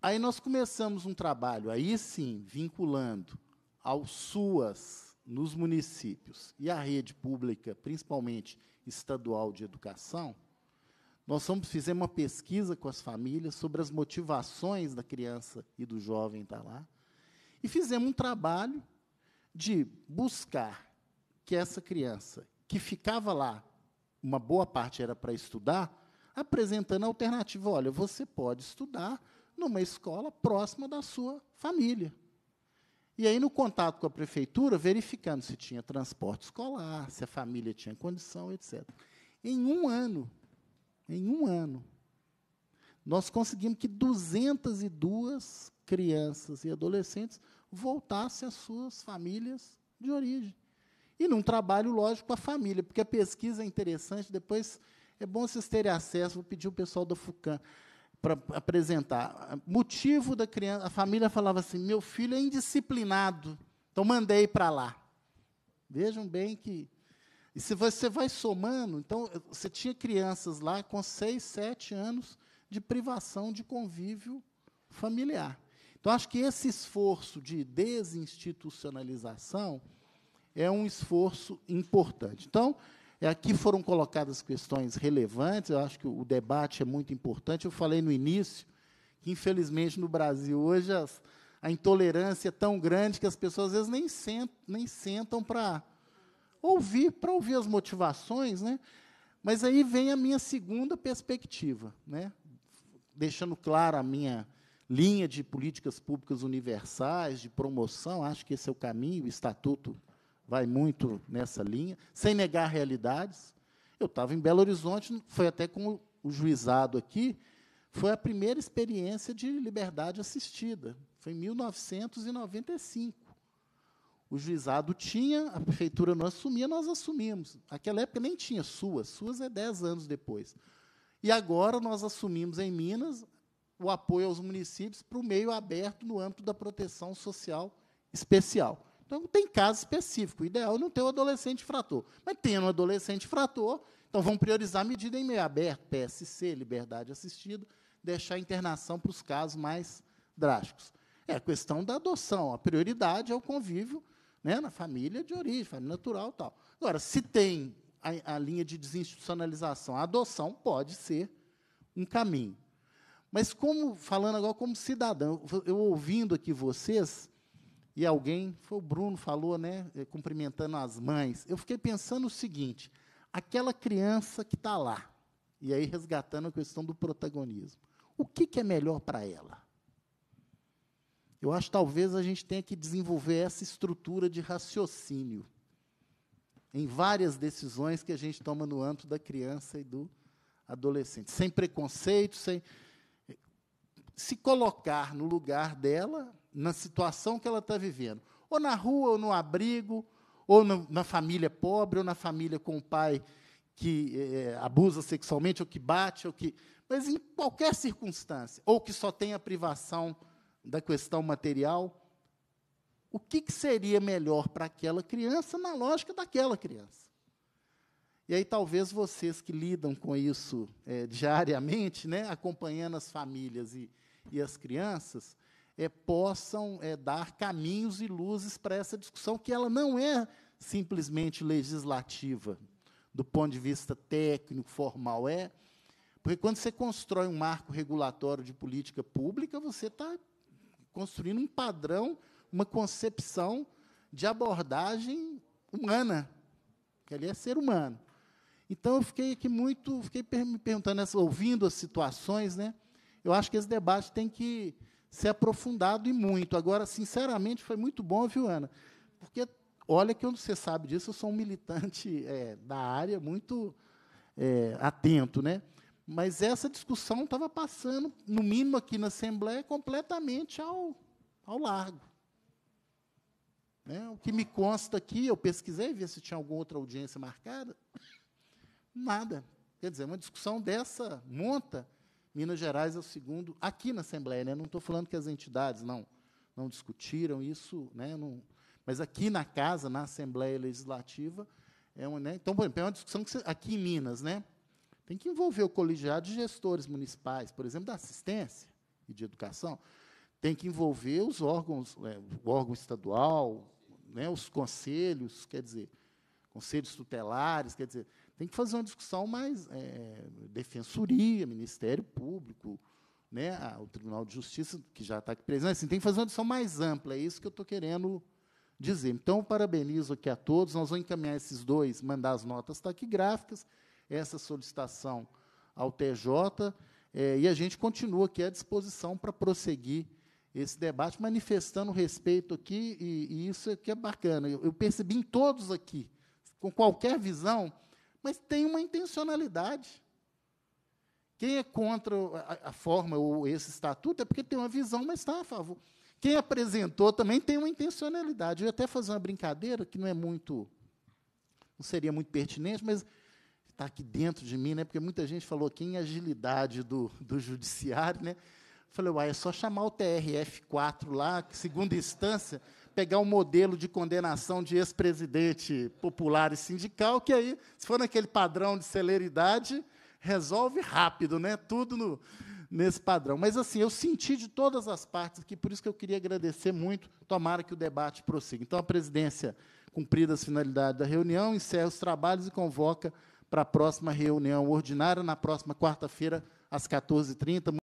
Aí nós começamos um trabalho, aí sim, vinculando aos SUAS nos municípios e à rede pública, principalmente estadual de educação, nós fomos, fizemos uma pesquisa com as famílias sobre as motivações da criança e do jovem estar lá. E fizemos um trabalho de buscar que essa criança, que ficava lá, uma boa parte era para estudar, apresentando a alternativa: olha, você pode estudar numa escola próxima da sua família. E aí, no contato com a prefeitura, verificando se tinha transporte escolar, se a família tinha condição, etc. Em um ano, em um ano, nós conseguimos que 202 crianças e adolescentes voltassem às suas famílias de origem. E num trabalho, lógico, com a família, porque a pesquisa é interessante, depois é bom vocês terem acesso, vou pedir o pessoal da FUCAM para apresentar. Motivo da criança, a família falava assim, meu filho é indisciplinado, então mandei para lá. Vejam bem que e se você vai somando, então você tinha crianças lá com seis, sete anos de privação de convívio familiar. Então acho que esse esforço de desinstitucionalização é um esforço importante. Então, é, aqui foram colocadas questões relevantes, eu acho que o debate é muito importante. Eu falei no início que, infelizmente, no Brasil hoje as, a intolerância é tão grande que as pessoas às vezes nem, nem sentam para ouvir, para ouvir as motivações, né? Mas aí vem a minha segunda perspectiva, né? Deixando clara a minha linha de políticas públicas universais, de promoção, acho que esse é o caminho, o estatuto vai muito nessa linha, sem negar realidades. Eu estava em Belo Horizonte, foi até com o juizado aqui, foi a primeira experiência de liberdade assistida, foi em 1995 o juizado tinha, a prefeitura não assumia, nós assumimos. Naquela época nem tinha suas, suas é 10 anos depois. E agora nós assumimos em Minas o apoio aos municípios para o meio aberto no âmbito da proteção social especial. Então, tem caso específico. O ideal é não ter o um adolescente frator. Mas tendo um adolescente frator, então vamos priorizar a medida em meio aberto, PSC, liberdade assistida, deixar a internação para os casos mais drásticos. É a questão da adoção. A prioridade é o convívio né, na família de origem, família natural tal. Agora, se tem a, a linha de desinstitucionalização, a adoção pode ser um caminho. Mas como falando agora como cidadão, eu, eu ouvindo aqui vocês e alguém, foi o Bruno falou, né, eh, cumprimentando as mães, eu fiquei pensando o seguinte: aquela criança que está lá, e aí resgatando a questão do protagonismo, o que, que é melhor para ela? Eu acho que talvez a gente tenha que desenvolver essa estrutura de raciocínio em várias decisões que a gente toma no âmbito da criança e do adolescente, sem preconceito, sem se colocar no lugar dela, na situação que ela está vivendo, ou na rua, ou no abrigo, ou no, na família pobre, ou na família com o pai que é, abusa sexualmente, ou que bate, ou que, mas em qualquer circunstância, ou que só tem a privação da questão material, o que, que seria melhor para aquela criança na lógica daquela criança. E aí talvez vocês que lidam com isso é, diariamente, né, acompanhando as famílias e, e as crianças, é, possam é, dar caminhos e luzes para essa discussão, que ela não é simplesmente legislativa, do ponto de vista técnico, formal, é. Porque quando você constrói um marco regulatório de política pública, você está construindo um padrão, uma concepção de abordagem humana, que ali é ser humano. Então eu fiquei aqui muito, fiquei me perguntando, ouvindo as situações, né? Eu acho que esse debate tem que ser aprofundado e muito. Agora, sinceramente, foi muito bom, viu, Ana? Porque olha que você sabe disso, eu sou um militante é, da área muito é, atento, né? Mas essa discussão estava passando, no mínimo aqui na Assembleia, completamente ao, ao largo. Né? O que me consta aqui, eu pesquisei, vi se tinha alguma outra audiência marcada, nada. Quer dizer, uma discussão dessa monta, Minas Gerais é o segundo, aqui na Assembleia, né? não estou falando que as entidades não, não discutiram isso, né? não, mas aqui na Casa, na Assembleia Legislativa, é uma, né? então, por exemplo, é uma discussão que aqui em Minas, né? Tem que envolver o colegiado de gestores municipais, por exemplo, da assistência e de educação. Tem que envolver os órgãos, é, o órgão estadual, né, os conselhos, quer dizer, conselhos tutelares, quer dizer, tem que fazer uma discussão mais é, defensoria, Ministério Público, né, o Tribunal de Justiça, que já está aqui presente, assim, tem que fazer uma discussão mais ampla, é isso que eu estou querendo dizer. Então, parabenizo aqui a todos, nós vamos encaminhar esses dois, mandar as notas taquigráficas, tá essa solicitação ao TJ é, e a gente continua aqui à disposição para prosseguir esse debate, manifestando respeito aqui, e, e isso é que é bacana. Eu, eu percebi em todos aqui, com qualquer visão, mas tem uma intencionalidade. Quem é contra a, a forma ou esse estatuto é porque tem uma visão, mas está a favor. Quem apresentou também tem uma intencionalidade. Eu ia até fazer uma brincadeira que não é muito, não seria muito pertinente, mas está aqui dentro de mim, né? Porque muita gente falou aqui em é agilidade do, do judiciário, né? Falei, uai, é só chamar o TRF4 lá, segunda instância, pegar o um modelo de condenação de ex-presidente popular e sindical, que aí, se for naquele padrão de celeridade, resolve rápido, né? Tudo no, nesse padrão. Mas assim, eu senti de todas as partes aqui, por isso que eu queria agradecer muito, tomara que o debate prossiga. Então, a presidência, cumpridas as finalidades da reunião, encerra os trabalhos e convoca para a próxima reunião ordinária, na próxima quarta-feira, às 14h30.